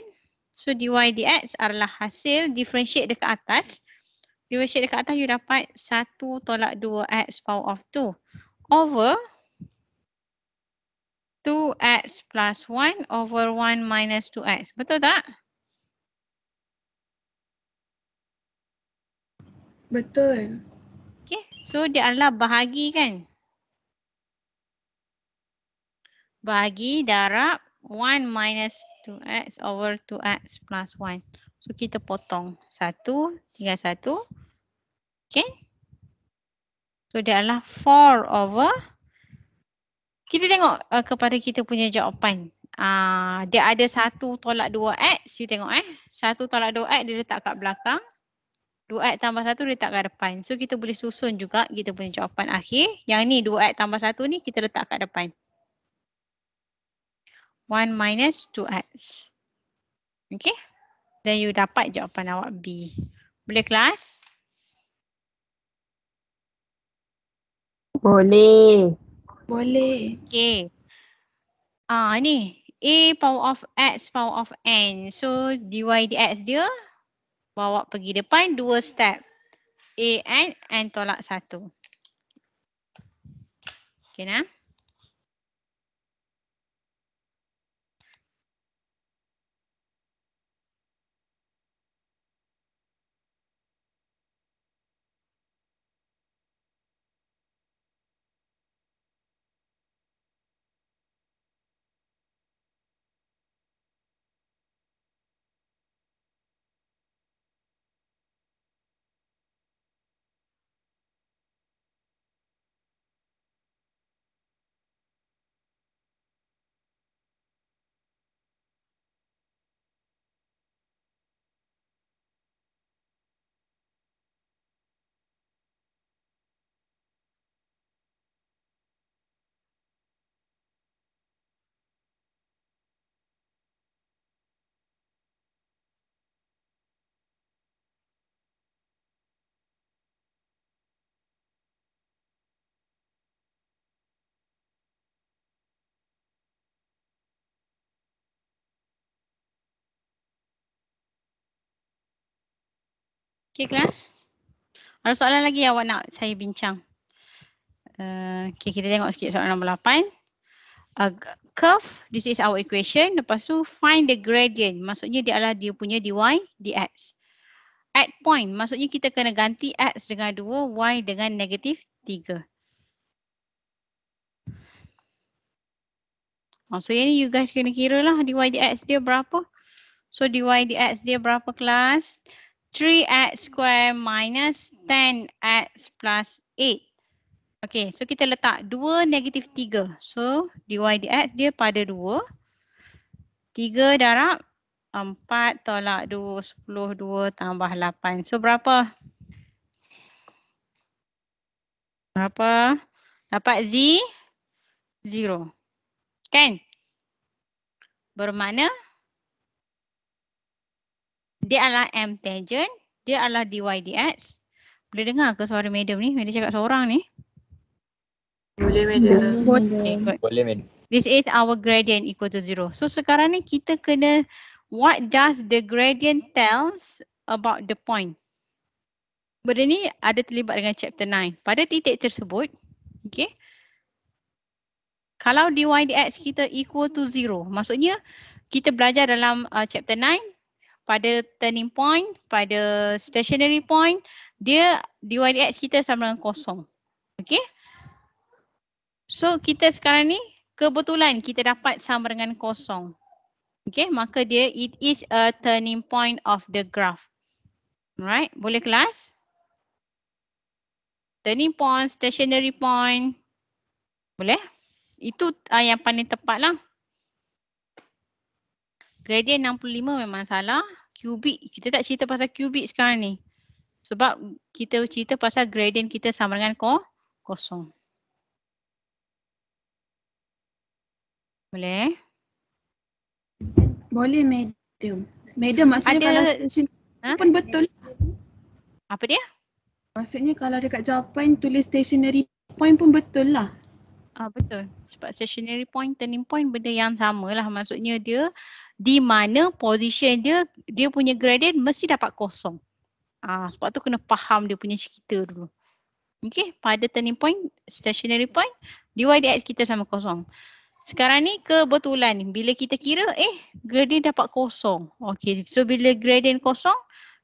So dy dx adalah hasil differentiate dekat atas. Differentiate dekat atas you dapat 1 tolak 2x power of 2 over 2x plus 1 over 1 minus 2x. Betul tak? Betul. Okay. So dia adalah bahagi kan? Bahagi darab 1 minus 2x over 2x plus 1. So kita potong 1 tinggal 1. Okay. So dia adalah 4 over. Kita tengok uh, kepada kita punya jawapan. Uh, dia ada 1 tolak 2x. Kita tengok eh. 1 tolak 2x dia letak kat belakang. Dua add tambah satu letak kat depan. So kita boleh susun juga kita punya jawapan akhir. Yang ni dua add tambah satu ni kita letak kat depan. One minus two x. Okay. Then you dapat jawapan awak B. Boleh kelas? Boleh. Boleh. Okay. Ah ni. A power of x power of n. So dy dx dia bawa pergi depan dua step. A and N tolak satu. Okay nah. Okay kelas. Ada soalan lagi yang awak nak saya bincang? Uh, eh, okay kita tengok sikit soalan nombor 8. A eh, curve, this is our equation. Lepas tu find the gradient. Maksudnya dia adalah dia punya dy, dx. At point, maksudnya kita kena ganti x dengan 2, y dengan negatif 3. Oh, so ini you guys kena kira lah dy dx dia berapa. So dy dx dia berapa kelas. 3x square minus 10x plus 8. Okay, so kita letak 2 negatif 3. So, dy dx dia pada 2. 3 darab 4 tolak 2, 10, 2 tambah 8. So, berapa? Berapa? Dapat Z? 0. Kan? Bermakna? dia adalah M tangent, dia adalah dy dx. Boleh dengar ke suara madam ni? Madam cakap seorang ni. Boleh madam. Boleh madam. This is our gradient equal to zero. So sekarang ni kita kena what does the gradient tells about the point? Benda ni ada terlibat dengan chapter 9. Pada titik tersebut, okay. Kalau dy dx kita equal to zero, maksudnya kita belajar dalam uh, chapter 9 pada turning point, pada stationary point, dia dy dx kita sama dengan kosong. Okay. So kita sekarang ni kebetulan kita dapat sama dengan kosong. Okay, maka dia it is a turning point of the graph. Alright, boleh kelas? Turning point, stationary point. Boleh? Itu uh, yang paling tepat lah. Gradient 65 memang salah kubik. Kita tak cerita pasal kubik sekarang ni. Sebab kita cerita pasal gradient kita sama dengan ko kosong. Boleh? Boleh medium. Medium maksudnya Ada... kalau ha? pun betul. Apa dia? Maksudnya kalau dekat jawapan tulis stationary point pun betul lah. Ah, betul. Sebab stationary point, turning point benda yang sama lah. Maksudnya dia di mana position dia dia punya gradient mesti dapat kosong. Ah sebab tu kena faham dia punya cerita dulu. Okey, pada turning point, stationary point, dy dx kita sama kosong. Sekarang ni kebetulan ni bila kita kira eh gradient dapat kosong. Okey, so bila gradient kosong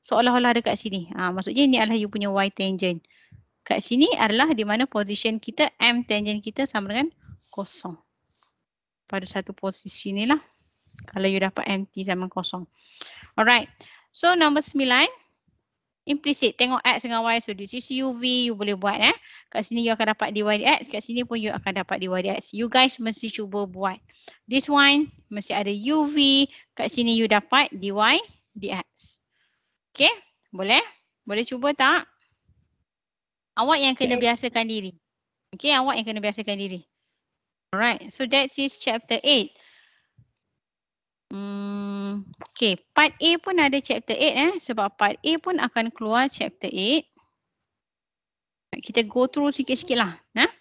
seolah-olah dekat sini. Ah maksudnya ni adalah you punya y tangent. Kat sini adalah di mana position kita m tangent kita sama dengan kosong. Pada satu posisi ni lah kalau you dapat empty sama kosong. Oh. Alright. So number sembilan. Implicit. Tengok X dengan Y. So this is UV. You boleh buat eh. Kat sini you akan dapat DY dx. Kat sini pun you akan dapat DY dx. You guys mesti cuba buat. This one mesti ada UV. Kat sini you dapat DY dx. Okay. Boleh? Boleh cuba tak? Awak yang kena okay. biasakan diri. Okay. Awak yang kena biasakan diri. Alright. So that is chapter 8. Hmm, okay, part A pun ada chapter 8 eh. Sebab part A pun akan keluar chapter 8. Kita go through sikit-sikit lah. Nah.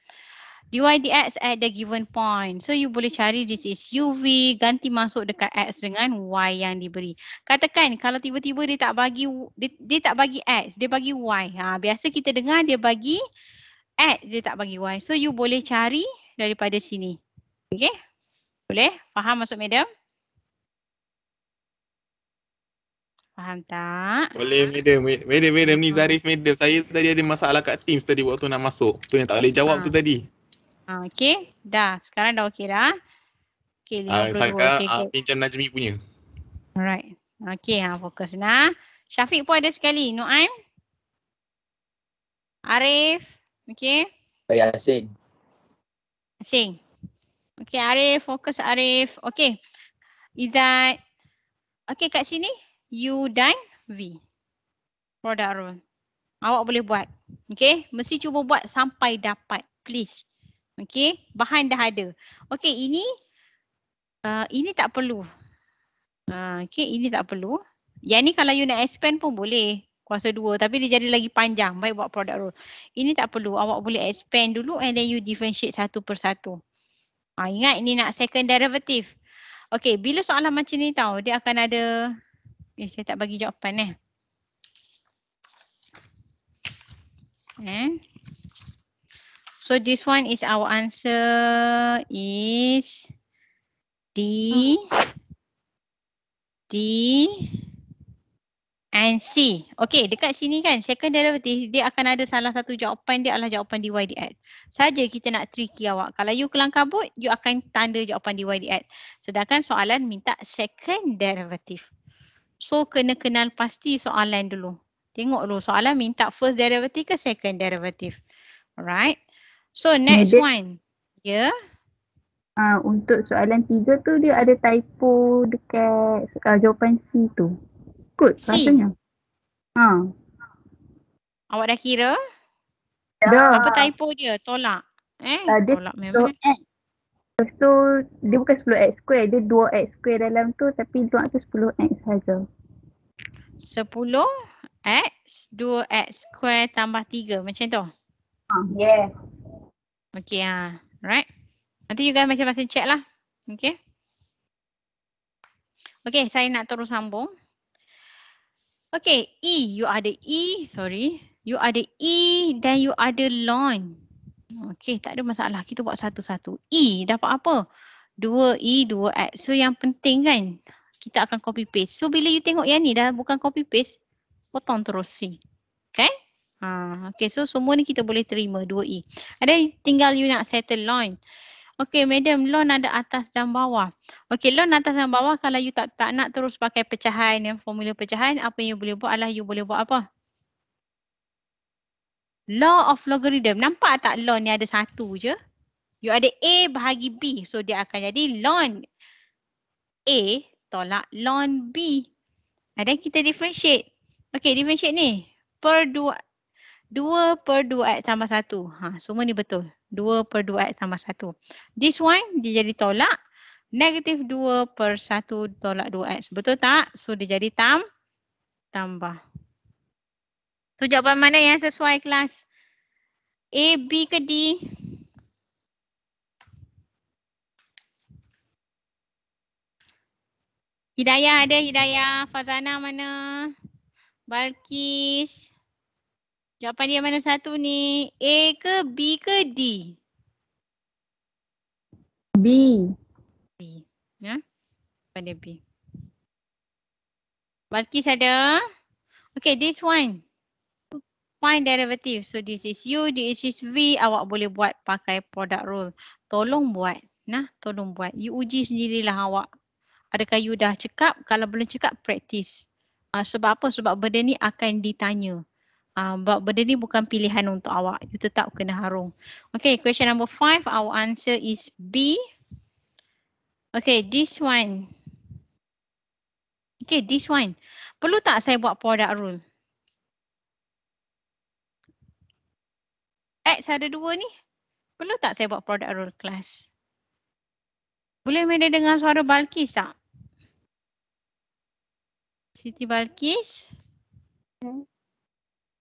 dy dx at the given point. So you boleh cari this is uv ganti masuk dekat x dengan y yang diberi. Katakan kalau tiba-tiba dia tak bagi dia, dia tak bagi x, dia bagi y. Ha, biasa kita dengar dia bagi x, dia tak bagi y. So you boleh cari daripada sini. Okay. Boleh? Faham masuk madam? Faham tak? Boleh madam. Madam, madam ni hmm. Zarif madam. Saya tadi ada masalah kat Teams tadi waktu nak masuk. Tu yang tak boleh jawab ha. tu ah. tadi. Ha, ah, okay. Dah. Sekarang dah okay dah. Okay. Ha, ah, Sangka okay, okay. pinjam Najmi punya. Alright. Okay. Ha, fokus dah. Syafiq pun ada sekali. Nu'aim. Arif. Okay. Saya asing. Asing. Okay Arif. Fokus Arif. Okay. Izzat. Okay kat sini. U dan V. Product rule. Awak boleh buat. Okay. Mesti cuba buat sampai dapat. Please. Okay. Bahan dah ada. Okay. Ini. Uh, ini tak perlu. Uh, okay. Ini tak perlu. Yang ni kalau you nak expand pun boleh. Kuasa dua. Tapi dia jadi lagi panjang. Baik buat product rule. Ini tak perlu. Awak boleh expand dulu and then you differentiate satu persatu. Uh, ah, ingat ni nak second derivative. Okay. Bila soalan macam ni tahu Dia akan ada Eh, saya tak bagi jawapan eh. Eh. So this one is our answer is D D and C. Okay dekat sini kan second derivative dia akan ada salah satu jawapan dia adalah jawapan dy dx. Saja kita nak tricky awak. Kalau you kelang kabut you akan tanda jawapan dy dx. Sedangkan soalan minta second derivative. So kena kenal pasti soalan dulu. Tengok dulu soalan minta first derivative ke second derivative. Alright. So next ada, one. Ya. Yeah. Uh, untuk soalan tiga tu dia ada typo dekat uh, jawapan C tu. Kut C. rasanya. Ha. Uh. Awak dah kira? Dah. Apa typo dia? Tolak. Eh, uh, dia tolak memang. Lepas tu dia bukan 10x square, dia 2x square dalam tu tapi tuan tu 10x saja. 10 X 2 X square tambah 3 macam tu. Ah, yeah. Okay ha. Right. Nanti juga guys macam masing check lah. Okay. Okay saya nak terus sambung. Okay E you ada E sorry. You ada E dan you ada lawn. Okay tak ada masalah kita buat satu-satu. E dapat apa? 2E 2X. So yang penting kan kita akan copy paste. So bila you tengok yang ni dah bukan copy paste, potong terus C. Okay? Ha, okay, so semua ni kita boleh terima 2E. Ada tinggal you nak settle line. Okay, madam, loan ada atas dan bawah. Okay, loan atas dan bawah kalau you tak tak nak terus pakai pecahan, ya, formula pecahan, apa yang you boleh buat adalah you boleh buat apa? Law of logarithm. Nampak tak loan ni ada satu je? You ada A bahagi B. So dia akan jadi loan A tolak ln B. ada kita differentiate. Okay differentiate ni per 2 2 per 2 x tambah 1. Ha, semua ni betul. 2 per 2 x tambah 1. This one dia jadi tolak. Negatif 2 per 1 tolak 2 x. Betul tak? So dia jadi tam tambah. So jawapan mana yang sesuai kelas? A, B ke D? Hidayah ada Hidayah, Fazana mana? Balkis. Jawapan dia mana satu ni? A ke B ke D? B. B. Ya. Pada B. Balkis ada. Okay, this one. Find derivative. So this is U, this is V. Awak boleh buat pakai product rule. Tolong buat. Nah, tolong buat. You uji sendirilah awak adakah you dah cekap? Kalau belum cekap, practice. Uh, sebab apa? Sebab benda ni akan ditanya. Uh, benda ni bukan pilihan untuk awak. You tetap kena harung. Okay, question number five. Our answer is B. Okay, this one. Okay, this one. Perlu tak saya buat product rule? X ada dua ni. Perlu tak saya buat product rule class? Boleh mana dengar suara Balkis tak? Siti Balkis. Hmm.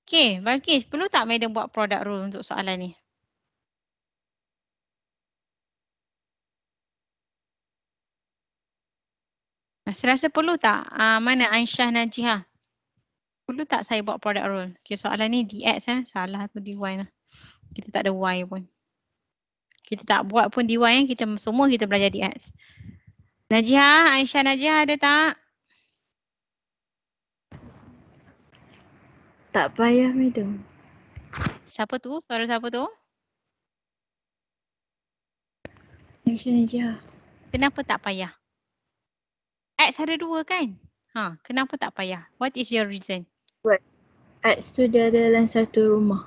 okay, Balkis, perlu tak madam buat produk rule untuk soalan ni? Saya rasa perlu tak? Uh, mana Aisyah Najihah? Perlu tak saya buat product rule? Okey, soalan ni DX eh. Salah tu DY lah. Kita tak ada Y pun. Kita tak buat pun DY eh. Kita semua kita belajar DX. Najihah, Aisyah Najihah ada tak? Tak payah madam. Siapa tu? Suara siapa tu? Mention aja. Ah. Kenapa tak payah? X ada dua kan? Ha, kenapa tak payah? What is your reason? What? X tu dia ada dalam satu rumah.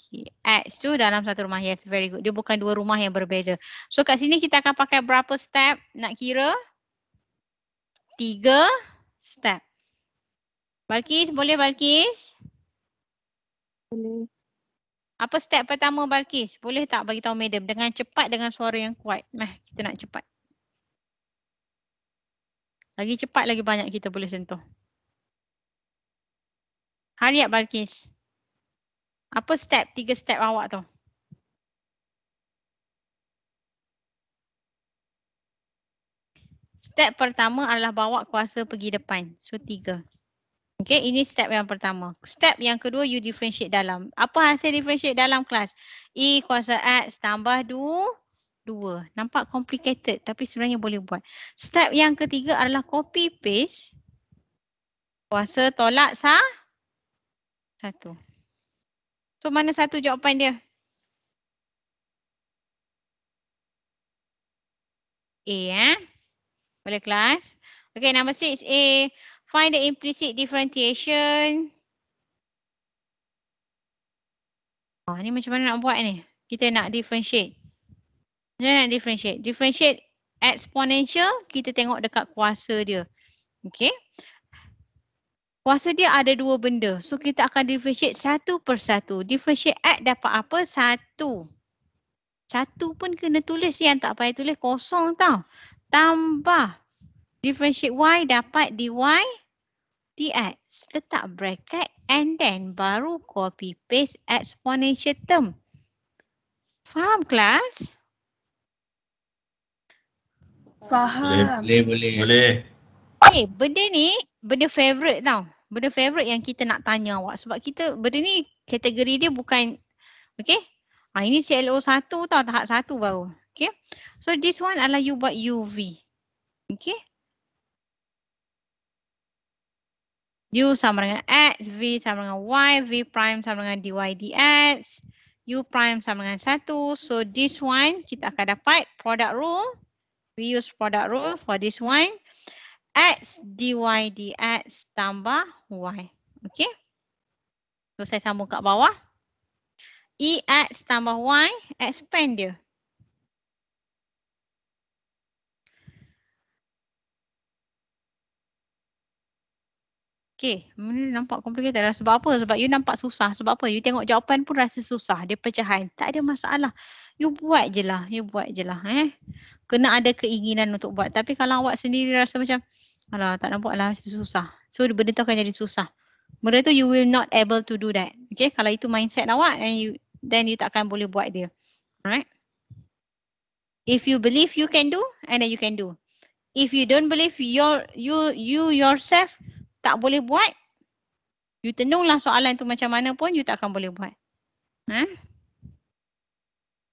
Okay. X tu dalam satu rumah. Yes, very good. Dia bukan dua rumah yang berbeza. So kat sini kita akan pakai berapa step nak kira? Tiga step. Balkis, boleh Balkis? Boleh. Apa step pertama Balkis? Boleh tak bagi tahu madam dengan cepat dengan suara yang kuat? Nah, kita nak cepat. Lagi cepat lagi banyak kita boleh sentuh. Hari up Balkis. Apa step, tiga step awak tu? Step pertama adalah bawa kuasa pergi depan. So tiga. Okay, ini step yang pertama. Step yang kedua, you differentiate dalam. Apa hasil differentiate dalam kelas? E kuasa X tambah 2. Nampak complicated tapi sebenarnya boleh buat. Step yang ketiga adalah copy paste. Kuasa tolak sah. Satu. So mana satu jawapan dia? A eh. Boleh kelas? Okay, number six A. Find the implicit differentiation. Ah, ni macam mana nak buat ni? Kita nak differentiate. Macam nak differentiate? Differentiate exponential, kita tengok dekat kuasa dia. Okay. Kuasa dia ada dua benda. So kita akan differentiate satu per satu. Differentiate at dapat apa? Satu. Satu pun kena tulis yang tak payah tulis kosong tau. Tambah differentiate y dapat dy dx. Letak bracket and then baru copy paste exponential term. Faham kelas? Faham. Boleh, boleh. Boleh. Okay, hey, eh, benda ni benda favourite tau. Benda favourite yang kita nak tanya awak sebab kita benda ni kategori dia bukan okay. Ha, ini CLO satu tau tahap satu baru. Okay. So this one adalah you buat uv. Okay. U sama dengan X, V sama dengan Y, V prime sama dengan DY DX, U prime sama dengan 1. So this one kita akan dapat product rule. We use product rule for this one. X DY DX tambah Y. Okay. So saya sambung kat bawah. e x tambah Y, expand dia. Okay, ini nampak complicated lah. Sebab apa? Sebab you nampak susah. Sebab apa? You tengok jawapan pun rasa susah. Dia pecahan. Tak ada masalah. You buat je lah. You buat je lah. Eh? Kena ada keinginan untuk buat. Tapi kalau awak sendiri rasa macam, alah tak nak buat, lah. Rasa susah. So benda tu akan jadi susah. Benda tu you will not able to do that. Okay, kalau itu mindset awak, then you, then you takkan boleh buat dia. Alright. If you believe you can do, and then you can do. If you don't believe your you you yourself, tak boleh buat, you tenunglah soalan tu macam mana pun you tak akan boleh buat. Ha?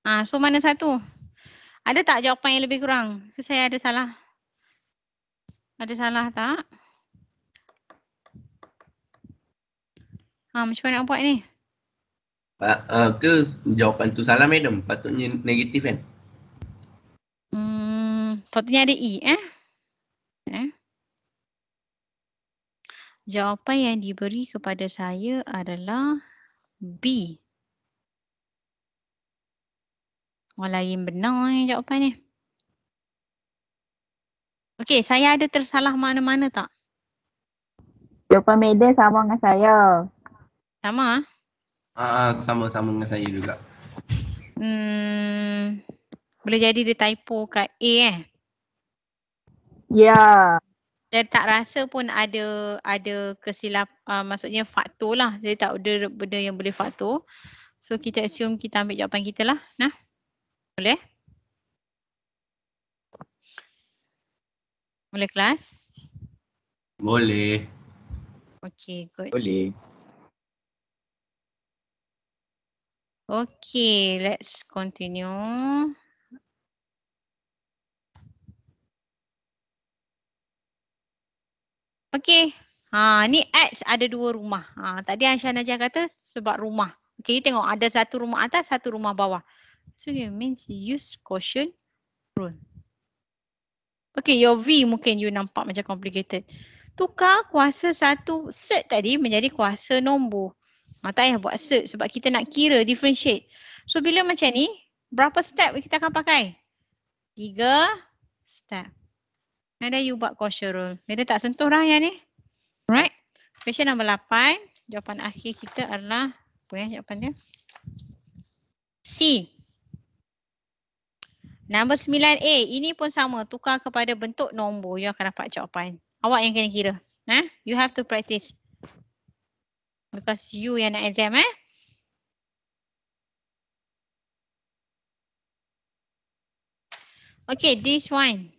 Ha, so mana satu? Ada tak jawapan yang lebih kurang? Saya ada salah. Ada salah tak? Ha, macam mana nak buat ni? Pak, uh, eh, ke jawapan tu salah madam? Patutnya negatif kan? Hmm, patutnya ada E eh? Jawapan yang diberi kepada saya adalah B. Walaupun benar ni jawapan ni. Okey, saya ada tersalah mana-mana tak? Jawapan Medan sama dengan saya. Sama? Ah, uh, sama-sama dengan saya juga. Hmm, boleh jadi dia typo kat A eh? Ya. Yeah dia tak rasa pun ada ada kesilap uh, maksudnya faktor lah dia tak ada benda yang boleh faktor so kita assume kita ambil jawapan kita lah nah boleh boleh kelas boleh okey good boleh Okay, let's continue Okey. Ha ni X ada dua rumah. Ha tadi Aisyah Najah kata sebab rumah. Okey tengok ada satu rumah atas, satu rumah bawah. So you means use caution rule. Okey your V mungkin you nampak macam complicated. Tukar kuasa satu set tadi menjadi kuasa nombor. Ha, tak payah buat set sebab kita nak kira differentiate. So bila macam ni, berapa step kita akan pakai? Tiga step. And then you buat kosher rule. Bila tak sentuh lah yang ya, ni. Alright. Question number 8. Jawapan akhir kita adalah. Apa yang jawapan dia? C. Nombor 9A. Ini pun sama. Tukar kepada bentuk nombor. You akan dapat jawapan. Awak yang kena kira. Ha? You have to practice. Because you yang nak exam eh. Okay, this one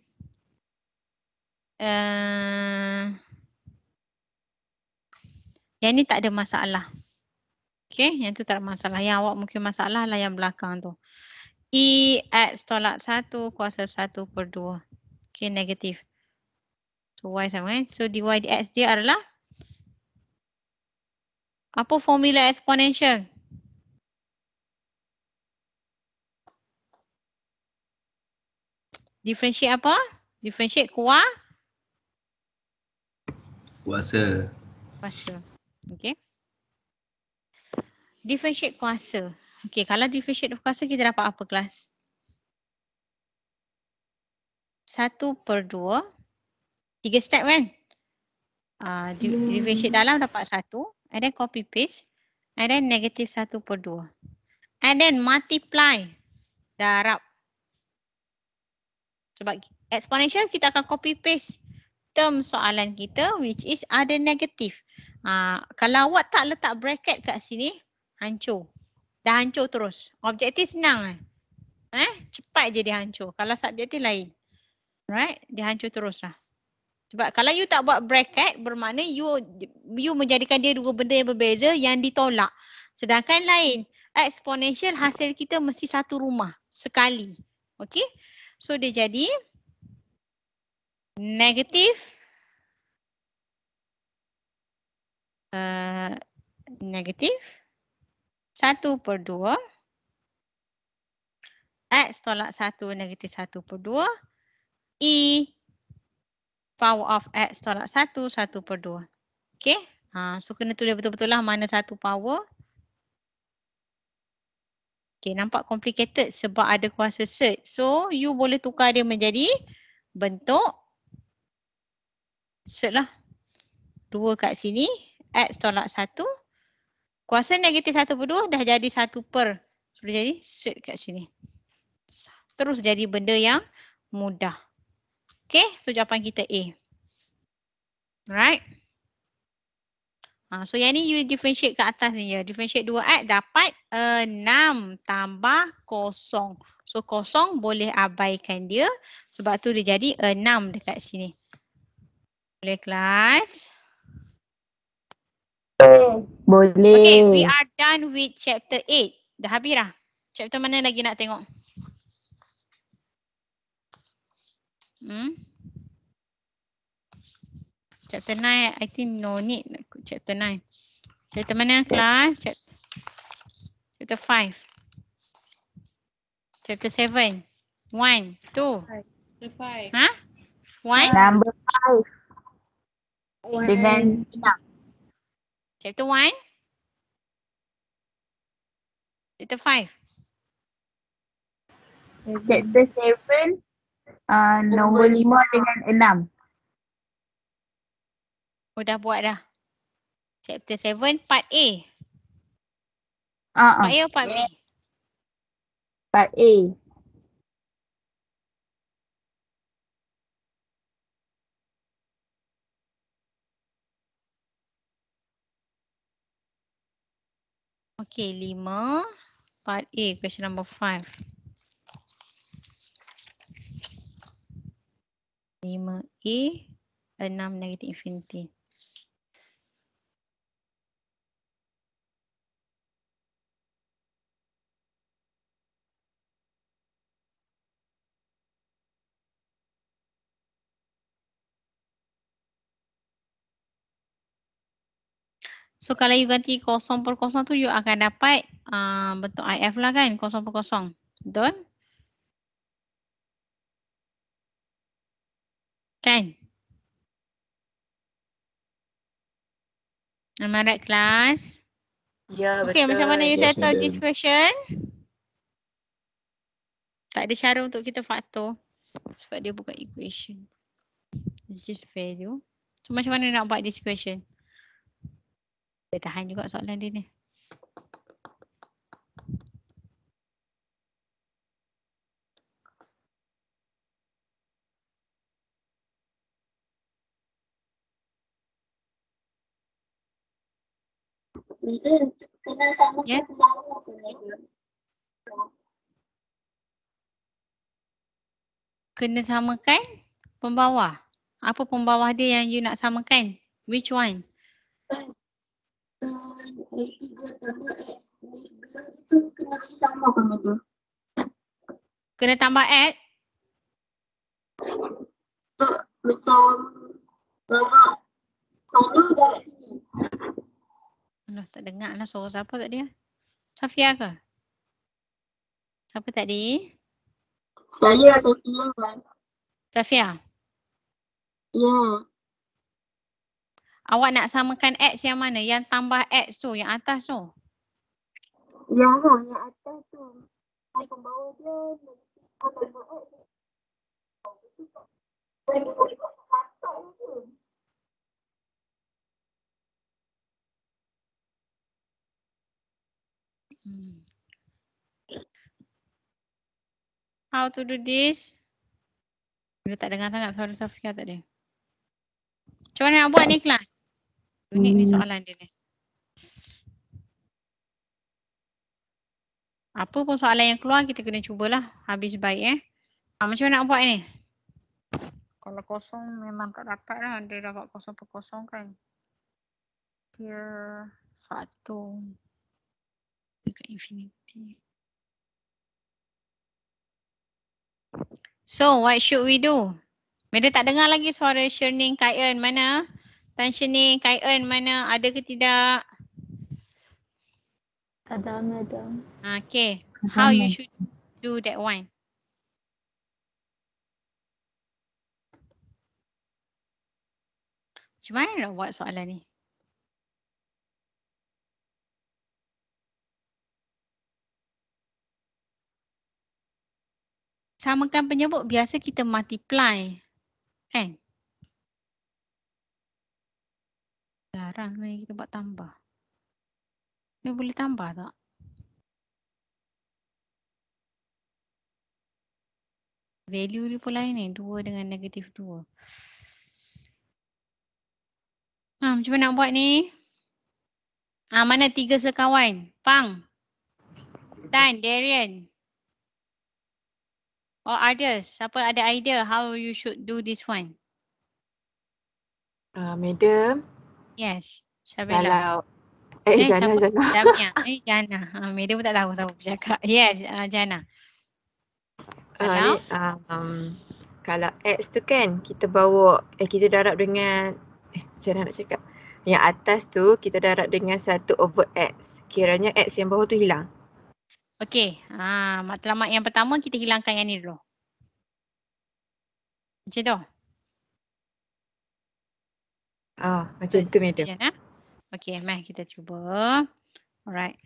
uh, yang ni tak ada masalah. Okay, yang tu tak ada masalah. Yang awak mungkin masalah lah yang belakang tu. E X tolak 1 kuasa 1 per 2. Okay, negatif. So, Y sama kan? So, dy dx dia adalah apa formula exponential? Differentiate apa? Differentiate kuah? kuasa. Kuasa. okay. Differentiate kuasa. okay. kalau differentiate kuasa kita dapat apa kelas? Satu per dua, tiga step kan? Uh, differentiate dalam dapat satu, And then copy paste. And then negative satu per dua, And then multiply. Darab. Sebab exponential kita akan copy paste term soalan kita which is ada negatif. Ha, kalau awak tak letak bracket kat sini, hancur. Dah hancur terus. Objektif senang. Eh, eh? cepat je dia hancur. Kalau subjektif lain. Right? Dia hancur terus lah. Sebab kalau you tak buat bracket, bermakna you you menjadikan dia dua benda yang berbeza yang ditolak. Sedangkan lain, exponential hasil kita mesti satu rumah. Sekali. Okay? So dia jadi negative uh, negative 1 per dua x tolak satu negatif satu per dua e power of x tolak satu satu per dua. okay ha, so kena tulis betul-betul lah mana satu power okay nampak complicated sebab ada kuasa search so you boleh tukar dia menjadi bentuk set lah. 2 kat sini. X tolak satu, Kuasa negatif satu per 2 dah jadi satu per. Sudah jadi set kat sini. Terus jadi benda yang mudah. Okay. So jawapan kita A. Right. Ha, so yang ni you differentiate ke atas ni ya. Differentiate 2X dapat 6 tambah kosong, So kosong boleh abaikan dia. Sebab tu dia jadi 6 dekat sini boleh kelas? Boleh. Okay, we are done with chapter 8. Dah habis dah. Chapter mana lagi nak tengok? Hmm? Chapter 9, I think no need nak chapter 9. Chapter mana kelas? Chapter, chapter 5. Chapter 7. 1, 2. 5. Ha? 1. Number 5 one. dengan Chapter 1. Chapter 5. Chapter 7. Uh, nombor 5 dengan 6. Oh dah buat dah. Chapter 7 part A. Uh -uh. Part A or part B? Part A. Okay, lima. Part A, question number five. Lima A, enam negatif infinity. So kalau you ganti 0 per kosong tu you akan dapat uh, bentuk IF lah kan kosong per kosong, Betul? Kan? Am I right class? Ya betul. Okay macam mana you yes, settle madam. this question? Tak ada cara untuk kita faktor sebab dia bukan equation. It's just value. So macam mana nak buat this question? Dia tahan juga soalan dia ni. Ya. Kena samakan yeah. pembawa Apa pembawa dia yang you nak samakan? Which one? Eh, tambah kena tambah add tak macam Sana dari sini. tak dengar lah suara siapa tadi. Ya. Safia ke? Siapa tadi? Saya Safia. Safia? Ya. Awak nak samakan X yang mana? Yang tambah X tu, yang atas tu? Ya, yang atas tu. Yang pembawa dia, hmm. How to do this? Bila tak dengar sangat suara Safiya tadi. Macam mana nak buat ni kelas? Unik hmm. ni soalan dia ni. Apa pun soalan yang keluar kita kena cubalah. Habis baik eh. Ha, macam mana nak buat ni? Kalau kosong memang tak dapat lah. Dia dapat kosong per kosong kan. Dia satu. Dekat infinity. So what should we do? Mereka tak dengar lagi suara Shirning Kain. Mana? Tan Shening, Kai En mana ada ke tidak? Ada, ada. Okay. How you should do that one? Macam mana nak buat soalan ni? Samakan penyebut biasa kita multiply. Kan? Eh? jarang sebenarnya kita buat tambah. Ni boleh tambah tak? Value dia pun lain ni. 2 dengan negatif 2. Ha, macam mana nak buat ni? Ha, mana tiga sekawan? Pang. Dan, Darian. Or others. Siapa ada idea how you should do this one? Uh, madam. Yes. Syabila. Kalau Eh, eh Jana, Jana. Damia. Eh, Jana. Uh, Media pun tak tahu siapa bercakap. Yes, uh, Jana. Ah, kalau? Uh, um, kalau X tu kan, kita bawa, eh, kita darab dengan, eh, macam nak cakap? Yang atas tu, kita darab dengan satu over X. Kiranya X yang bawah tu hilang. Okay. Uh, ah, matlamat yang pertama, kita hilangkan yang ni dulu. Macam tu. Ah, macam itu meja. Ya. Okey, nah. mai kita cuba. Alright.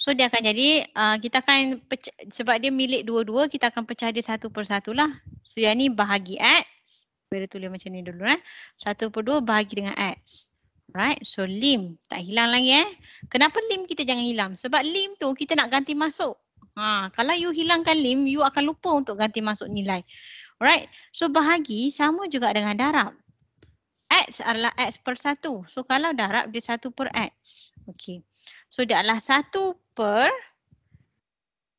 So dia akan jadi, uh, kita akan pecah, sebab dia milik dua-dua, kita akan pecah dia satu per satu lah. So yang ni bahagi X. Kita tulis macam ni dulu eh. Satu per dua bahagi dengan X. Alright, so lim tak hilang lagi eh. Kenapa lim kita jangan hilang? Sebab lim tu kita nak ganti masuk. Ha, kalau you hilangkan lim, you akan lupa untuk ganti masuk nilai. Alright. So bahagi sama juga dengan darab. X adalah X per satu. So kalau darab dia satu per X. Okay. So dia adalah 1 per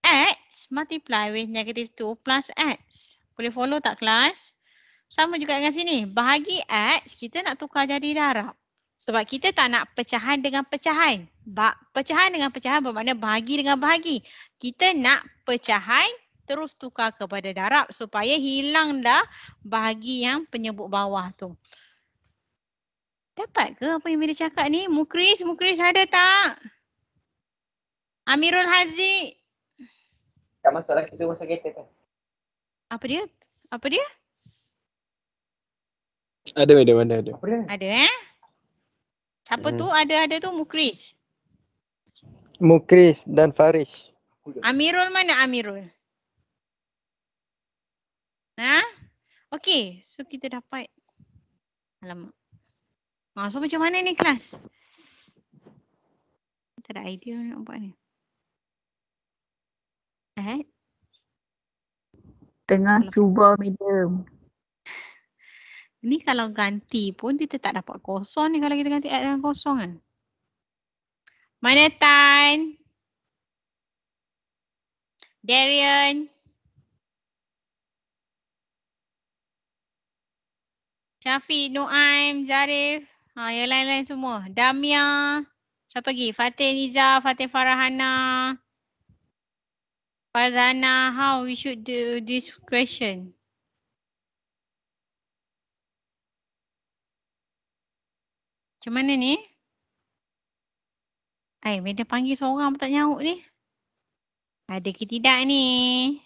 X multiply with negative two plus X. Boleh follow tak kelas? Sama juga dengan sini. Bahagi X kita nak tukar jadi darab. Sebab kita tak nak pecahan dengan pecahan. Pecahan dengan pecahan bermakna bahagi dengan bahagi. Kita nak pecahan terus tukar kepada darab supaya hilang dah bahagi yang penyebut bawah tu. Dapat ke apa yang dia cakap ni? Mukris, Mukris ada tak? Amirul Haziq. Tak masuk lah kita masuk kereta kan? Apa dia? Apa dia? Ada, ada, ada. Ada, ada eh? Siapa hmm. tu? Ada, ada tu Mukris. Mukris dan Faris. Amirul mana Amirul? Ha? okay, so kita dapat Alamak ha, So macam mana ni kelas? Tak ada idea nak buat ni Eh? Tengah Alamak. cuba medium Ni kalau ganti pun kita tak dapat kosong ni kalau kita ganti add dengan kosong kan Mana Tan? Darian? Syafi, Noaim, Zarif, ha, yang lain-lain semua. Damia, siapa lagi? Fatih Niza, Fatih Farahana, Farzana, how we should do this question? Macam mana ni? Eh, benda panggil seorang pun tak nyauk ni. Ada ke tidak ni?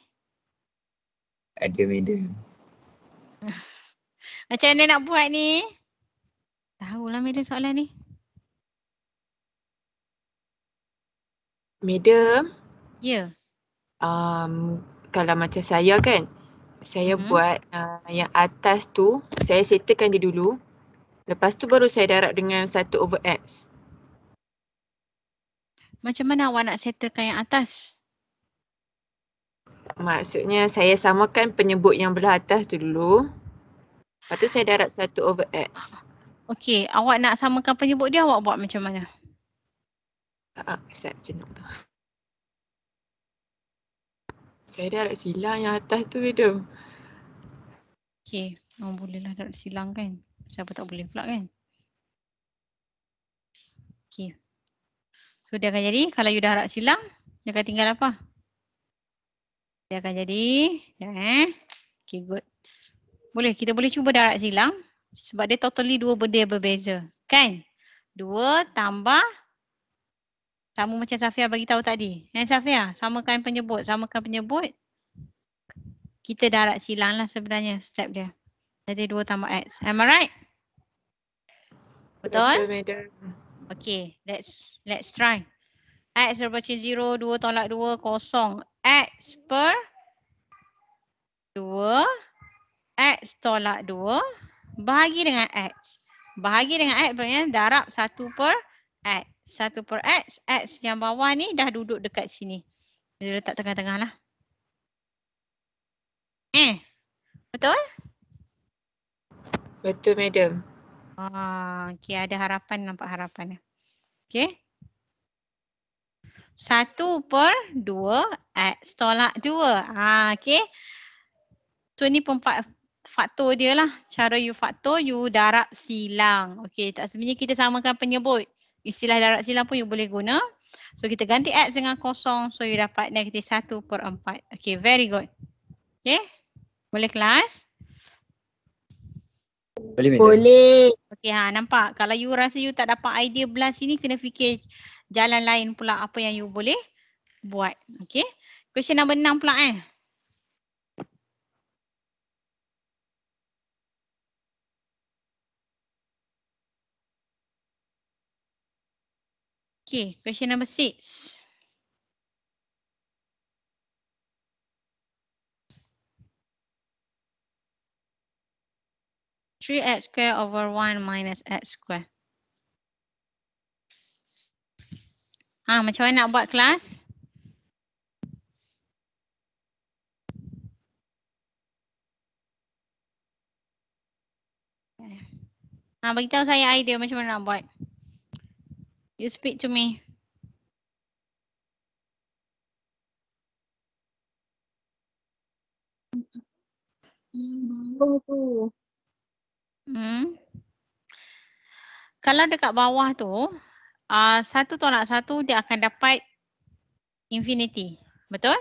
Ada, ada. Macam mana nak buat ni? tahu lah Madam soalan ni. Madam. Ya. Yeah. Um, kalau macam saya kan, saya hmm buat uh, yang atas tu, saya settlekan dia dulu. Lepas tu baru saya darab dengan satu over X. Macam mana awak nak settlekan yang atas? Maksudnya saya samakan penyebut yang belah atas tu dulu. Lepas tu saya darat satu over X. Okey, awak nak samakan penyebut dia awak buat macam mana? Haa, uh, ah, set jenuk tu. Saya darat silang yang atas tu video. Okey, oh, bolehlah darat silang kan? Siapa tak boleh pula kan? Okey. So dia akan jadi kalau you darat silang, dia akan tinggal apa? Dia akan jadi, ya eh. Okay, good. Boleh, kita boleh cuba darat silang sebab dia totally dua benda yang berbeza. Kan? Dua tambah sama macam Safia bagi tahu tadi. Kan eh, Safia? Samakan penyebut, samakan penyebut. Kita darat silang lah sebenarnya step dia. Jadi dua tambah X. Am I right? Betul? Okay, let's let's try. X berbaca 0, 2 tolak 2, kosong. X per 2 X tolak 2 bahagi dengan X. Bahagi dengan X berarti darab 1 per X. 1 per X, X yang bawah ni dah duduk dekat sini. Dia letak tengah-tengah lah. Eh, betul? Betul, madam. Ah, okay, ada harapan, nampak harapan. Okay. 1 per 2 X tolak 2. Ah, okay. So ni faktor dia lah. Cara you faktor, you darab silang. Okay, tak sebenarnya kita samakan penyebut. Istilah darab silang pun you boleh guna. So kita ganti X dengan kosong. So you dapat negatif 1 per 4. Okay, very good. Okay, boleh kelas? Boleh. boleh. Okay, ha, nampak? Kalau you rasa you tak dapat idea belah sini, kena fikir jalan lain pula apa yang you boleh buat. Okay, question number 6 pula eh. Okay, question number six. Three x square over one minus x square. Ha, macam mana nak buat kelas? Ha, beritahu saya idea macam mana nak buat. You speak to me. Hmm. Kalau dekat bawah tu, uh, satu tolak satu dia akan dapat infinity. Betul?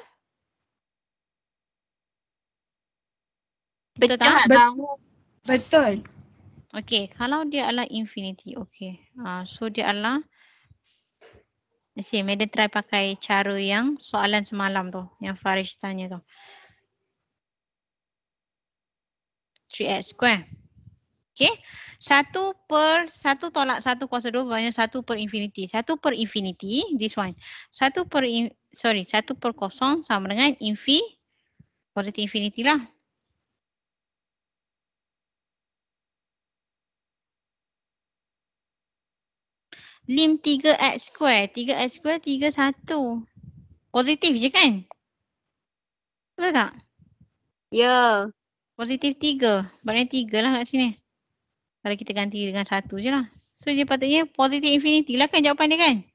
Betul tak? Betul. Okay, kalau dia adalah infinity. Okay, uh, ah, so dia adalah Okay, Madam try pakai cara yang soalan semalam tu, yang Farish tanya tu. 3x square. Okay, 1 per, 1 tolak 1 kuasa 2 banyak 1 per infinity. 1 per infinity, this one. 1 per, in, sorry, 1 per kosong sama dengan infi, positive infinity lah. lim 3x square. 3x square 3, 1. Positif je kan? Betul tak? Ya. Yeah. Positif 3. Maksudnya 3 lah kat sini. Kalau kita ganti dengan 1 je lah. So dia patutnya positif infinity lah kan jawapan dia kan? Ya.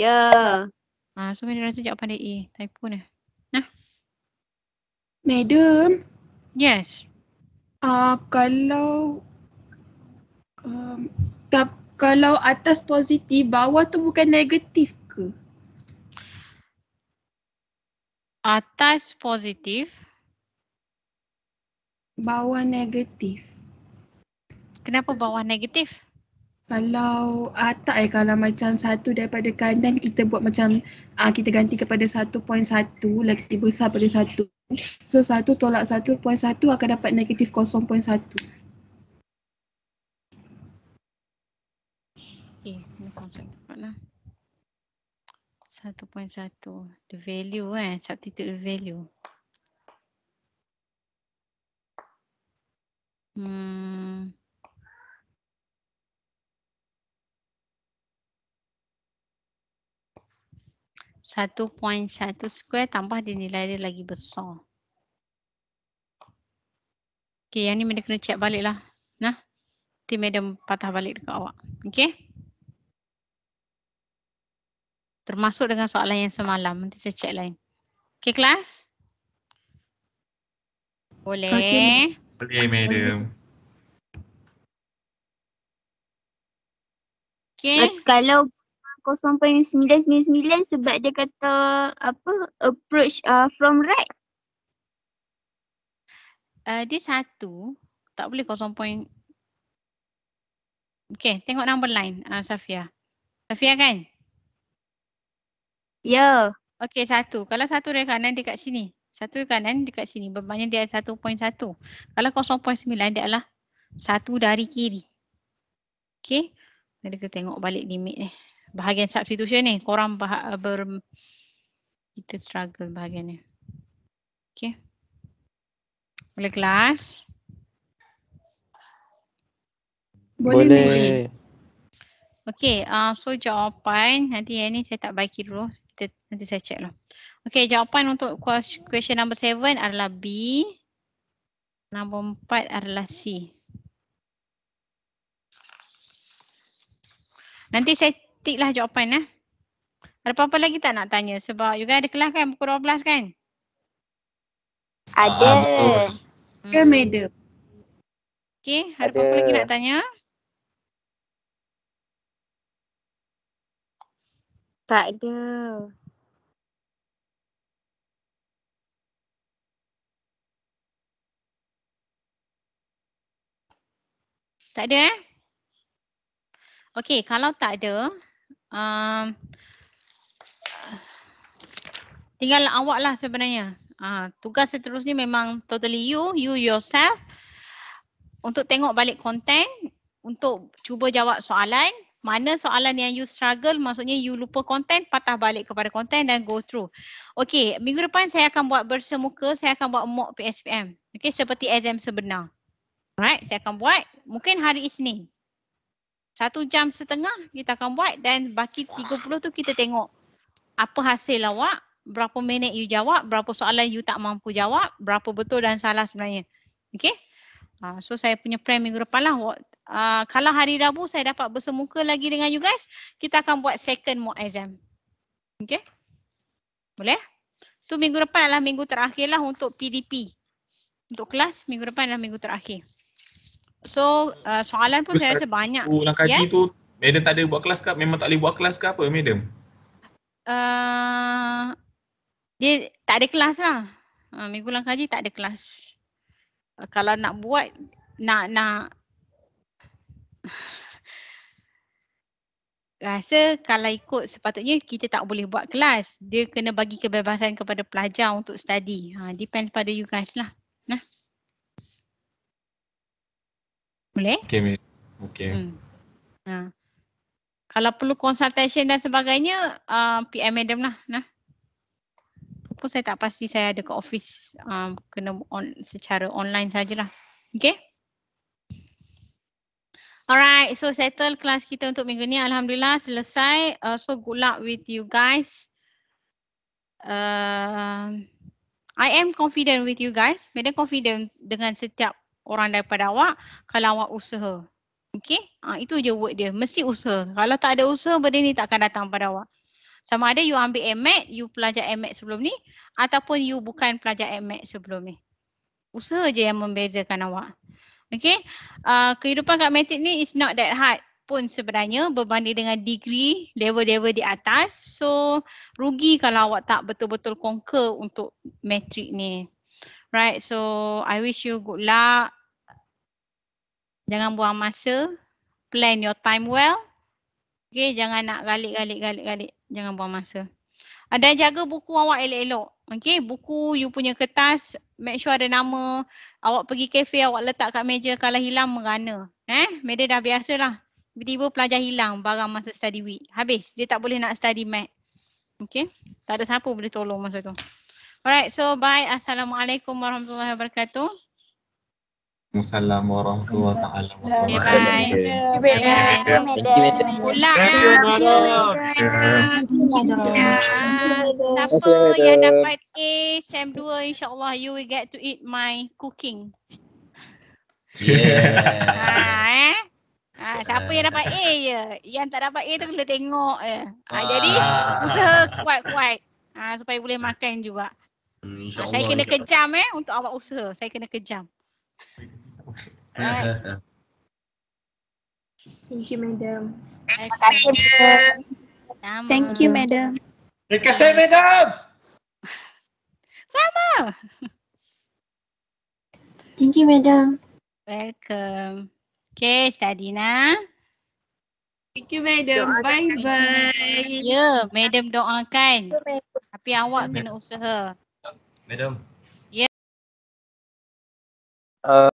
Yeah. Ha, so mana rasa jawapan dia A. Eh, typo ni. Nah. Madam. Yes. Ah uh, kalau um, tapi kalau atas positif, bawah tu bukan negatif ke? Atas positif. Bawah negatif. Kenapa bawah negatif? Kalau uh, tak eh kalau macam satu daripada kanan kita buat macam uh, kita ganti kepada satu satu lagi besar pada satu. So satu tolak satu satu akan dapat negatif kosong 0.1. satu mana? Lah. Satu point satu. The value eh. Substitute the value. Hmm. Satu point satu square tambah dia nilai dia lagi besar. Okay yang ni benda kena check balik lah. Nah. Nanti medium patah balik dekat awak. Okay termasuk dengan soalan yang semalam. Nanti saya cek lain. Okey kelas? Boleh. Okay. madam. Okey. Eh, kalau 0.999 sebab dia kata apa approach uh, from right. Uh, dia satu tak boleh 0. Okey, tengok number line uh, Safia. Safia kan? Ya. Ya. Yeah. Okey satu. Kalau satu dari kanan dekat sini. Satu kanan dekat sini. Bermakna dia 1.1. Kalau 0.9 dia adalah satu dari kiri. Okey. nanti kita tengok balik limit ni. Bahagian substitution ni. Korang bah ber... Kita struggle bahagian ni. Okey. Boleh kelas? Boleh. Boleh. Okey, uh, so jawapan nanti yang ni saya tak baiki dulu kita nanti saya check lah. Okay jawapan untuk question number seven adalah B. number empat adalah C. Nanti saya tick lah jawapan lah. Ada apa-apa lagi tak nak tanya? Sebab you guys ada kelas kan pukul 12 kan? Ada. Ah, hmm. Ke madam? Okay, ada apa-apa lagi nak tanya? Tak ada. Tak ada eh? Okey, kalau tak ada, um, tinggal awak lah sebenarnya. Uh, tugas seterusnya memang totally you, you yourself. Untuk tengok balik konten, untuk cuba jawab soalan, mana soalan yang you struggle maksudnya you lupa content patah balik kepada content dan go through. Okay minggu depan saya akan buat bersemuka saya akan buat mock PSPM. Okay seperti exam sebenar. Alright saya akan buat mungkin hari Isnin. Satu jam setengah kita akan buat dan baki 30 tu kita tengok apa hasil awak, berapa minit you jawab, berapa soalan you tak mampu jawab, berapa betul dan salah sebenarnya. Okay Ah, so saya punya plan minggu depan lah. Uh, kalau hari Rabu saya dapat bersemuka lagi dengan you guys, kita akan buat second mock exam. Okay? Boleh? Tu minggu depan adalah minggu terakhir lah untuk PDP. Untuk kelas, minggu depan adalah minggu terakhir. So uh, soalan pun Ustaz, saya rasa banyak. Ulang kaji yes? tu, Madam tak ada buat kelas ke? Memang tak boleh buat kelas ke apa Madam? Uh, ah, dia tak ada kelas lah. Uh, minggu ulang kaji tak ada kelas. Eh, kalau nak buat nak nak rasa kalau ikut sepatutnya kita tak boleh buat kelas dia kena bagi kebebasan kepada pelajar untuk study ha depends pada you guys lah nah boleh Okay, okay. hmm. ha kalau perlu consultation dan sebagainya uh, PM madam lah nah pun saya tak pasti saya ada ke office um, kena on secara online sajalah. Okay. Alright, so settle kelas kita untuk minggu ni. Alhamdulillah selesai. Uh, so good luck with you guys. Uh, I am confident with you guys. Mereka confident dengan setiap orang daripada awak kalau awak usaha. Okay, uh, ah, itu je word dia. Mesti usaha. Kalau tak ada usaha, benda ni akan datang pada awak. Sama ada you ambil AMAT, you pelajar AMAT sebelum ni ataupun you bukan pelajar AMAT sebelum ni. Usaha je yang membezakan awak. Okay. Uh, ah, kehidupan kat matik ni is not that hard pun sebenarnya berbanding dengan degree level-level di atas. So rugi kalau awak tak betul-betul conquer untuk matrik ni. Right. So I wish you good luck. Jangan buang masa. Plan your time well. Okay, jangan nak galik, galik, galik, galik. Jangan buang masa. Ada jaga buku awak elok-elok. Okay, buku you punya kertas, make sure ada nama. Awak pergi kafe, awak letak kat meja. Kalau hilang, merana. Eh, meja dah biasa lah. Tiba-tiba pelajar hilang barang masa study week. Habis, dia tak boleh nak study math. Okay, tak ada siapa boleh tolong masa tu. Alright, so bye. Assalamualaikum warahmatullahi wabarakatuh. Assalamualaikum warahmatullahi wabarakatuh. Bye bye. Thank you. Siapa yang dapat A sem 2 insyaallah you will get to eat my cooking. Yeah. Ha, eh? ha, siapa yang dapat A je. Yang tak dapat A tu kena tengok je. Ha, jadi usaha kuat-kuat. Ha, supaya boleh makan juga. Hmm, ha, saya kena kejam eh untuk awak usaha. Saya kena kejam. Thank you. Thank you, madam. Thank you, madam. Thank you, madam. Terima kasih, madam. Sama. Thank you, madam. Welcome. Okay, Stadina. Thank you, madam. Bye-bye. Ya, yeah, madam doakan. Tapi awak kena usaha. Madam. Ya. Yeah. Uh.